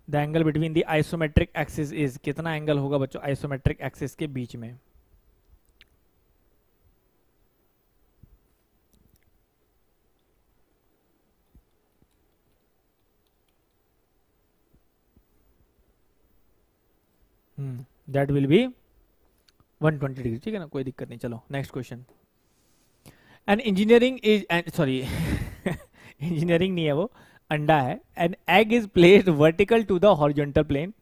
the angle between the isometric axis is कितना एंगल होगा बच्चों आइसोमेट्रिक एक्सिस के बीच में दैट विल बी 120 डिग्री ठीक है ना कोई दिक्कत नहीं चलो next question an engineering is and sorry engineering नहीं है वो अंडा है an egg is placed vertical to the horizontal plane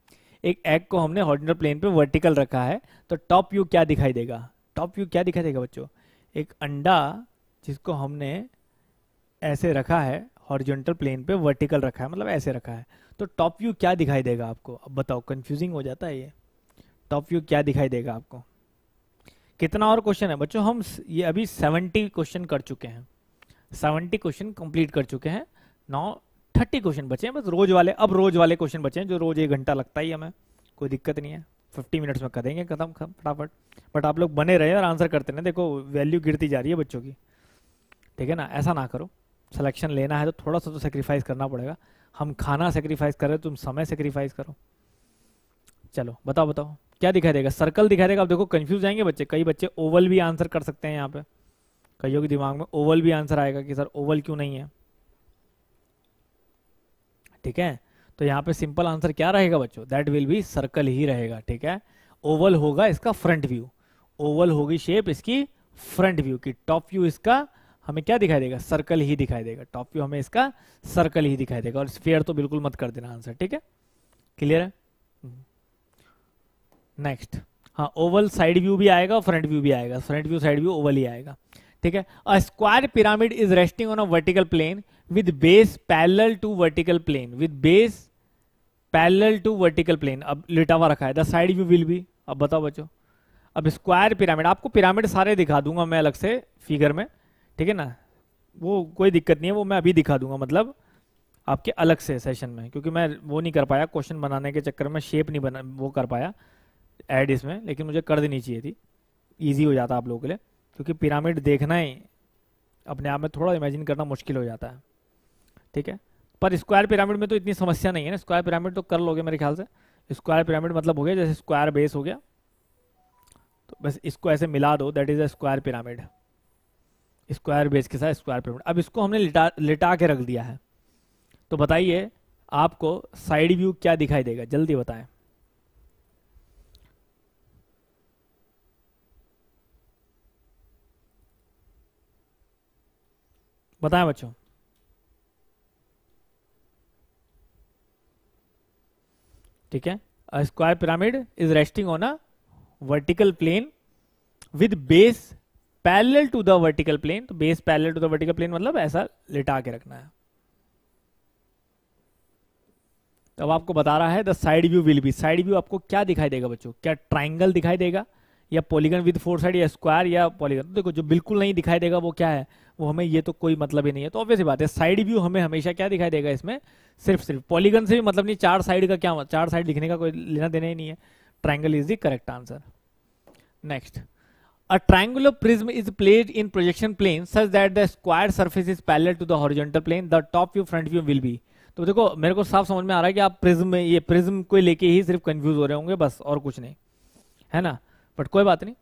एक एग को हमने हॉर्जेंटल प्लेन पे वर्टिकल रखा है तो टॉप व्यू क्या दिखाई देगा टॉप व्यू क्या दिखाई देगा बच्चों एक अंडा जिसको हमने ऐसे रखा है हॉर्जेंटल प्लेन पे वर्टिकल रखा है मतलब ऐसे रखा है तो टॉप व्यू क्या दिखाई देगा आपको अब बताओ कंफ्यूजिंग हो जाता है ये टॉप व्यू क्या दिखाई देगा आपको कितना और क्वेश्चन है बच्चों हम ये अभी 70 क्वेश्चन कर चुके हैं 70 क्वेश्चन कंप्लीट कर चुके हैं नौ 30 क्वेश्चन बचे हैं बस रोज वाले अब रोज वाले क्वेश्चन बचे हैं जो रोज एक घंटा लगता ही हमें कोई दिक्कत नहीं है 50 मिनट्स में करेंगे खत्म फटाफट बट आप लोग बने रहे और आंसर करते ना देखो वैल्यू गिरती जा रही है बच्चों की ठीक है ना ऐसा ना करो सलेक्शन लेना है तो थोड़ा सा तो सेक्रीफाइस करना पड़ेगा हम खाना सेक्रीफाइस कर रहे तुम समय सेक्रीफाइस करो चलो बताओ बताओ क्या दिखाई देगा सर्कल दिखाई देगा आप देखो कंफ्यूज जाएंगे बच्चे कई बच्चे ओवल भी आंसर कर सकते हैं यहाँ पे कईयों के दिमाग में ओवल भी आंसर आएगा कि सर ओवल क्यों नहीं है ठीक है तो यहाँ पे सिंपल आंसर क्या रहेगा बच्चों दैट विल बी सर्कल ही रहेगा ठीक है ओवल होगा इसका फ्रंट व्यू ओवल होगी शेप इसकी फ्रंट व्यू की टॉप व्यू इसका हमें क्या दिखाई देगा सर्कल ही दिखाई देगा टॉप व्यू हमें इसका सर्कल ही दिखाई देगा और स्पेयर तो बिल्कुल मत कर देना आंसर ठीक है क्लियर है नेक्स्ट हाँ ओवल साइड व्यू भी आएगा फ्रंट व्यू भी आएगा front view side view oval ही आएगा ठीक है a square pyramid is resting on a vertical plane with base parallel to vertical plane with base parallel to vertical plane अब लेटा हुआ रखा है द साइड व्यू विल भी अब बताओ बच्चों अब स्क्वायर पिरामिड आपको पिरामिड सारे दिखा दूंगा मैं अलग से फिगर में ठीक है ना वो कोई दिक्कत नहीं है वो मैं अभी दिखा दूंगा मतलब आपके अलग से सेशन में क्योंकि मैं वो नहीं कर पाया क्वेश्चन बनाने के चक्कर में शेप नहीं बना वो कर पाया ऐड इसमें लेकिन मुझे कर देनी चाहिए थी ईजी हो जाता आप लोगों के लिए क्योंकि पिरामिड देखना ही अपने आप में थोड़ा इमेजिन करना मुश्किल हो जाता है ठीक है पर स्क्वायर पिरामिड में तो इतनी समस्या नहीं है ना स्क्वायर पिरामिड तो कर लोगे मेरे ख्याल से स्क्वायर पिरामिड मतलब हो गया जैसे स्क्वायर बेस हो गया तो बस इसको ऐसे मिला दो that is a square pyramid square base के साथ स्क्वायर पिरामिड अब इसको हमने लिटा लिटा के रख दिया है तो बताइए आपको साइड व्यू क्या दिखाई देगा जल्दी बताएं बताएं बच्चों ठीक है square pyramid is resting on a vertical plane with base parallel to the vertical plane तो base parallel to the vertical plane मतलब ऐसा लिटा के रखना है तो अब आपको बता रहा है the side view will be side view आपको क्या दिखाई देगा बच्चों क्या ट्राइंगल दिखाई देगा या पॉलीगन विद फोर साइड या स्क्वायर या पॉलीगन तो देखो जो बिल्कुल नहीं दिखाई देगा वो क्या है वो हमें ये तो कोई मतलब ही नहीं है तो ऑब्वियस बात है साइड व्यू हमें हमेशा क्या दिखाई देगा इसमें सिर्फ सिर्फ पॉलीगन से भी मतलब नहीं चार साइड का क्या मतलब? चार साइड लिखने का कोई लेना देना ही नहीं है triangle is the correct answer next a triangular prism is placed in projection plane such that the square surface is parallel to the horizontal plane the top view front view will be तो देखो मेरे को साफ समझ में आ रहा है कि आप प्रिज्म में ये प्रिज्म को लेके ही सिर्फ कंफ्यूज हो रहे होंगे बस और कुछ नहीं है ना बट कोई बात नहीं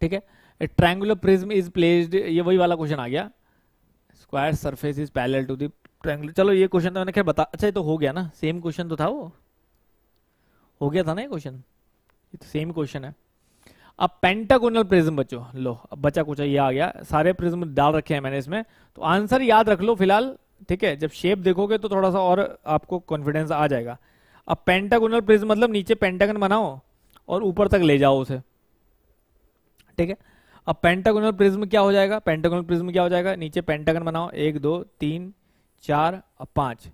ठीक है A triangular prism is placed ये वही वाला क्वेश्चन आ गया square surface is parallel to the triangular चलो ये क्वेश्चन तो मैंने खैर बता अच्छा ये तो हो गया ना सेम क्वेश्चन तो था वो हो गया था ना ये क्वेश्चन ये तो सेम क्वेश्चन है अब पेंटागोनल प्रिज्म बच्चों लो अब बचा कुछ ये आ गया सारे प्रिज्म डाल रखे हैं मैंने इसमें तो आंसर याद रख लो फिलहाल ठीक है जब शेप देखोगे तो थोड़ा सा और आपको कॉन्फिडेंस आ जाएगा अब पेंटागोनल प्रिज्म मतलब नीचे पेंटागन बनाओ और ऊपर तक ले जाओ उसे ठीक है अब पेंटागोनल प्रिज्म क्या हो जाएगा पेंटागोनल प्रिज्म क्या हो जाएगा नीचे पेंटागन बनाओ एक दो तीन चार और पांच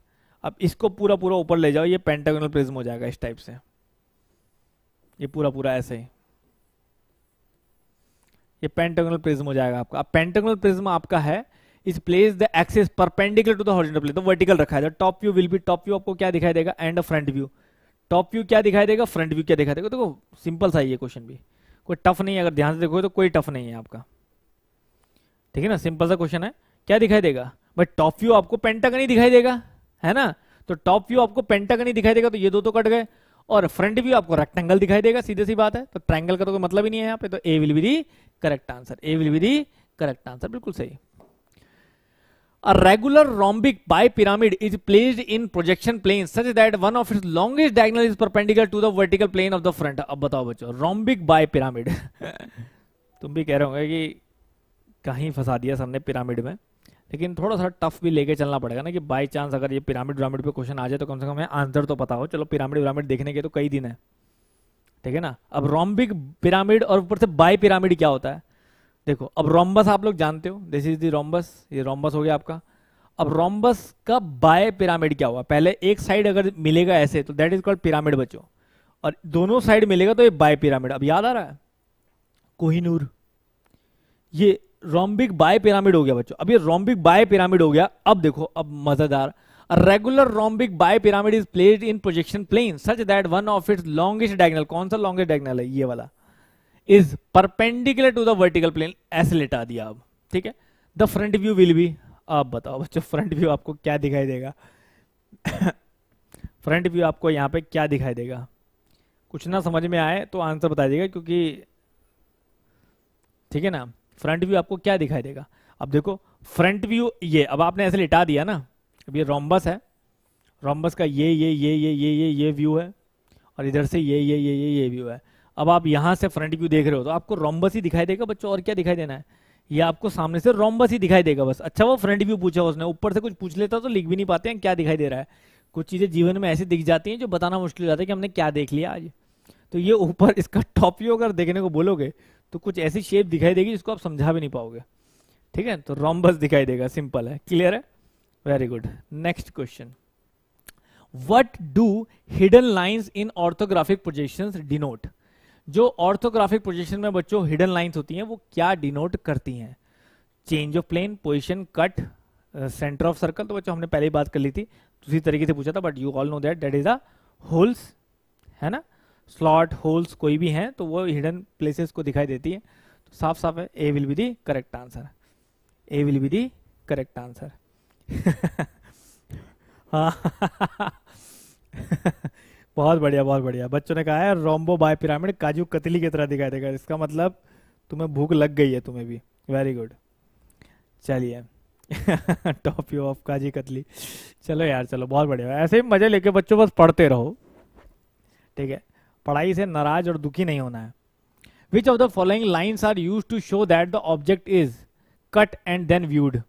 अब इसको पूरा पूरा ऊपर ले जाओ ये पेंटागोनल प्रिज्म हो जाएगा इस टाइप से ये पूरा पूरा ऐसे ही ये पेंटागोनल प्रिज्म हो जाएगा आपका अब पेंटागोनल प्रिज्म आपका है इस place the axis perpendicular to the horizontal plane तो वर्टिकल रखा है top view will be top view आपको क्या दिखाई देगा and front view top view क्या दिखाई देगा फ्रंट व्यू क्या दिखाई देगा देखो सिंपल सा ही है क्वेश्चन भी कोई टफ नहीं है अगर ध्यान से देखोगे तो कोई टफ नहीं है आपका ठीक है ना सिंपल सा क्वेश्चन है क्या दिखाई देगा भाई टॉप व्यू आपको पेंटागन ही दिखाई देगा है ना तो टॉप व्यू आपको पेंटागन ही दिखाई देगा तो ये दो तो कट गए और फ्रंट व्यू आपको रेक्टेंगल दिखाई देगा सीधे सी बात है तो ट्राइंगल का तो कोई मतलब ही नहीं है यहाँ पे तो A will be the correct answer A will be the correct answer बिल्कुल सही A regular rhombic bipyramid is placed in projection plane such that one of its longest diagonal is perpendicular to the vertical plane of the front. अब बताओ बच्चों rhombic bipyramid (laughs) तुम भी कह रहे होंगे कि कहीं फंसा दिया सबने पिरामिड में लेकिन थोड़ा सा टफ भी लेके चलना पड़ेगा ना कि बाई चांस अगर ये पिरामिड विरामिड पे क्वेश्चन आ जाए तो कम से कम हमें आंसर तो पता हो चलो पिरामिड विरामिड देखने के तो कई दिन है ठीक है ना अब रोम्बिक पिरामिड और ऊपर से बाई पिरामिड क्या होता है देखो अब रोम्बस आप लोग जानते हो दिस इज दी रोम्बस ये रोम्बस हो गया आपका अब रोम्बस का बाय पिरामिड क्या हुआ पहले एक साइड अगर मिलेगा ऐसे तो दैट इज कॉल्ड पिरामिड बच्चों और दोनों साइड मिलेगा तो ये बाय पिरामिड अब याद आ रहा है कोहिनूर ये रोम्बिक बाय पिरामिड हो गया बच्चों अब ये रोम्बिक बाय पिरामिड हो गया अब देखो अब मजेदार regular rhombic bi pyramid is placed in projection plane such that one of its longest diagonal कौन सा लॉन्गेस्ट डायगनल है ये वाला is perpendicular to the vertical plane ऐसे लेटा दिया अब ठीक है द फ्रंट व्यू विल भी आप बताओ बच्चों फ्रंट व्यू आपको क्या दिखाई देगा फ्रंट (laughs) व्यू आपको यहाँ पे क्या दिखाई देगा कुछ ना समझ में आए तो आंसर बता देगा क्योंकि ठीक है ना फ्रंट व्यू आपको क्या दिखाई देगा अब देखो फ्रंट व्यू ये अब आपने ऐसे लिटा दिया ना अब ये रोम्बस है रोम्बस का ये ये ये ये ये ये ये व्यू है और इधर से ये ये ये ये ये व्यू है अब आप यहाँ से फ्रंट व्यू देख रहे हो तो आपको रोम्बस ही दिखाई देगा बच्चों और क्या दिखाई देना है ये आपको सामने से रोम्बस ही दिखाई देगा बस अच्छा वो फ्रंट व्यू पूछा उसने ऊपर से कुछ पूछ लेता तो लिख भी नहीं पाते हैं क्या दिखाई दे रहा है कुछ चीज़ें जीवन में ऐसी दिख जाती हैं जो बताना मुश्किल हो जाता है कि हमने क्या देख लिया आज तो ये ऊपर (laughs) इसका टॉप व्यू अगर देखने को बोलोगे तो कुछ ऐसी शेप दिखाई देगी जिसको आप समझा भी नहीं पाओगे ठीक है तो रोम्बस दिखाई देगा सिंपल है क्लियर है very good next question what do hidden lines in orthographic projection denote जो ऑर्थोग्राफिक प्रोजेक्शन में बच्चों हिडन लाइंस होती हैं वो क्या डिनोट करती हैं change of plane position cut centre of circle तो बच्चों हमने पहले ही बात कर ली थी उसी तरीके से पूछा था but you all know that that is a holes है ना स्लॉट होल्स कोई भी हैं तो वो हिडन प्लेसेस को दिखाई देती है तो साफ साफ है A will be the correct answer A will be the correct answer हाँ (laughs) बहुत बढ़िया बहुत बढ़िया बच्चों ने कहा है रोम्बो बाय पिरामिड काजू कतली की तरह दिखाई देगा इसका मतलब तुम्हें भूख लग गई है तुम्हें भी वेरी गुड चलिए टॉप यू ऑफ काजी कतली चलो यार चलो बहुत बढ़िया ऐसे ही मजे लेके बच्चों बस पढ़ते रहो ठीक है पढ़ाई से नाराज और दुखी नहीं होना है which of the following lines are use to show that the object is cut and then viewed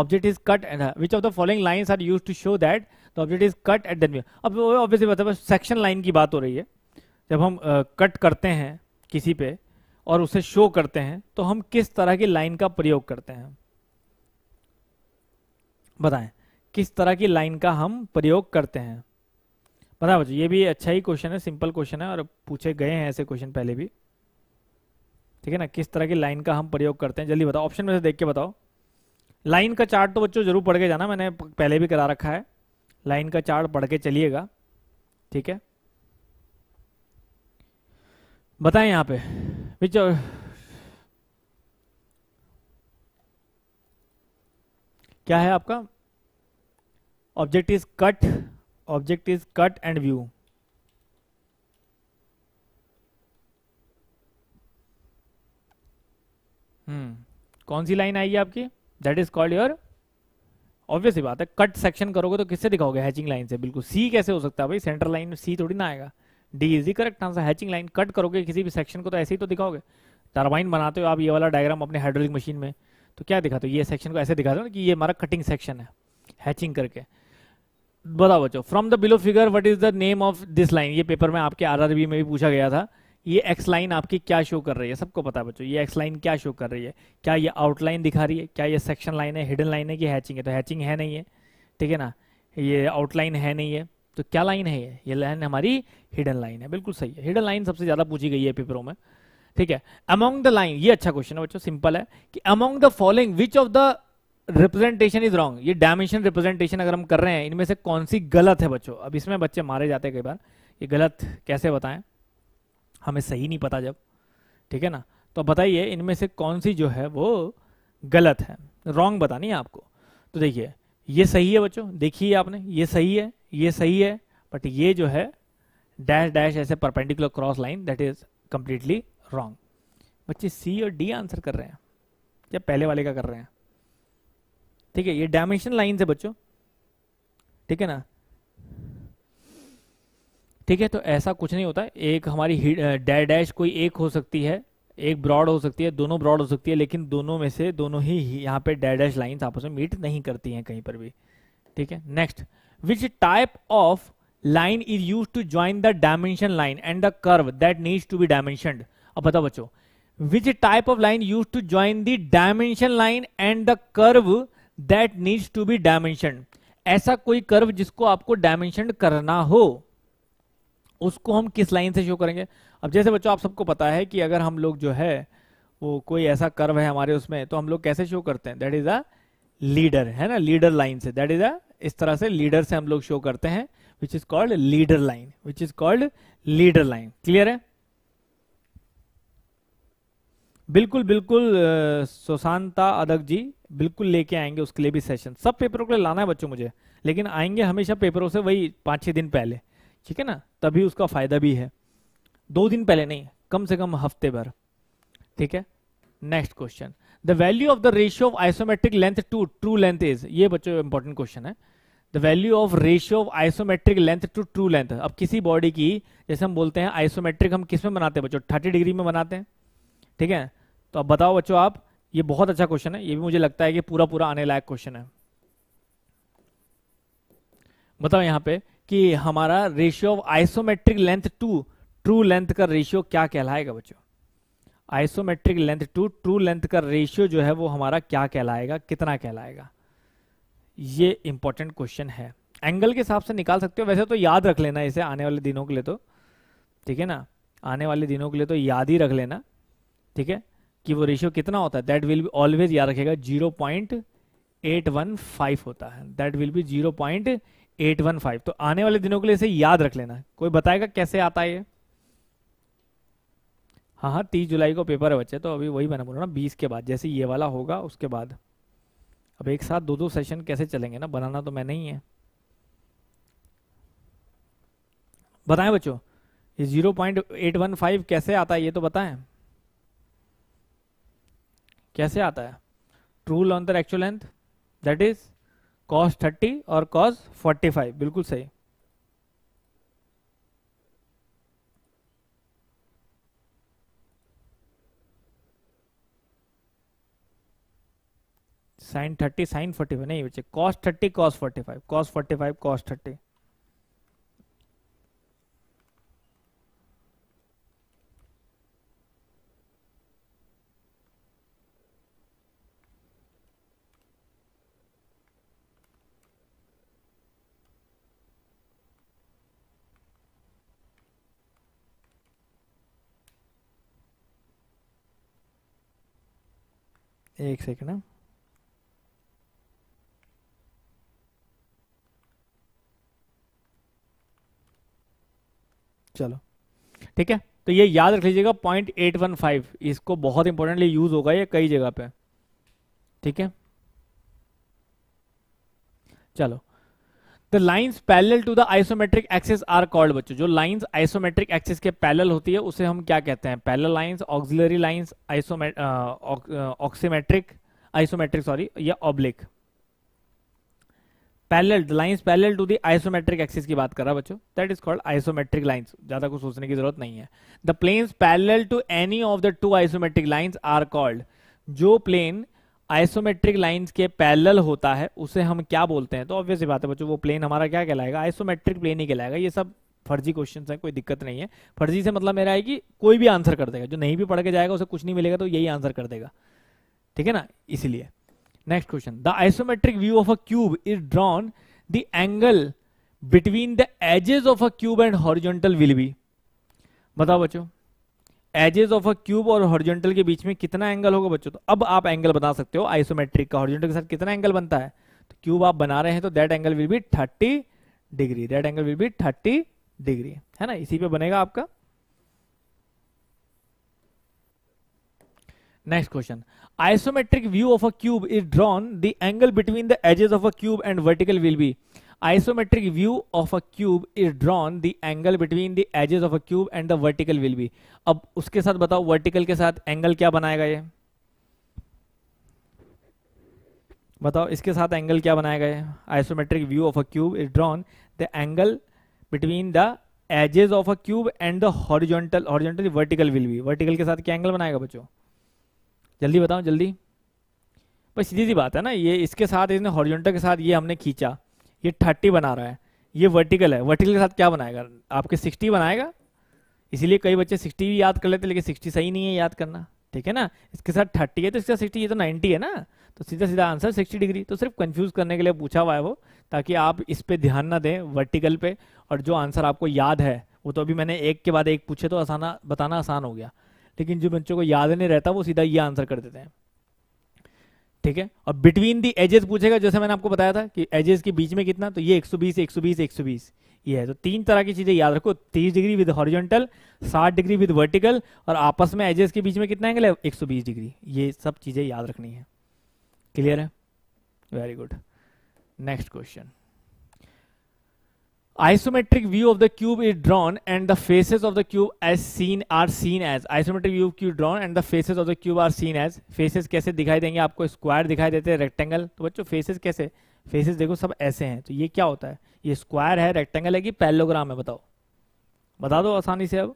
object is cut and which of the following lines are use to show that the object is cut at that अब obviously मतलब section line की बात हो रही है जब हम cut uh, करते हैं किसी पे और उसे शो करते हैं तो हम किस तरह की लाइन का प्रयोग करते हैं बताएं किस तरह की लाइन का हम प्रयोग करते हैं बताएं बच्चों ये भी अच्छा ही क्वेश्चन है सिंपल क्वेश्चन है और पूछे गए हैं ऐसे क्वेश्चन पहले भी ठीक है ना किस तरह की लाइन का हम प्रयोग करते हैं जल्दी बताओ ऑप्शन में से देख के बताओ लाइन का चार्ट तो बच्चों जरूर पढ़ के जाना मैंने पहले भी करा रखा है लाइन का चार्ट पढ़ के चलिएगा ठीक है बताएं यहां पे विच क्या है आपका object is cut object is cut and view hmm कौन सी लाइन आई आपकी that is called your obvious ही बात है कट सेक्शन करोगे तो किससे दिखाओगे हैचिंग लाइन से बिल्कुल सी कैसे हो सकता है भाई सेंटर लाइन में सी थोड़ी ना आएगा D is the correct answer hatching line cut करोगे किसी भी सेक्शन को तो ऐसे ही तो दिखाओगे टर्बाइन बनाते हो आप ये वाला डायग्राम अपने हाइड्रोलिक मशीन में तो क्या दिखाते हो ये सेक्शन को ऐसे दिखाते हो कि ये हमारा कटिंग सेक्शन है हैचिंग करके बताओ बच्चों from the below figure what is the name of this line ये पेपर में आपके बी में भी पूछा गया था ये एक्स लाइन आपकी क्या शो कर रही है सबको पता है बच्चों ये एक्स लाइन क्या शो कर रही है क्या ये आउटलाइन दिखा रही है क्या ये सेक्शन लाइन है हिडन लाइन है कि हैचिंग है तो हैचिंग है नहीं है ठीक है ना ये आउटलाइन है नहीं है तो क्या लाइन है ये ये लाइन हमारी हिडन लाइन है बिल्कुल सही है हिडन लाइन सबसे ज़्यादा पूछी गई है पेपरों में ठीक है अमोंग द लाइन ये अच्छा क्वेश्चन है बच्चों सिंपल है कि among the following which of the representation is wrong ये डायमेंशन रिप्रेजेंटेशन अगर हम कर रहे हैं इनमें से कौन सी गलत है बच्चों अब इसमें बच्चे मारे जाते हैं कई बार ये गलत कैसे बताएं हमें सही नहीं पता जब ठीक है ना तो बताइए इनमें से कौन सी जो है वो गलत है रॉन्ग बतानी है आपको तो देखिए ये सही है बच्चों देखिए आपने ये सही है ये सही है बट ये जो है डैश डैश ऐसे perpendicular cross line that is completely wrong बच्चे सी और डी आंसर कर रहे हैं या पहले वाले का कर रहे हैं ठीक है ये डायमेंशन लाइन है बच्चों ठीक है ना ठीक है तो ऐसा कुछ नहीं होता एक हमारी डैश कोई एक हो सकती है एक ब्रॉड हो सकती है दोनों ब्रॉड हो सकती है लेकिन दोनों में से दोनों ही यहाँ पे डैश लाइन आपस में मीट नहीं करती हैं कहीं पर भी ठीक है next which type of line is use to join the dimension line and the curve that needs to be dimension अब बताओ बच्चों which type of line use to join the dimension line and the curve that needs to be dimension ऐसा कोई curve जिसको आपको dimension करना हो उसको हम किस लाइन से शो करेंगे अब जैसे बच्चों आप सबको पता है कि अगर हम लोग जो है वो कोई ऐसा कर्व है हमारे उसमें तो हम लोग कैसे शो करते हैं दैट इज अ लीडर है ना लीडर लाइन से दैट इज अ इस तरह से लीडर से हम लोग शो करते हैं which is called leader line which is called leader line clear है बिल्कुल बिल्कुल सुशांता अदक जी बिल्कुल लेके आएंगे उसके लिए भी सेशन सब पेपरों के लिए लाना है बच्चों मुझे लेकिन आएंगे हमेशा पेपरों से वही पांच छह दिन पहले ठीक है ना तभी उसका फायदा भी है दो दिन पहले नहीं कम से कम हफ्ते भर ठीक है next question the value of the ratio of isometric length to true length is ये बच्चों इंपॉर्टेंट क्वेश्चन है the value of ratio of isometric length to true length अब किसी बॉडी की जैसे हम बोलते हैं आइसोमेट्रिक हम किस में बनाते हैं बच्चों थर्टी डिग्री में बनाते हैं ठीक है तो अब बताओ बच्चों आप ये बहुत अच्छा क्वेश्चन है ये भी मुझे लगता है कि पूरा पूरा आने लायक क्वेश्चन है बताओ यहाँ पे कि हमारा ratio of isometric length to true length का रेशियो क्या कहलाएगा बच्चों isometric length to true length का रेशियो जो है वो हमारा क्या कहलाएगा कितना कहलाएगा ये इंपॉर्टेंट क्वेश्चन है एंगल के हिसाब से निकाल सकते हो वैसे तो याद रख लेना इसे आने वाले दिनों के लिए तो ठीक है ना आने वाले दिनों के लिए तो याद ही रख लेना ठीक है कि वो रेशियो कितना होता है दैट विल बी ऑलवेज याद रखेगा zero point eight one five होता है that will be zero point eight one five तो आने वाले दिनों के लिए इसे याद रख लेना कोई बताएगा कैसे आता है ये हाँ हाँ तीस जुलाई को पेपर है बच्चे तो अभी वही मैंने बोला ना बीस के बाद जैसे ये वाला होगा उसके बाद अब एक साथ दो दो सेशन कैसे चलेंगे ना बनाना तो मैं नहीं है बताएं बच्चों ये zero point eight one five कैसे आता है ये तो बताएं कैसे आता है true length or actual length that is cos thirty और कॉस फोर्टी फाइव बिल्कुल सही sine thirty sine forty five नहीं बच्चे cos thirty cos forty five cos forty five cos thirty एक सेकेंड है हाँ। चलो ठीक है तो ये याद रख लीजिएगा पॉइंट एट वन फाइव इसको बहुत इंपॉर्टेंटली यूज होगा ये कई जगह पे ठीक है चलो the lines parallel to the isometric axes are called बच्चों जो लाइन्स आइसोमेट्रिक एक्सेस के पैरल होती है उसे हम क्या कहते हैं parallel lines auxiliary lines isometric oximetric isometric sorry या oblique parallel lines parallel to the isometric axis की बात कर रहा है बच्चों that is called isometric lines ज्यादा कुछ सोचने की जरूरत नहीं है the planes parallel to any of the to isometric lines are called जो प्लेन आइसोमेट्रिक लाइंस के पैरेलल होता है उसे हम क्या बोलते हैं तो ऑब्वियस बात है बच्चों वो प्लेन हमारा क्या कहलाएगा आइसोमेट्रिक प्लेन ही कहलाएगा ये सब फर्जी क्वेश्चन है कोई दिक्कत नहीं है फर्जी से मतलब मेरा है कि कोई भी आंसर कर देगा जो नहीं भी पढ़ के जाएगा उसे कुछ नहीं मिलेगा तो यही आंसर कर देगा ठीक है ना इसीलिए next question the isometric view of a cube is drawn the angle between the edges of a cube and horizontal will be बताओ बच्चों एजेस ऑफ अ क्यूब और हॉरिजॉन्टल के बीच में कितना एंगल होगा बच्चों तो अब आप एंगल बता सकते हो आइसोमेट्रिक का हॉरिजॉन्टल के साथ कितना एंगल बनता है तो क्यूब आप बना रहे हैं तो that angle will be thirty degree that angle will be thirty degree है ना इसी पे बनेगा आपका next question isometric view of a cube is drawn the angle between the edges of a cube and vertical will be isometric view of a cube is drawn the angle between the edges of a cube and the vertical will be अब उसके साथ बताओ vertical के साथ angle क्या बनाएगा ये बताओ इसके साथ एंगल क्या बनाएगा ये isometric view of a cube is drawn the angle between the edges of a cube and the horizontal horizontal vertical will be vertical के साथ क्या एंगल बनाएगा बच्चों जल्दी बताओ जल्दी बस सीधी सी बात है ना ये इसके साथ इसने हॉरिजॉन्टल के साथ ये हमने खींचा ये थर्टी बना रहा है ये वर्टिकल है वर्टिकल के साथ क्या बनाएगा आपके सिक्सटी बनाएगा इसीलिए कई बच्चे सिक्सटी भी याद कर लेते लेकिन सिक्सटी सही नहीं है याद करना ठीक है ना इसके साथ थर्टी है तो इसका सिक्सटी ये तो नाइन्टी है ना तो सीधा सीधा आंसर सिक्सटी डिग्री तो सिर्फ कंफ्यूज करने के लिए पूछा हुआ है वो ताकि आप इस पर ध्यान ना दें वर्टिकल पे और जो आंसर आपको याद है वो तो अभी मैंने एक के बाद एक पूछे तो आसाना बताना आसान हो गया लेकिन जो बच्चों को याद नहीं रहता वो सीधा ये आंसर कर देते हैं ठीक है और बिटवीन दी एजेस पूछेगा जैसे मैंने आपको बताया था कि एजेस के बीच में कितना तो ये 120 120 120 ये है तो तीन तरह की चीजें याद रखो 30 degree with horizontal 60 degree with vertical और आपस में एजेस के बीच में कितना एंगल है 120 डिग्री ये सब चीजें याद रखनी है क्लियर है very good next question isometric view of the cube is drawn and the faces of the cube as seen are seen as isometric view cube drawn and the faces of the cube are seen as faces कैसे दिखाई देंगे आपको square दिखाई देते हैं rectangle तो बच्चों faces कैसे फेसेस देखो सब ऐसे हैं तो ये क्या होता है ये स्क्वायर है रेक्टेंगल है कि पैलोग्राम है बताओ बता दो आसानी से अब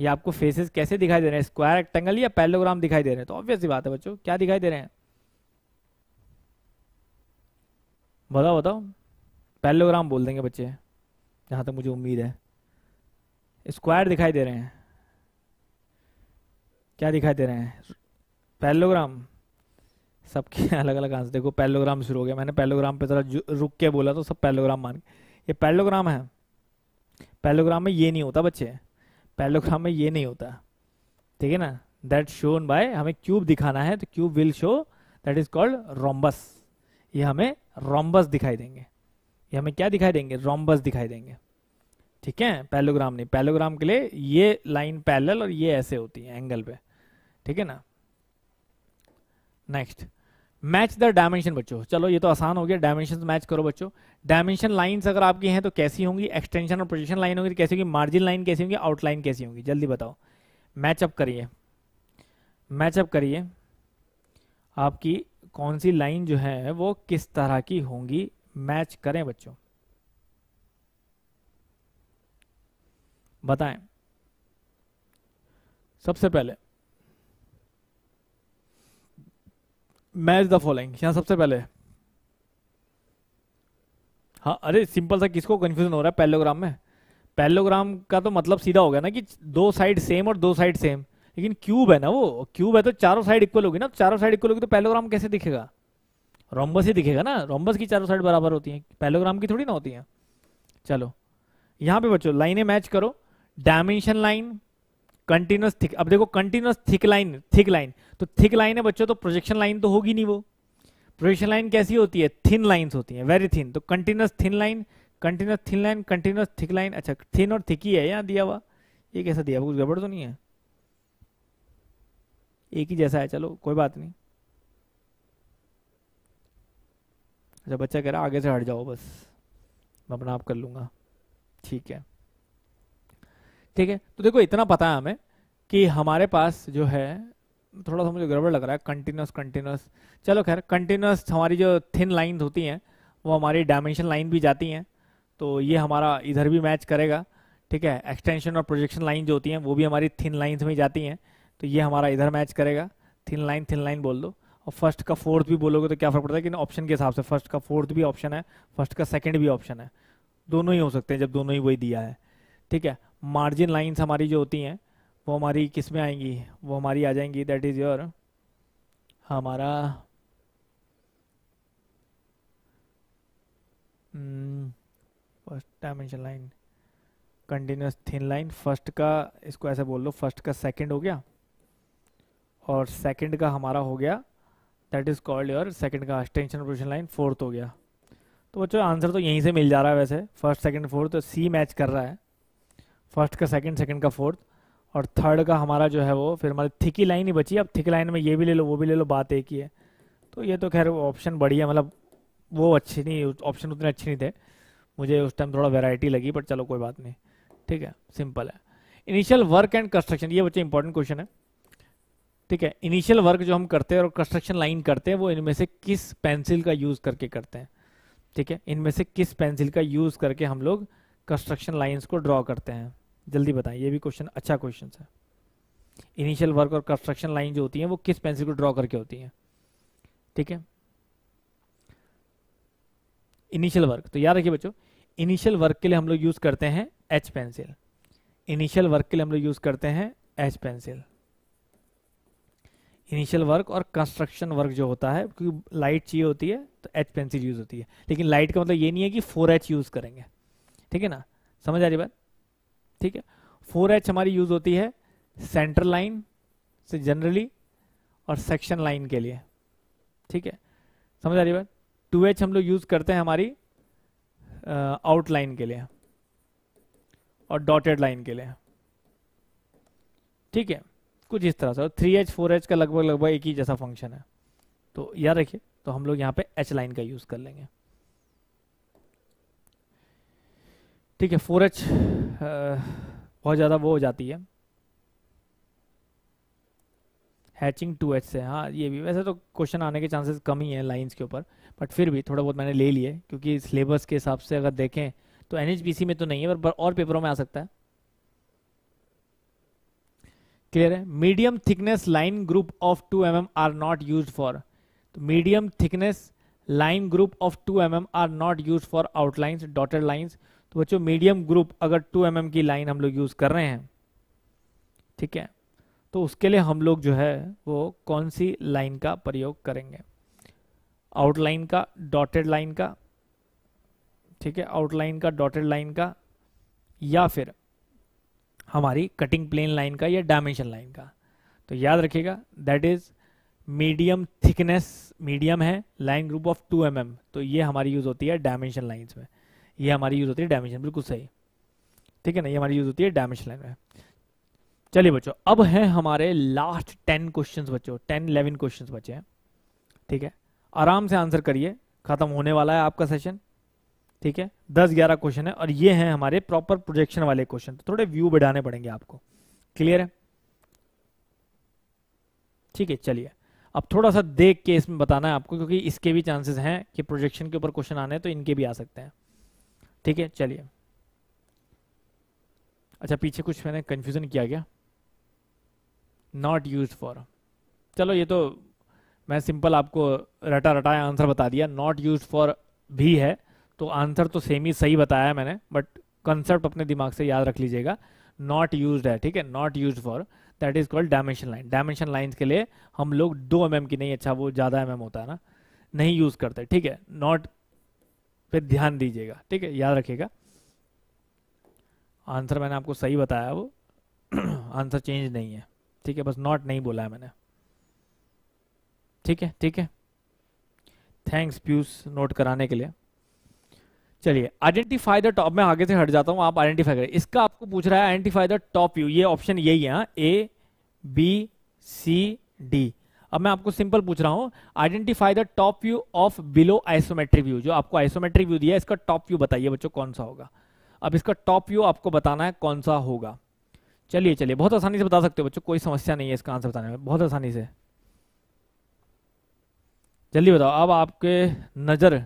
ये आपको फेसेस कैसे दिखाई दे रहे हैं स्क्वायर रेक्टेंगल या पैलोग्राम दिखाई दे रहे हैं तो ऑब्वियस बात है बच्चों क्या दिखाई दे रहे हैं बताओ बताओ पैलोग्राम बोल देंगे बच्चे जहाँ तक मुझे उम्मीद है स्क्वायर दिखाई दे रहे हैं क्या दिखाई दे रहे हैं पैलोग्राम सबके (laughs) अलग अलग आंसर देखो पैलोग्राम शुरू हो गया मैंने पैलोग्राम पे जरा रुक के बोला तो सब पैलोग्राम मान ये पैलोग्राम है पैलोग्राम में ये नहीं होता बच्चे पैलोग्राम में ये नहीं होता ठीक है ना दैट शोन बाय हमें क्यूब दिखाना है तो cube will show that is called rhombus ये हमें रोम्बस दिखाई देंगे ये हमें क्या दिखाई देंगे रोम्बस दिखाई देंगे ठीक है पैलोग्राम नहीं पैलोग्राम के लिए ये लाइन पैरल और ये ऐसे होती है एंगल पे ठीक है ना नेक्स्ट मैच द डायमेंशन बच्चों चलो ये तो आसान हो गया डायमेंशन मैच करो बच्चों डायमेंशन लाइंस अगर आपकी हैं तो कैसी होंगी एक्सटेंशन और प्रोजेक्शन लाइन होगी तो कैसी होगी मार्जिन लाइन कैसी होगी आउटलाइन कैसी होगी जल्दी बताओ मैचअप करिए मैचअप करिए आपकी कौन सी लाइन जो है वो किस तरह की होंगी मैच करें बच्चों बताएं सबसे पहले मैच द फॉलोइंग यहां सबसे पहले हाँ अरे सिंपल सा किसको कंफ्यूजन हो रहा है पैलोग्राम में पैलोग्राम का तो मतलब सीधा हो गया ना कि दो साइड सेम और दो साइड सेम लेकिन क्यूब है ना वो क्यूब है तो चारों साइड इक्वल होगी ना चारों साइड इक्वल होगी तो पैलोग्राम कैसे दिखेगा रोम्बस ही दिखेगा ना रोम्बस की चारों साइड बराबर होती है पैलोग्राम की थोड़ी ना होती है चलो यहां पे बच्चों लाइनें मैच करो डायमेंशन लाइन कंटिन्यूस थिक अब देखो continuous thick line thick line तो थिक लाइन है बच्चों तो प्रोजेक्शन लाइन तो होगी नहीं वो प्रोजेक्शन लाइन कैसी होती है थिन लाइंस होती है वेरी थिन तो continuous thin line continuous thin line continuous thick line अच्छा थिन और थिक ही है यहाँ दिया हुआ ये कैसा दिया हुआ कुछ गड़बड़ तो नहीं है एक ही जैसा है चलो कोई बात नहीं अच्छा बच्चा कह रहा आगे से हट जाओ बस मैं अपना आप कर लूंगा ठीक है ठीक है तो देखो इतना पता है हमें कि हमारे पास जो है थोड़ा सा मुझे गड़बड़ लग रहा है कंटिन्यूस कंटिन्यूस चलो खैर कंटिन्यूस हमारी जो थिन लाइन होती हैं वो हमारी डायमेंशन लाइन भी जाती हैं तो ये हमारा इधर भी मैच करेगा ठीक है एक्सटेंशन और प्रोजेक्शन लाइन जो होती हैं वो भी हमारी थिन लाइन्स में जाती हैं तो ये हमारा इधर मैच करेगा थिन लाइन थिन लाइन बोल दो और फर्स्ट का फोर्थ भी बोलोगे तो क्या फर्क पड़ता है कि ऑप्शन के हिसाब से फर्स्ट का फोर्थ भी ऑप्शन है फर्स्ट का सेकेंड भी ऑप्शन है दोनों ही हो सकते हैं जब दोनों ही वही दिया है ठीक है मार्जिन लाइंस हमारी जो होती हैं वो हमारी किस में आएंगी वो हमारी आ जाएंगी दैट इज़ योर हमारा first dimension line continuous thin line first का इसको ऐसे बोल लो फर्स्ट का सेकंड हो गया और सेकंड का हमारा हो गया that is called your second का एक्सटेंशन ऑपरेशन लाइन फोर्थ हो गया तो बच्चों आंसर तो यहीं से मिल जा रहा है वैसे फर्स्ट सेकंड फोर्थ तो सी मैच कर रहा है फर्स्ट का सेकंड सेकंड का फोर्थ और थर्ड का हमारा जो है वो फिर हमारी थिकी लाइन ही बची अब थिकी लाइन में ये भी ले लो वो भी ले लो बात एक ही है तो ये तो खैर ऑप्शन बढ़िया मतलब वो अच्छे नहीं ऑप्शन उतने अच्छे नहीं थे मुझे उस टाइम थोड़ा वेराइटी लगी बट चलो कोई बात नहीं ठीक है सिंपल है इनिशियल वर्क एंड कंस्ट्रक्शन ये बच्चे इंपॉर्टेंट क्वेश्चन है ठीक है इनिशियल वर्क जो हम करते हैं और कंस्ट्रक्शन लाइन करते हैं वो इनमें से किस पेंसिल का यूज़ करके करते हैं ठीक है इनमें से किस पेंसिल का यूज़ करके हम लोग कंस्ट्रक्शन लाइन्स को ड्रॉ करते हैं जल्दी बताएं ये भी क्वेश्चन अच्छा क्वेश्चन है इनिशियल वर्क और कंस्ट्रक्शन लाइन जो होती है वो किस पेंसिल को ड्रॉ करके होती है ठीक है इनिशियल वर्क तो याद रखिए बच्चों इनिशियल वर्क के लिए हम लोग यूज करते हैं एच पेंसिल इनिशियल वर्क के लिए हम लोग यूज करते हैं एच पेंसिल इनिशियल वर्क और कंस्ट्रक्शन वर्क जो होता है क्योंकि लाइट चाहिए होती है तो एच पेंसिल यूज होती है लेकिन लाइट का मतलब ये नहीं है कि फोर एच यूज करेंगे ठीक है ना समझ आ रही बात ठीक है फोर एच हमारी यूज होती है सेंटर लाइन से जनरली और सेक्शन लाइन के लिए ठीक है समझ आ रही बात टू एच हम लोग यूज करते हैं हमारी आउट लाइन के लिए और डॉटेड लाइन के लिए ठीक है कुछ इस तरह से थ्री एच फोर एच का लगभग लगभग एक ही जैसा फंक्शन है तो याद रखिए तो हम लोग यहां पे एच लाइन का यूज कर लेंगे ठीक है फोर एच बहुत ज़्यादा वो हो जाती है हैचिंग टू एच से हाँ ये भी वैसे तो क्वेश्चन आने के चांसेस कम ही हैं लाइंस के ऊपर बट फिर भी थोड़ा बहुत मैंने ले लिए क्योंकि सिलेबस के हिसाब से अगर देखें तो एन में तो नहीं है पर और पेपरों में आ सकता है क्लियर है medium thickness line group of two M are not use for तो medium thickness line group of two M are not use for outlines dotted lines तो बच्चों मीडियम ग्रुप अगर टू एम mm की line हम लोग use कर रहे हैं ठीक है तो उसके लिए हम लोग जो है वो कौन सी लाइन का प्रयोग करेंगे आउटलाइन का डॉटेड लाइन का ठीक है आउटलाइन का डॉटेड लाइन का या फिर हमारी कटिंग प्लेन लाइन का या डायमेंशन लाइन का तो याद रखिएगा that is medium thickness medium है line group of two M तो ये हमारी यूज़ होती है डायमेंशन लाइन्स में ये हमारी यूज़ होती है डायमेंशन बिल्कुल सही ठीक है ना ये हमारी यूज़ होती है डायमेंशन लाइन में चलिए बच्चों अब हैं हमारे लास्ट टेन क्वेश्चंस बच्चों टेन इलेवन क्वेश्चंस बचे हैं ठीक है आराम से आंसर करिए ख़त्म होने वाला है आपका सेशन ठीक है दस ग्यारह क्वेश्चन है और ये हैं हमारे प्रॉपर प्रोजेक्शन वाले क्वेश्चन तो थोड़े व्यू बढ़ाने पड़ेंगे आपको क्लियर है ठीक है चलिए अब थोड़ा सा देख के इसमें बताना है आपको क्योंकि इसके भी चांसेस हैं कि प्रोजेक्शन के ऊपर क्वेश्चन आने हैं तो इनके भी आ सकते हैं ठीक है चलिए अच्छा पीछे कुछ मैंने कंफ्यूजन किया गया नॉट यूज फॉर चलो ये तो मैं सिंपल आपको रटा रटाया आंसर बता दिया नॉट यूज फॉर भी है तो आंसर तो सेम ही सही बताया मैंने बट कंसेप्ट अपने दिमाग से याद रख लीजिएगा नॉट यूज है ठीक है not use for that is called dimension line dimension lines के लिए हम लोग दो एम mm की नहीं अच्छा वो ज़्यादा एम mm होता है ना नहीं यूज़ करते ठीक है नॉट पे ध्यान दीजिएगा ठीक है याद रखिएगा आंसर मैंने आपको सही बताया वो (clears throat) आंसर चेंज नहीं है ठीक है बस नॉट नहीं बोला है मैंने ठीक है ठीक है थैंक्स प्यूस नोट कराने के लिए चलिए आइडेंटिफाई द टॉप मैं आगे से हट जाता हूं आप आइडेंटिफाई करें इसका आपको पूछ रहा है आइडेंटिफाई द टॉप व्यू ये ऑप्शन यही है हाँ, ए बी सी डी अब मैं आपको सिंपल पूछ रहा हूं identify the top view of below isometric view जो आपको आइसोमेट्रिक व्यू दिया इसका टॉप व्यू बताइए बच्चों कौन सा होगा अब इसका टॉप व्यू आपको बताना है कौन सा होगा चलिए चलिए बहुत आसानी से बता सकते हो बच्चों कोई समस्या नहीं है इसका आंसर बताने में बहुत आसानी से जल्दी बताओ अब आपके नज़र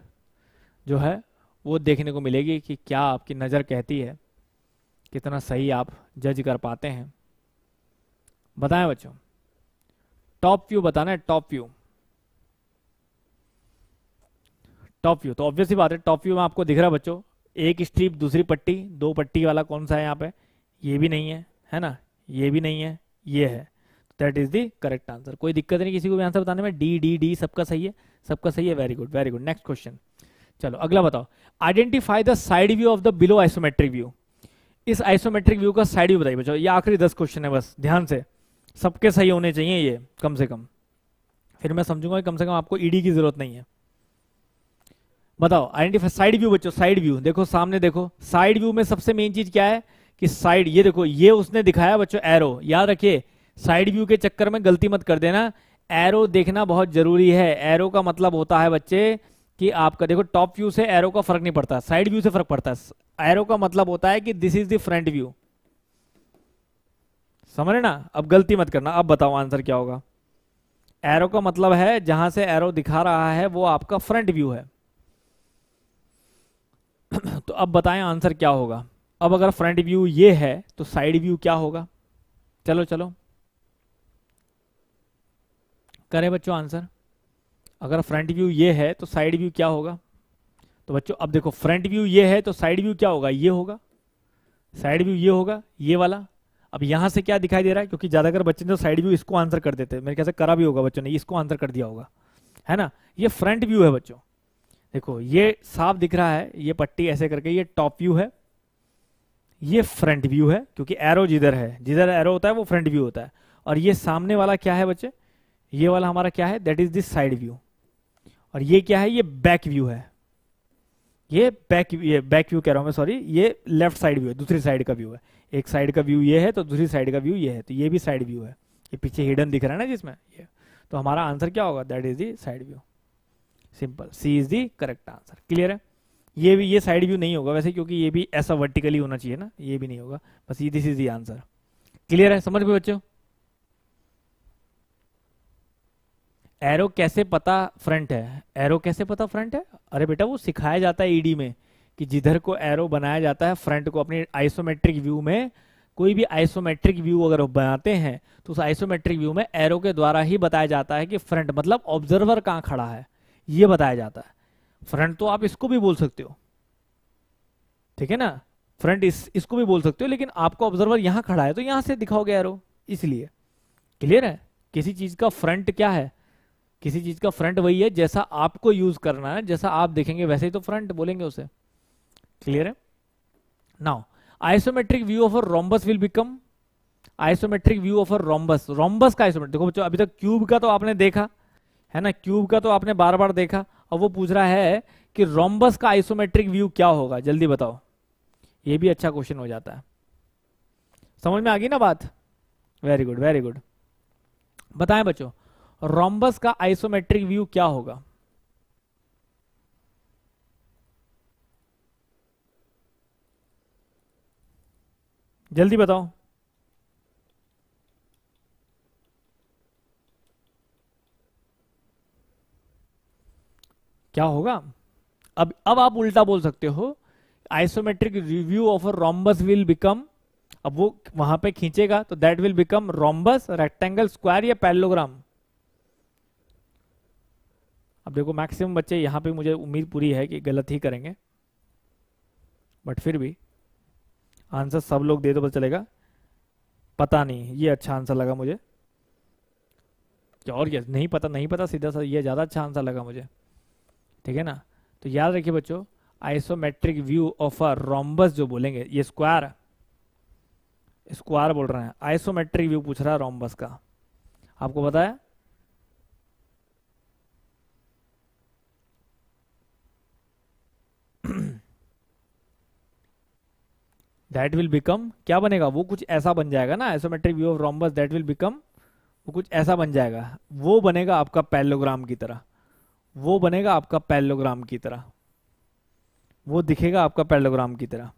जो है वो देखने को मिलेगी कि क्या आपकी नज़र कहती है कितना सही आप जज कर पाते हैं बताएं बच्चों टॉप व्यू बताना है टॉप व्यू टॉप व्यू तो ऑब्वियसली बात है टॉप व्यू में आपको दिख रहा है बच्चों एक स्ट्रीप दूसरी पट्टी दो पट्टी वाला कौन सा है यहाँ पे ये भी नहीं है है ना ये भी नहीं है ये है that is the correct answer कोई दिक्कत नहीं किसी को भी आंसर बताने में डी डी डी सबका सही है सबका सही है very good very good next question चलो अगला बताओ identify the side view of the below isometric view इस आइसोमेट्रिक व्यू का साइड व्यू बताइए बच्चों ये आखिरी दस क्वेश्चन है बस ध्यान से सबके सही होने चाहिए ये कम से कम फिर मैं समझूंगा कम से कम आपको ईडी e की जरूरत नहीं है बताओ आइडेंटिफाई साइड व्यू बच्चों साइड व्यू देखो सामने देखो साइड व्यू में सबसे मेन चीज क्या है कि साइड ये देखो ये उसने दिखाया बच्चों एरो याद रखिए साइड व्यू के चक्कर में गलती मत कर देना एरो देखना बहुत जरूरी है एरो का मतलब होता है बच्चे कि आपका देखो टॉप व्यू से एरो का फर्क नहीं पड़ता साइड व्यू से फर्क पड़ता है एरो का मतलब होता है कि this is the front view समझ ना अब गलती मत करना अब बताओ आंसर क्या होगा एरो का मतलब है जहां से एरो दिखा रहा है वो आपका फ्रंट व्यू है (clears throat) तो अब बताएं आंसर क्या होगा अब अगर फ्रंट व्यू ये है तो साइड व्यू क्या होगा चलो चलो करें बच्चों आंसर अगर फ्रंट व्यू ये है तो साइड व्यू क्या होगा तो बच्चों अब देखो फ्रंट व्यू ये है तो साइड व्यू क्या होगा ये होगा साइड व्यू ये होगा ये वाला अब यहाँ से क्या दिखाई दे रहा है क्योंकि ज़्यादातर बच्चे ने तो साइड व्यू इसको आंसर कर देते हैं मेरे ख्याल से करा भी होगा बच्चों ने इसको आंसर कर दिया होगा है ना ये फ्रंट व्यू है बच्चों देखो ये साफ दिख रहा है ये पट्टी ऐसे करके ये टॉप व्यू है ये फ्रंट व्यू है क्योंकि एरो जिधर है जिधर एरो होता है वो फ्रंट व्यू होता है और ये सामने वाला क्या है बच्चे ये वाला हमारा क्या है that is this side view और ये क्या है ये बैक व्यू है ये बैक ये बैक व्यू कह रहा हूँ मैं सॉरी ये लेफ्ट साइड व्यू है दूसरी साइड का व्यू है एक साइड का व्यू ये है तो दूसरी साइड का व्यू ये है तो ये भी साइड व्यू है ये पीछे हिडन दिख रहा है ना जिसमें ये तो हमारा आंसर क्या होगा that is the side view simple C is the correct answer clear है ये भी ये साइड व्यू नहीं होगा वैसे क्योंकि ये भी ऐसा वर्टिकली होना चाहिए ना ये भी नहीं होगा बस ये this is the answer clear है समझ गए बच्चों एरो कैसे पता फ्रंट है एरो कैसे पता फ्रंट है अरे बेटा वो सिखाया जाता है ईडी e में कि जिधर को एरो बनाया जाता है फ्रंट को अपने आइसोमेट्रिक व्यू में कोई भी आइसोमेट्रिक व्यू अगर बनाते हैं तो उस आइसोमेट्रिक व्यू में एरो के द्वारा ही बताया जाता है कि फ्रंट मतलब ऑब्जर्वर कहाँ खड़ा है ये बताया जाता है फ्रंट तो आप इसको भी बोल सकते हो ठीक है ना फ्रंट इस इसको भी बोल सकते हो लेकिन आपको ऑब्जर्वर यहाँ खड़ा है तो यहाँ से दिखाओगे एरो इसलिए क्लियर है किसी चीज़ का फ्रंट क्या है किसी चीज का फ्रंट वही है जैसा आपको यूज करना है जैसा आप देखेंगे वैसे ही तो फ्रंट बोलेंगे उसे क्लियर है now isometric view of a rhombus will become isometric view of a rhombus rhombus का आइसोमेट्रिक देखो बच्चों अभी तक क्यूब का तो आपने देखा है ना क्यूब का तो आपने बार बार देखा और वो पूछ रहा है कि रोम्बस का आइसोमेट्रिक व्यू क्या होगा जल्दी बताओ ये भी अच्छा क्वेश्चन हो जाता है समझ में आ गई ना बात वेरी गुड वेरी गुड बताएं बच्चों रोम्बस का आइसोमेट्रिक व्यू क्या होगा जल्दी बताओ क्या होगा अब अब आप उल्टा बोल सकते हो isometric review of a rhombus will become अब वो वहां पे खींचेगा तो that will become rhombus rectangle square या पैलोग्राम अब देखो मैक्सिमम बच्चे यहाँ पे मुझे उम्मीद पूरी है कि गलत ही करेंगे बट फिर भी आंसर सब लोग दे दो तो पता चलेगा पता नहीं ये अच्छा आंसर लगा मुझे और यस नहीं पता नहीं पता सीधा सा ये ज़्यादा अच्छा आंसर लगा मुझे ठीक है ना तो याद रखिए बच्चों isometric view of a rhombus जो बोलेंगे ये स्क्वायर स्क्वायर बोल रहे हैं आइसोमेट्रिक व्यू पूछ रहा है रोम्बस का आपको बताया दैट विल बिकम क्या बनेगा वो कुछ ऐसा बन जाएगा ना isometric view of rhombus that will become वो कुछ ऐसा बन जाएगा वो बनेगा आपका पैलोग्राम की तरह वो बनेगा आपका पैलोग्राम की तरह वो दिखेगा आपका पैलोग्राम की तरह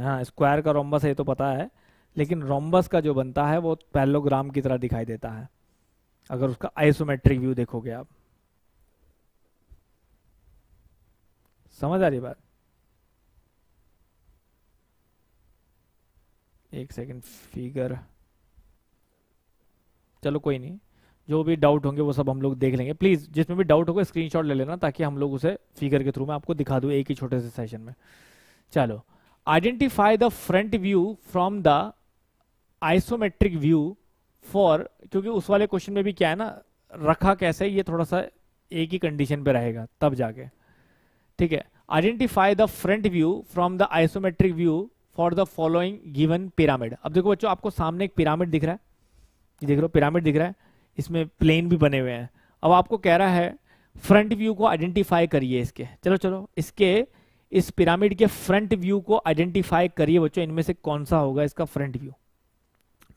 हाँ स्क्वायर का रोम्बस है ये तो पता है लेकिन रोम्बस का जो बनता है वो पैलोग्राम की तरह दिखाई देता है अगर उसका आइसोमेट्रिक व्यू देखोगे आप समझ आ रही बात एक सेकंड फिगर चलो कोई नहीं जो भी डाउट होंगे वो सब हम लोग देख लेंगे प्लीज़ जिसमें भी डाउट होगा स्क्रीनशॉट ले लेना ताकि हम लोग उसे फिगर के थ्रू में आपको दिखा दू एक ही छोटे से सेशन में चलो identify the front view from the isometric view for क्योंकि उस वाले क्वेश्चन में भी क्या है ना रखा कैसे ये थोड़ा सा एक ही कंडीशन पे रहेगा तब जाके ठीक है identify the front view from the isometric view for the following given pyramid अब देखो बच्चों आपको सामने एक पिरामिड दिख रहा है देख लो पिरामिड दिख रहा है इसमें प्लेन भी बने हुए हैं अब आपको कह रहा है फ्रंट व्यू को आइडेंटिफाई करिए इसके चलो चलो इसके इस पिरामिड के फ्रंट व्यू को आइडेंटिफाई करिए बच्चों इनमें से कौन सा होगा इसका फ्रंट व्यू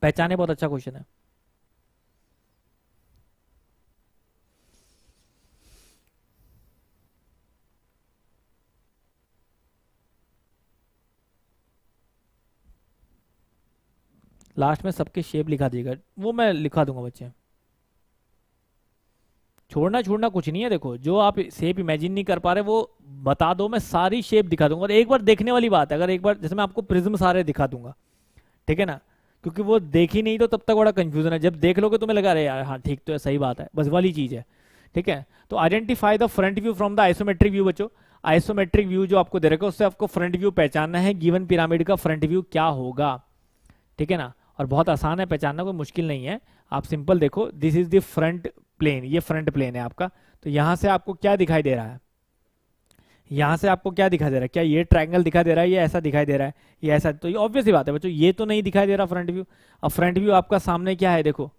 पहचाने बहुत अच्छा क्वेश्चन है लास्ट में सबके शेप लिखा दिएगा वो मैं लिखा दूंगा बच्चे छोड़ना छोड़ना कुछ नहीं है देखो जो आप शेप इमेजिन नहीं कर पा रहे वो बता दो मैं सारी शेप दिखा दूंगा और एक बार देखने वाली बात है अगर एक बार जैसे मैं आपको प्रिज्म सारे दिखा दूंगा ठीक है ना क्योंकि वो देख ही नहीं तो तब तक बड़ा कंफ्यूजन है जब देख लोगे तो मैं लगा रहे यार हाँ ठीक तो है सही बात है बस वाली चीज़ है ठीक है तो identify the front view from the isometric view बच्चो आइसोमेट्रिक व्यू जो आपको दे रखा है उससे आपको फ्रंट व्यू पहचानना है गिवन पिरामिड का फ्रंट व्यू क्या होगा ठीक है ना और बहुत आसान है पहचानना कोई मुश्किल नहीं है आप सिंपल देखो this is the front plane ये फ्रंट प्लेन है आपका तो यहाँ से आपको क्या दिखाई दे रहा है यहाँ से आपको क्या दिखाई दे रहा है क्या ये ट्रायंगल दिखाई दे रहा है ये ऐसा दिखाई दे रहा है ये ऐसा तो ये ऑब्वियसली बात है बच्चों ये तो नहीं दिखाई दे रहा फ्रंट व्यू अब फ्रंट व्यू आपका सामने क्या है देखो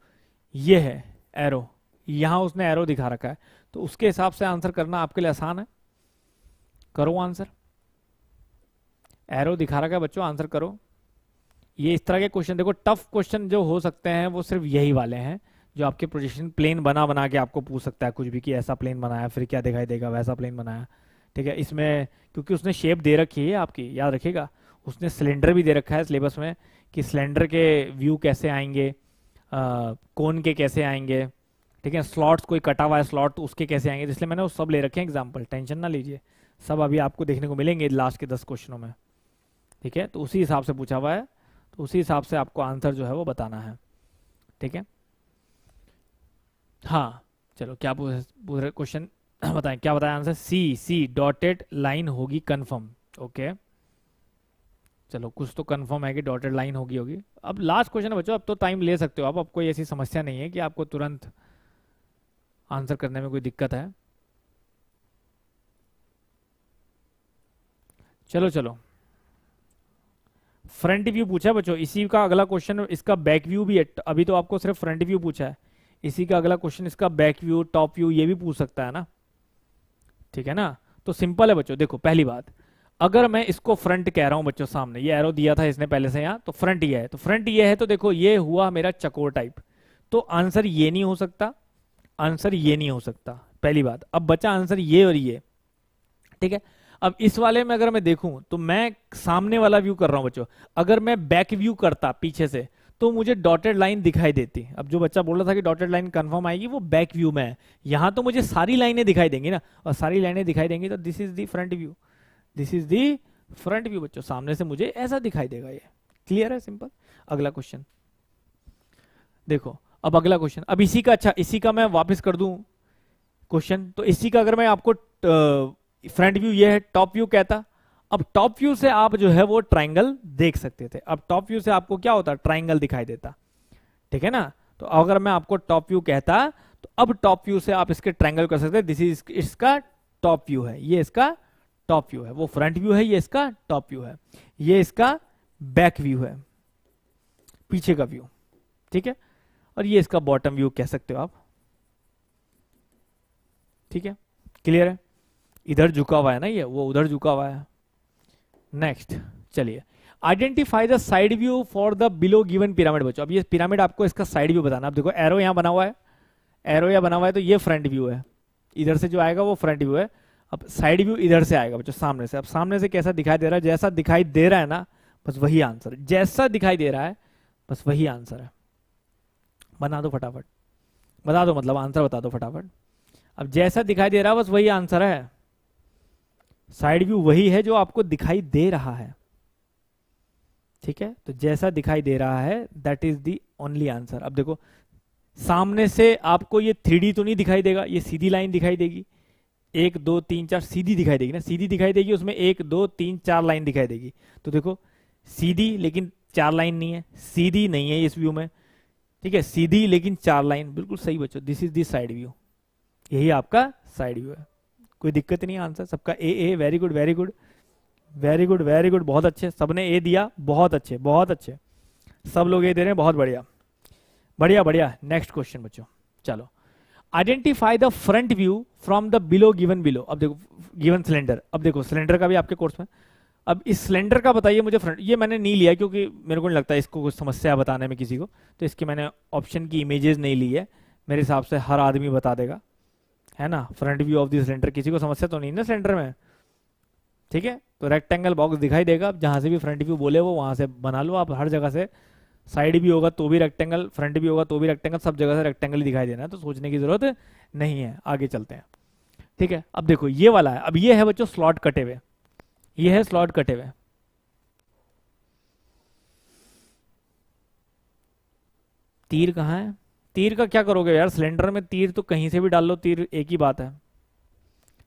ये है एरो यहाँ उसने एरो दिखा रखा है तो उसके हिसाब से आंसर करना आपके लिए आसान है करो आंसर एरो दिखा रखा है बच्चों आंसर करो ये इस तरह के क्वेश्चन देखो टफ क्वेश्चन जो हो सकते हैं वो सिर्फ यही वाले हैं जो आपके प्रोजेक्शन प्लेन बना बना के आपको पूछ सकता है कुछ भी कि ऐसा प्लेन बनाया फिर क्या दिखाई देगा वैसा प्लेन बनाया ठीक है इसमें क्योंकि उसने शेप दे रखी है आपकी याद रखेगा उसने सिलेंडर भी दे रखा है सिलेबस में कि सिलेंडर के व्यू कैसे आएंगे आ, कोन के कैसे आएंगे ठीक है स्लॉट्स कोई कटा हुआ है स्लॉट तो उसके कैसे आएंगे तो इसलिए मैंने वो सब ले रखे हैं एग्जाम्पल टेंशन ना लीजिए सब अभी आपको देखने को मिलेंगे लास्ट के दस क्वेश्चनों में ठीक है तो उसी हिसाब से पूछा हुआ है तो उसी हिसाब से आपको आंसर जो है वो बताना है ठीक है हाँ चलो क्या पूछ रहे क्वेश्चन (clears throat) बताएं क्या बताया answer C C dotted line होगी कंफर्म ओके चलो कुछ तो कंफर्म है कि डॉटेड लाइन होगी होगी अब लास्ट क्वेश्चन है बच्चों अब तो टाइम ले सकते हो आप अब कोई ऐसी समस्या नहीं है कि आपको तुरंत आंसर करने में कोई दिक्कत है चलो चलो फ्रंट व्यू पूछा है बच्चों इसी का अगला क्वेश्चन इसका बैक व्यू भी है अभी तो आपको सिर्फ फ्रंट व्यू पूछा है इसी का अगला क्वेश्चन इसका बैक व्यू टॉप व्यू ये भी पूछ सकता है ना ठीक है ना तो सिंपल है बच्चों देखो पहली बात अगर मैं इसको फ्रंट कह रहा हूं बच्चों सामने ये एरो दिया था इसने पहले से यहां तो फ्रंट ये है तो फ्रंट ये है तो देखो ये हुआ मेरा चकोर टाइप तो आंसर ये नहीं हो सकता आंसर ये नहीं हो सकता पहली बात अब बचा आंसर ये और ये ठीक है अब इस वाले में अगर मैं देखूं तो मैं सामने वाला व्यू कर रहा हूं बच्चों अगर मैं बैक व्यू करता पीछे से तो मुझे डॉटेड लाइन दिखाई देती अब जो बच्चा बोल रहा था कि डॉटेड लाइन कंफर्म आएगी वो बैक व्यू में है यहां तो मुझे सारी लाइनें दिखाई देंगी ना और सारी लाइनें दिखाई देंगी तो this is the front view this is the front view बच्चों सामने से मुझे ऐसा दिखाई देगा ये क्लियर है सिंपल अगला क्वेश्चन देखो अब अगला क्वेश्चन अब इसी का अच्छा इसी का मैं वापिस कर दू क्वेश्चन तो इसी का अगर मैं आपको फ्रंट व्यू ये है टॉप व्यू कहता अब टॉप व्यू से आप जो है वो ट्राइंगल देख सकते थे अब टॉप व्यू से आपको क्या होता ट्राइंगल दिखाई देता ठीक है ना तो अगर मैं आपको टॉप व्यू कहता तो अब टॉप व्यू से आप इसके ट्राइंगल कर सकते दिस इज इसका टॉप व्यू है ये इसका टॉप व्यू है वो फ्रंट व्यू है ये इसका टॉप व्यू है ये इसका बैक व्यू है पीछे का व्यू ठीक है और ये इसका बॉटम व्यू कह सकते हो आप ठीक है क्लियर है इधर झुका हुआ है ना ये वो उधर झुका हुआ है नेक्स्ट चलिए identify the side view for the below given pyramid बच्चों अब ये पिरामिड आपको इसका साइड व्यू बताना आप देखो एरो यहां बना हुआ है एरो यहां बना हुआ है तो ये फ्रंट व्यू है इधर से जो आएगा वो फ्रंट व्यू है अब साइड व्यू इधर से आएगा बच्चों सामने से अब सामने से कैसा दिखाई दे रहा है जैसा दिखाई दे रहा है ना बस वही आंसर जैसा दिखाई दे रहा है बस वही आंसर है बना दो फटाफट बता दो मतलब आंसर बता दो फटाफट अब जैसा दिखाई दे रहा है बस वही आंसर है साइड व्यू वही है जो आपको दिखाई दे रहा है ठीक है तो जैसा दिखाई दे रहा है that is the only answer अब देखो सामने से आपको ये थ्री तो नहीं दिखाई देगा ये सीधी लाइन दिखाई देगी एक दो तीन चार सीधी दिखाई देगी ना सीधी दिखाई देगी उसमें एक दो तीन चार लाइन दिखाई देगी तो देखो सीधी लेकिन चार लाइन नहीं है सीधी नहीं है इस व्यू में ठीक है सीधी लेकिन चार लाइन बिल्कुल सही बच्चों this is this side view यही आपका साइड व्यू है कोई दिक्कत नहीं आंसर सबका A A very good very good very good very good बहुत अच्छे सबने ए दिया बहुत अच्छे बहुत अच्छे सब लोग ए दे रहे हैं बहुत बढ़िया बढ़िया बढ़िया नेक्स्ट क्वेश्चन बच्चों चलो identify the front view from the below given below अब देखो गिवन सिलेंडर अब देखो सिलेंडर का भी आपके कोर्स में अब इस सिलेंडर का बताइए मुझे फ्रंट ये मैंने नहीं लिया क्योंकि मेरे को नहीं लगता इसको कुछ समस्या बताने में किसी को तो इसके मैंने ऑप्शन की इमेजेस नहीं ली है मेरे हिसाब से हर आदमी बता देगा है ना front view of the cylinder किसी को समस्या तो नहीं ना सिलेंडर में ठीक है तो रेक्टेंगल बॉक्स दिखाई देगा जहां से भी फ्रंट व्यू बोले वो वहां से बना लो आप हर जगह से साइड भी होगा तो भी रेक्टेंगल फ्रंट भी होगा तो भी रेक्टेंगल सब जगह से रेक्टेंगल दिखाई देना है तो सोचने की ज़रूरत नहीं है आगे चलते हैं ठीक है अब देखो ये वाला है अब ये है बच्चों स्लॉट कटे हुए ये है स्लॉट कटे हुए तीर कहाँ है तीर का क्या करोगे यार सिलेंडर में तीर तो कहीं से भी डाल लो तीर एक ही बात है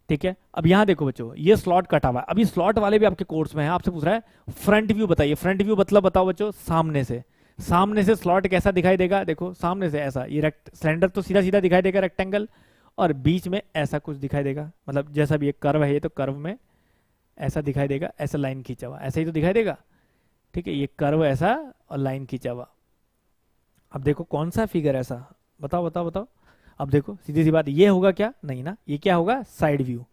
ठीक है अब यहां देखो बच्चों ये स्लॉट कटा हुआ है अभी स्लॉट वाले भी आपके कोर्स में है आपसे पूछ रहा है फ्रंट व्यू बताइए फ्रंट व्यू मतलब बताओ बच्चों सामने से सामने से स्लॉट कैसा दिखाई देगा देखो सामने से ऐसा ये रेक्ट सिलेंडर तो सीधा सीधा दिखाई देगा रेक्टेंगल और बीच में ऐसा कुछ दिखाई देगा मतलब जैसा भी एक कर्व है ये तो कर्व में ऐसा दिखाई देगा ऐसा लाइन खींचा हुआ ऐसा ही तो दिखाई देगा ठीक है ये कर्व ऐसा और लाइन खींचा हुआ अब देखो कौन सा फिगर ऐसा बताओ बताओ बताओ अब देखो सीधी सी बात ये होगा क्या नहीं ना ये क्या होगा साइड व्यू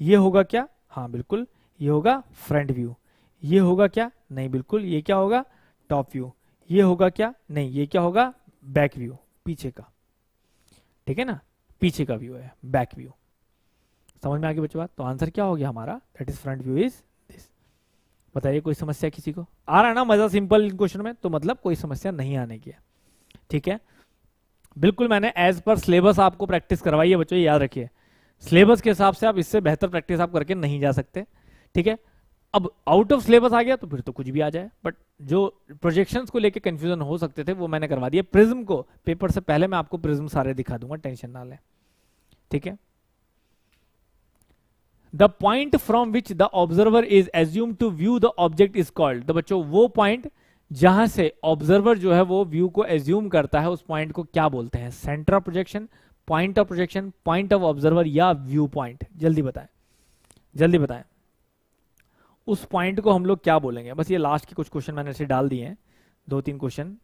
ये होगा क्या हाँ बिल्कुल ये होगा फ्रंट व्यू ये होगा क्या नहीं बिल्कुल ये क्या होगा टॉप व्यू ये होगा क्या नहीं ये क्या होगा बैक व्यू पीछे का ठीक है ना पीछे का व्यू है बैक व्यू समझ में आगे बच्चों बात तो आंसर क्या हो गया हमारा that is front view is this बताइए कोई समस्या किसी को आ रहा ना मजा सिंपल क्वेश्चन में तो मतलब कोई समस्या नहीं आने की है ठीक है बिल्कुल मैंने एज पर सिलेबस आपको प्रैक्टिस करवाई है बच्चों याद रखिए सिलेबस के हिसाब से आप इससे बेहतर प्रैक्टिस आप करके नहीं जा सकते ठीक है अब आउट ऑफ सिलेबस आ गया तो फिर तो कुछ भी आ जाए बट जो प्रोजेक्शंस को लेके कंफ्यूजन हो सकते थे वो मैंने करवा दिया प्रिज्म को पेपर से पहले मैं आपको प्रिज्म सारे दिखा दूंगा टेंशन ना लें ठीक है the point from which the observer is assume to view the object is called the बच्चों वो पॉइंट जहां से ऑब्जर्वर जो है वो व्यू को एज्यूम करता है उस पॉइंट को क्या बोलते हैं centre of projection point of projection point of observer या व्यू पॉइंट जल्दी बताएं जल्दी बताएं उस पॉइंट को हम लोग क्या बोलेंगे बस ये लास्ट के कुछ क्वेश्चन मैंने इसे डाल दिए हैं दो तीन क्वेश्चन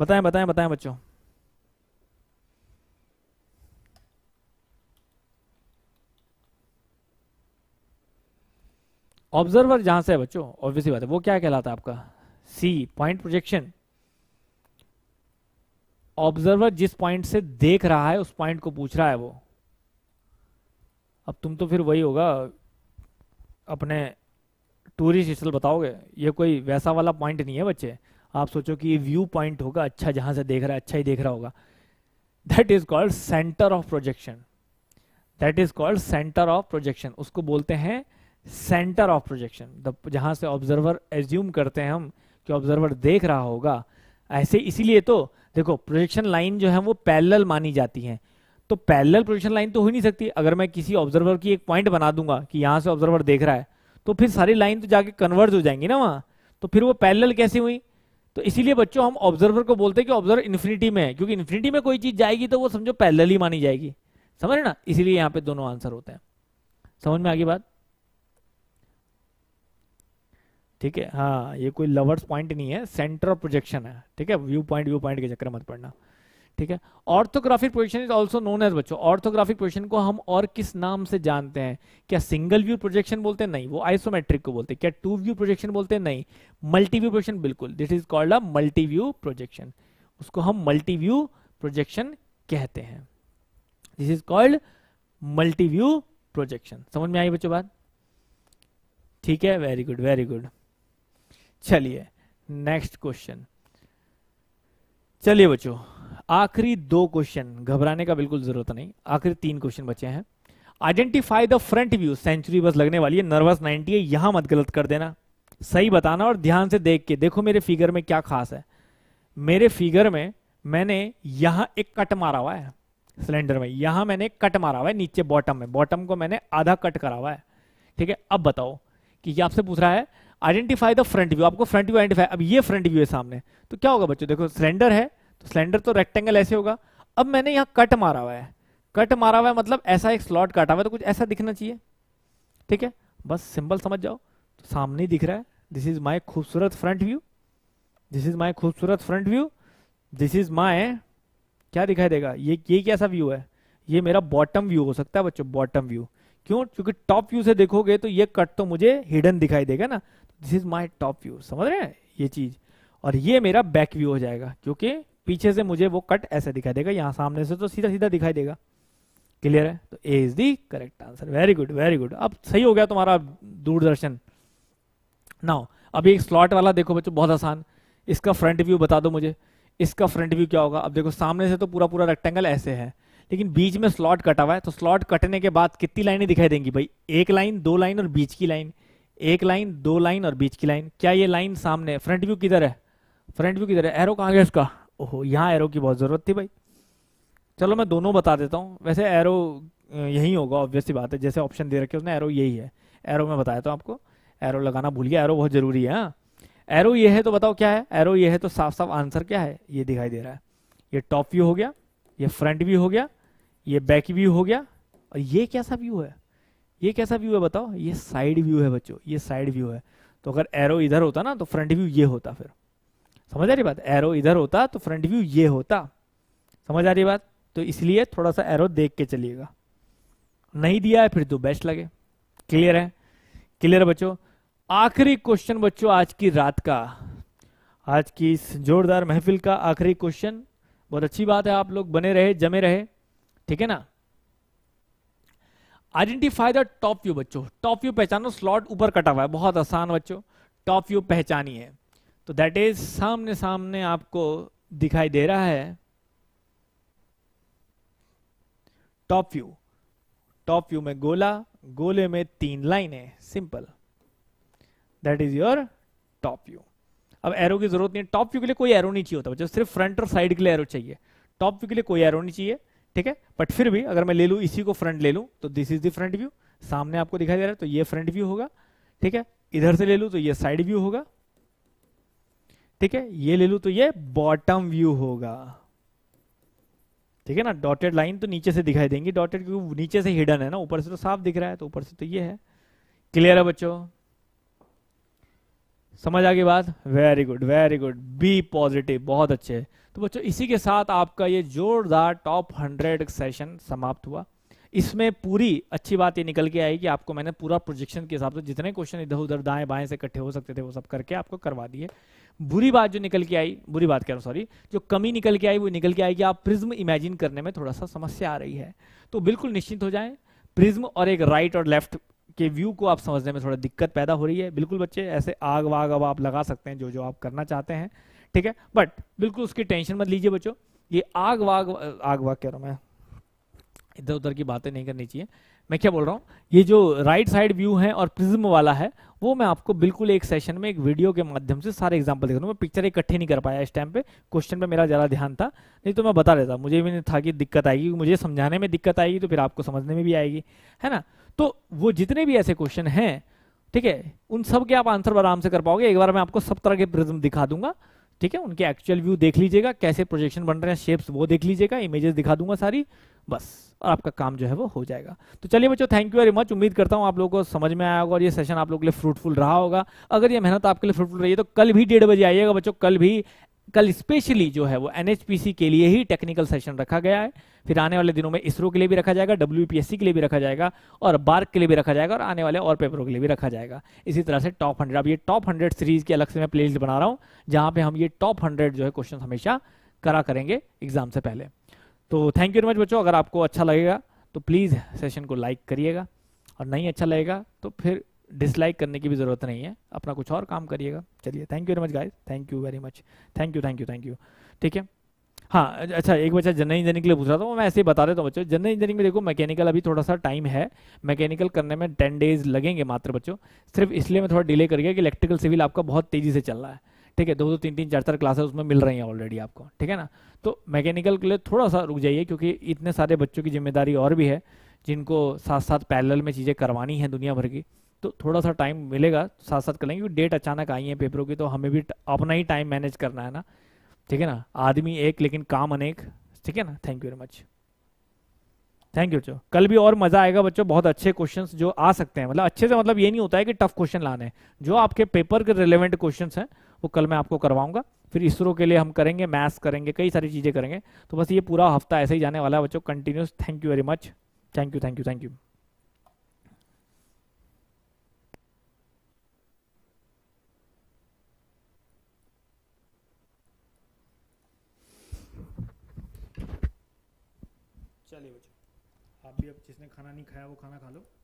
बताएं बताएं बताएं बच्चों ऑब्जर्वर जहां से है बच्चों ऑब्वियसली बात है वो क्या कहलाता है आपका सी पॉइंट प्रोजेक्शन ऑब्जर्वर जिस पॉइंट से देख रहा है उस पॉइंट को पूछ रहा है वो अब तुम तो फिर वही होगा अपने टूरिस्ट स्थल बताओगे ये कोई वैसा वाला पॉइंट नहीं है बच्चे आप सोचो कि ये व्यू पॉइंट होगा अच्छा जहां से देख रहा है अच्छा ही देख रहा होगा that is called centre of projection that is called centre of projection उसको बोलते हैं सेंटर ऑफ प्रोजेक्शन जहां से ऑब्जर्वर एज्यूम करते हैं हम कि ऑब्जर्वर देख रहा होगा ऐसे इसीलिए तो देखो प्रोजेक्शन लाइन जो है वो पैरल मानी जाती है तो पैरल प्रोजेक्शन लाइन तो हो ही नहीं सकती अगर मैं किसी ऑब्जर्वर की एक पॉइंट बना दूंगा कि यहां से ऑब्जर्वर देख रहा है तो फिर सारी लाइन तो जाके कन्वर्ज हो जाएंगी ना वहां तो फिर वो पैरल कैसे हुई तो इसीलिए बच्चों हम ऑब्जर्वर को बोलते हैं कि ऑब्जर्वर इन्फिनिटी में है क्योंकि इन्फिनिटी में कोई चीज जाएगी तो वो समझो पैरल ही मानी जाएगी समझ ना इसीलिए यहाँ पे दोनों आंसर होते हैं समझ में आगे बात ठीक है हाँ ये कोई लवर्स पॉइंट नहीं है सेंटर ऑफ प्रोजेक्शन है ठीक है व्यू पॉइंट व्यू पॉइंट के चक्कर मत पड़ना ठीक है orthographic position is also known as बच्चों ऑर्थोग्राफिक पोजिशन को हम और किस नाम से जानते हैं क्या सिंगल व्यू प्रोजेक्शन बोलते हैं नहीं वो आइसोमेट्रिक को बोलते हैं क्या टू व्यू प्रोजेक्शन बोलते हैं नहीं मल्टी व्यू प्रोजेक्शन बिल्कुल this is called a multi view projection उसको हम मल्टी व्यू प्रोजेक्शन कहते हैं this is called multi view projection समझ में आई बच्चों बात ठीक है वेरी गुड वेरी गुड चलिए नेक्स्ट क्वेश्चन चलिए बच्चों आखिरी दो क्वेश्चन घबराने का बिल्कुल जरूरत नहीं आखिरी तीन क्वेश्चन बचे हैं identify the front view century बस लगने वाली है नर्वस 90 है यहां मत गलत कर देना सही बताना और ध्यान से देख के देखो मेरे फिगर में क्या खास है मेरे फिगर में मैंने यहां एक कट मारा हुआ है सिलेंडर में यहां मैंने कट मारा हुआ है नीचे बॉटम में बॉटम को मैंने आधा कट करा हुआ है ठीक है अब बताओ कि आपसे पूछ रहा है आइडेंटिफाई द फ्रंट व्यू आपको फ्रंट व्यू आइडेंटिफाई अब ये फ्रंट व्यू है सामने तो क्या होगा बच्चों देखो सिलेंडर है तो सिलेंडर तो रेक्टेंगल ऐसे होगा अब मैंने यहाँ कट मारा हुआ है कट मारा हुआ है मतलब ऐसा एक स्लॉट काटा हुआ है तो कुछ ऐसा दिखना चाहिए ठीक है बस सिंपल समझ जाओ तो सामने दिख रहा है दिस इज माई खूबसूरत front view this is my खूबसूरत front view this is my क्या दिखाई देगा ये ये कैसा व्यू है ये मेरा बॉटम व्यू हो सकता है बच्चों बॉटम व्यू क्यों क्योंकि टॉप व्यू से देखोगे तो ये कट तो मुझे हिडन दिखाई देगा ना this is my top view समझ रहे हैं ये चीज और ये मेरा बैक व्यू हो जाएगा क्योंकि पीछे से मुझे वो कट ऐसे दिखाई देगा यहाँ सामने से तो सीधा सीधा दिखाई देगा क्लियर है तो A is the correct answer very good very good अब सही हो गया तुम्हारा दूरदर्शन नाउ अभी एक स्लॉट वाला देखो बच्चों बहुत आसान इसका फ्रंट व्यू बता दो मुझे इसका फ्रंट व्यू क्या होगा अब देखो सामने से तो पूरा पूरा रेक्टेंगल ऐसे है लेकिन बीच में स्लॉट कटा हुआ है तो स्लॉट कटने के बाद कितनी लाइनें दिखाई देंगी भाई एक लाइन दो लाइन और बीच की लाइन एक लाइन दो लाइन और बीच की लाइन क्या ये लाइन सामने फ्रंट व्यू किधर है फ्रंट व्यू किधर है एरो कहाँ गया इसका ओहो यहाँ एरो की बहुत ज़रूरत थी भाई चलो मैं दोनों बता देता हूँ वैसे एरो यही होगा ऑब्वियसली बात है जैसे ऑप्शन दे रखे उसने एरो यही है एरो में बताया था आपको एरो लगाना भूल गया एरो बहुत ज़रूरी है हाँ एरो ये है तो बताओ क्या है एरो ये है तो साफ साफ आंसर क्या है ये दिखाई दे रहा है ये टॉप व्यू हो गया ये फ्रंट व्यू हो गया ये बैक व्यू हो गया और ये कैसा व्यू है ये कैसा व्यू है बताओ ये साइड व्यू है बच्चों ये साइड व्यू है तो अगर एरो इधर होता ना तो फ्रंट व्यू ये होता फिर समझ आ रही बात एरो इधर होता तो फ्रंट व्यू ये होता समझ आ रही बात तो इसलिए थोड़ा सा एरो देख के चलिएगा नहीं दिया है फिर तो बेस्ट लगे क्लियर है क्लियर है बच्चों आखिरी क्वेश्चन बच्चों आज की रात का आज की इस जोरदार महफिल का आखिरी क्वेश्चन बहुत अच्छी बात है आप लोग बने रहे जमे रहे ठीक है ना आइडेंटिफाई द टॉप व्यू बच्चों टॉप व्यू पहचानो स्लॉट ऊपर कटा हुआ है बहुत आसान बच्चों टॉप व्यू है तो दैट इज सामने सामने आपको दिखाई दे रहा है टॉप व्यू टॉप व्यू में गोला गोले में तीन लाइन है simple that is your top view अब एरो की जरूरत नहीं है टॉप व्यू के लिए कोई एरो नहीं चाहिए होता बच्चों सिर्फ फ्रंट और साइड के लिए एरो चाहिए टॉप व्यू के लिए कोई एरो नहीं चाहिए ठीक है बट फिर भी अगर मैं ले लू इसी को फ्रंट ले लू तो this is the front view सामने आपको दिखाई दे रहा है तो ये फ्रंट व्यू होगा ठीक है इधर से ले लू तो ये साइड व्यू होगा ठीक है ये ले लू तो ये बॉटम व्यू होगा ठीक है ना डॉटेड लाइन तो नीचे से दिखाई देंगी डॉटेड क्योंकि नीचे से हिडन है ना ऊपर से तो साफ दिख रहा है तो ऊपर से तो ये है क्लियर है बच्चों समझ आ गई बात very good very good be positive बहुत अच्छे तो बच्चों इसी के साथ आपका ये जोरदार टॉप हंड्रेड सेशन समाप्त हुआ इसमें पूरी अच्छी बात ये निकल के आई कि आपको मैंने पूरा प्रोजेक्शन के हिसाब से जितने क्वेश्चन इधर उधर दाएं बाएं से इकट्ठे हो सकते थे वो सब करके आपको करवा दिए बुरी बात जो निकल के आई बुरी बात कह रहा हूँ सॉरी जो कमी निकल के आई वो निकल के आई कि आप प्रिज्म इमेजिन करने में थोड़ा सा समस्या आ रही है तो बिल्कुल निश्चित हो जाए प्रिज्म और एक राइट और लेफ्ट के व्यू को आप समझने में थोड़ा दिक्कत पैदा हो रही है बिल्कुल बच्चे ऐसे आग वाग अब आप लगा सकते हैं जो जो आप करना चाहते हैं ठीक है बट बिल्कुल उसकी टेंशन मत लीजिए बच्चों ये आग वाग आग वाग कह रहा हूं मैं इधर उधर की बातें नहीं करनी चाहिए मैं क्या बोल रहा हूँ ये जो राइट साइड व्यू है और प्रिज्म वाला है वो मैं आपको बिल्कुल एक सेशन में एक वीडियो के माध्यम से सारे एग्जांपल दिखा दूँ मैं पिक्चर इकट्ठे नहीं कर पाया इस टाइम पे क्वेश्चन पे मेरा ज़्यादा ध्यान था नहीं तो मैं बता देता मुझे भी नहीं था कि दिक्कत आएगी मुझे समझाने में दिक्कत आएगी तो फिर आपको समझने में भी आएगी है ना तो वो जितने भी ऐसे क्वेश्चन हैं ठीक है उन सब के आप आंसर आराम से कर पाओगे एक बार मैं आपको सब तरह के प्रिज्म दिखा दूंगा ठीक है उनके एक्चुअल व्यू देख लीजिएगा कैसे प्रोजेक्शन बन रहे हैं शेप्स वो देख लीजिएगा इमेजेस दिखा दूंगा सारी बस और आपका काम जो है वो हो जाएगा तो चलिए बच्चों थैंक यू वेरी मच उम्मीद करता हूँ आप लोगों को समझ में आया होगा और ये सेशन आप लोगों के लिए फ्रूटफुल रहा होगा अगर ये मेहनत आपके लिए फ्रूटफुल रही है तो कल भी डेढ़ बजे आइएगा बच्चों कल भी कल स्पेशली जो है वो एनएचपीसी के लिए ही टेक्निकल सेशन रखा गया है फिर आने वाले दिनों में इसरो के लिए भी रखा जाएगा डब्ल्यू के लिए भी रखा जाएगा और बार्क के लिए भी रखा जाएगा और आने वाले और पेपरों के लिए भी रखा जाएगा इसी तरह से टॉप हंड्रेड अब ये टॉप हंड्रेड सीरीज की अलग से मैं प्ले बना रहा हूँ जहाँ पे हम ये टॉप हंड्रेड जो है क्वेश्चन हमेशा करा करेंगे एग्जाम से पहले तो थैंक यू वेरी मच बच्चों अगर आपको अच्छा लगेगा तो प्लीज़ सेशन को लाइक करिएगा और नहीं अच्छा लगेगा तो फिर डिसलाइक करने की भी ज़रूरत नहीं है अपना कुछ और काम करिएगा चलिए thank you very much guys thank you very much thank you thank you thank you ठीक है हाँ अच्छा एक बच्चा जनरल इंजीनियरिंग के लिए पूछ रहा था वो मैं ऐसे ही बता देता हूँ बच्चों जनरल इंजीनियरिंग में देखो मैकेनिकल अभी थोड़ा सा टाइम है मैकेनिकल करने में टेन डेज लगेंगे मात्र बच्चों सिर्फ इसलिए मैं थोड़ा डिले कर गया कि इलेक्ट्रिकल सिविल आपका बहुत तेजी से चल रहा है ठीक है दो दो तीन तीन चार चार क्लासेस उसमें मिल रही हैं ऑलरेडी आपको ठीक है ना तो मैकेनिकल के लिए थोड़ा सा रुक जाइए क्योंकि इतने सारे बच्चों की जिम्मेदारी और भी है जिनको साथ साथ पैरल में चीज़ें करवानी है दुनिया भर की तो थोड़ा सा टाइम मिलेगा साथ साथ कर लेंगे क्योंकि डेट अचानक आई है पेपरों की तो हमें भी अपना ही टाइम मैनेज करना है ना ठीक है ना आदमी एक लेकिन काम अनेक ठीक है ना thank you very much thank you बच्चों कल भी और मजा आएगा बच्चों बहुत अच्छे क्वेश्चंस जो आ सकते हैं मतलब अच्छे से मतलब ये नहीं होता है कि टफ क्वेश्चन लाने जो आपके पेपर के रिलेवेंट क्वेश्चंस हैं वो कल मैं आपको करवाऊंगा फिर इसरो के लिए हम करेंगे मैथ्स करेंगे कई सारी चीज़ें करेंगे तो बस ये पूरा हफ्ता ऐसे ही जाने वाला है बच्चों continuous thank you very much thank you thank you thank you खाना नहीं खाया वो खाना खा लो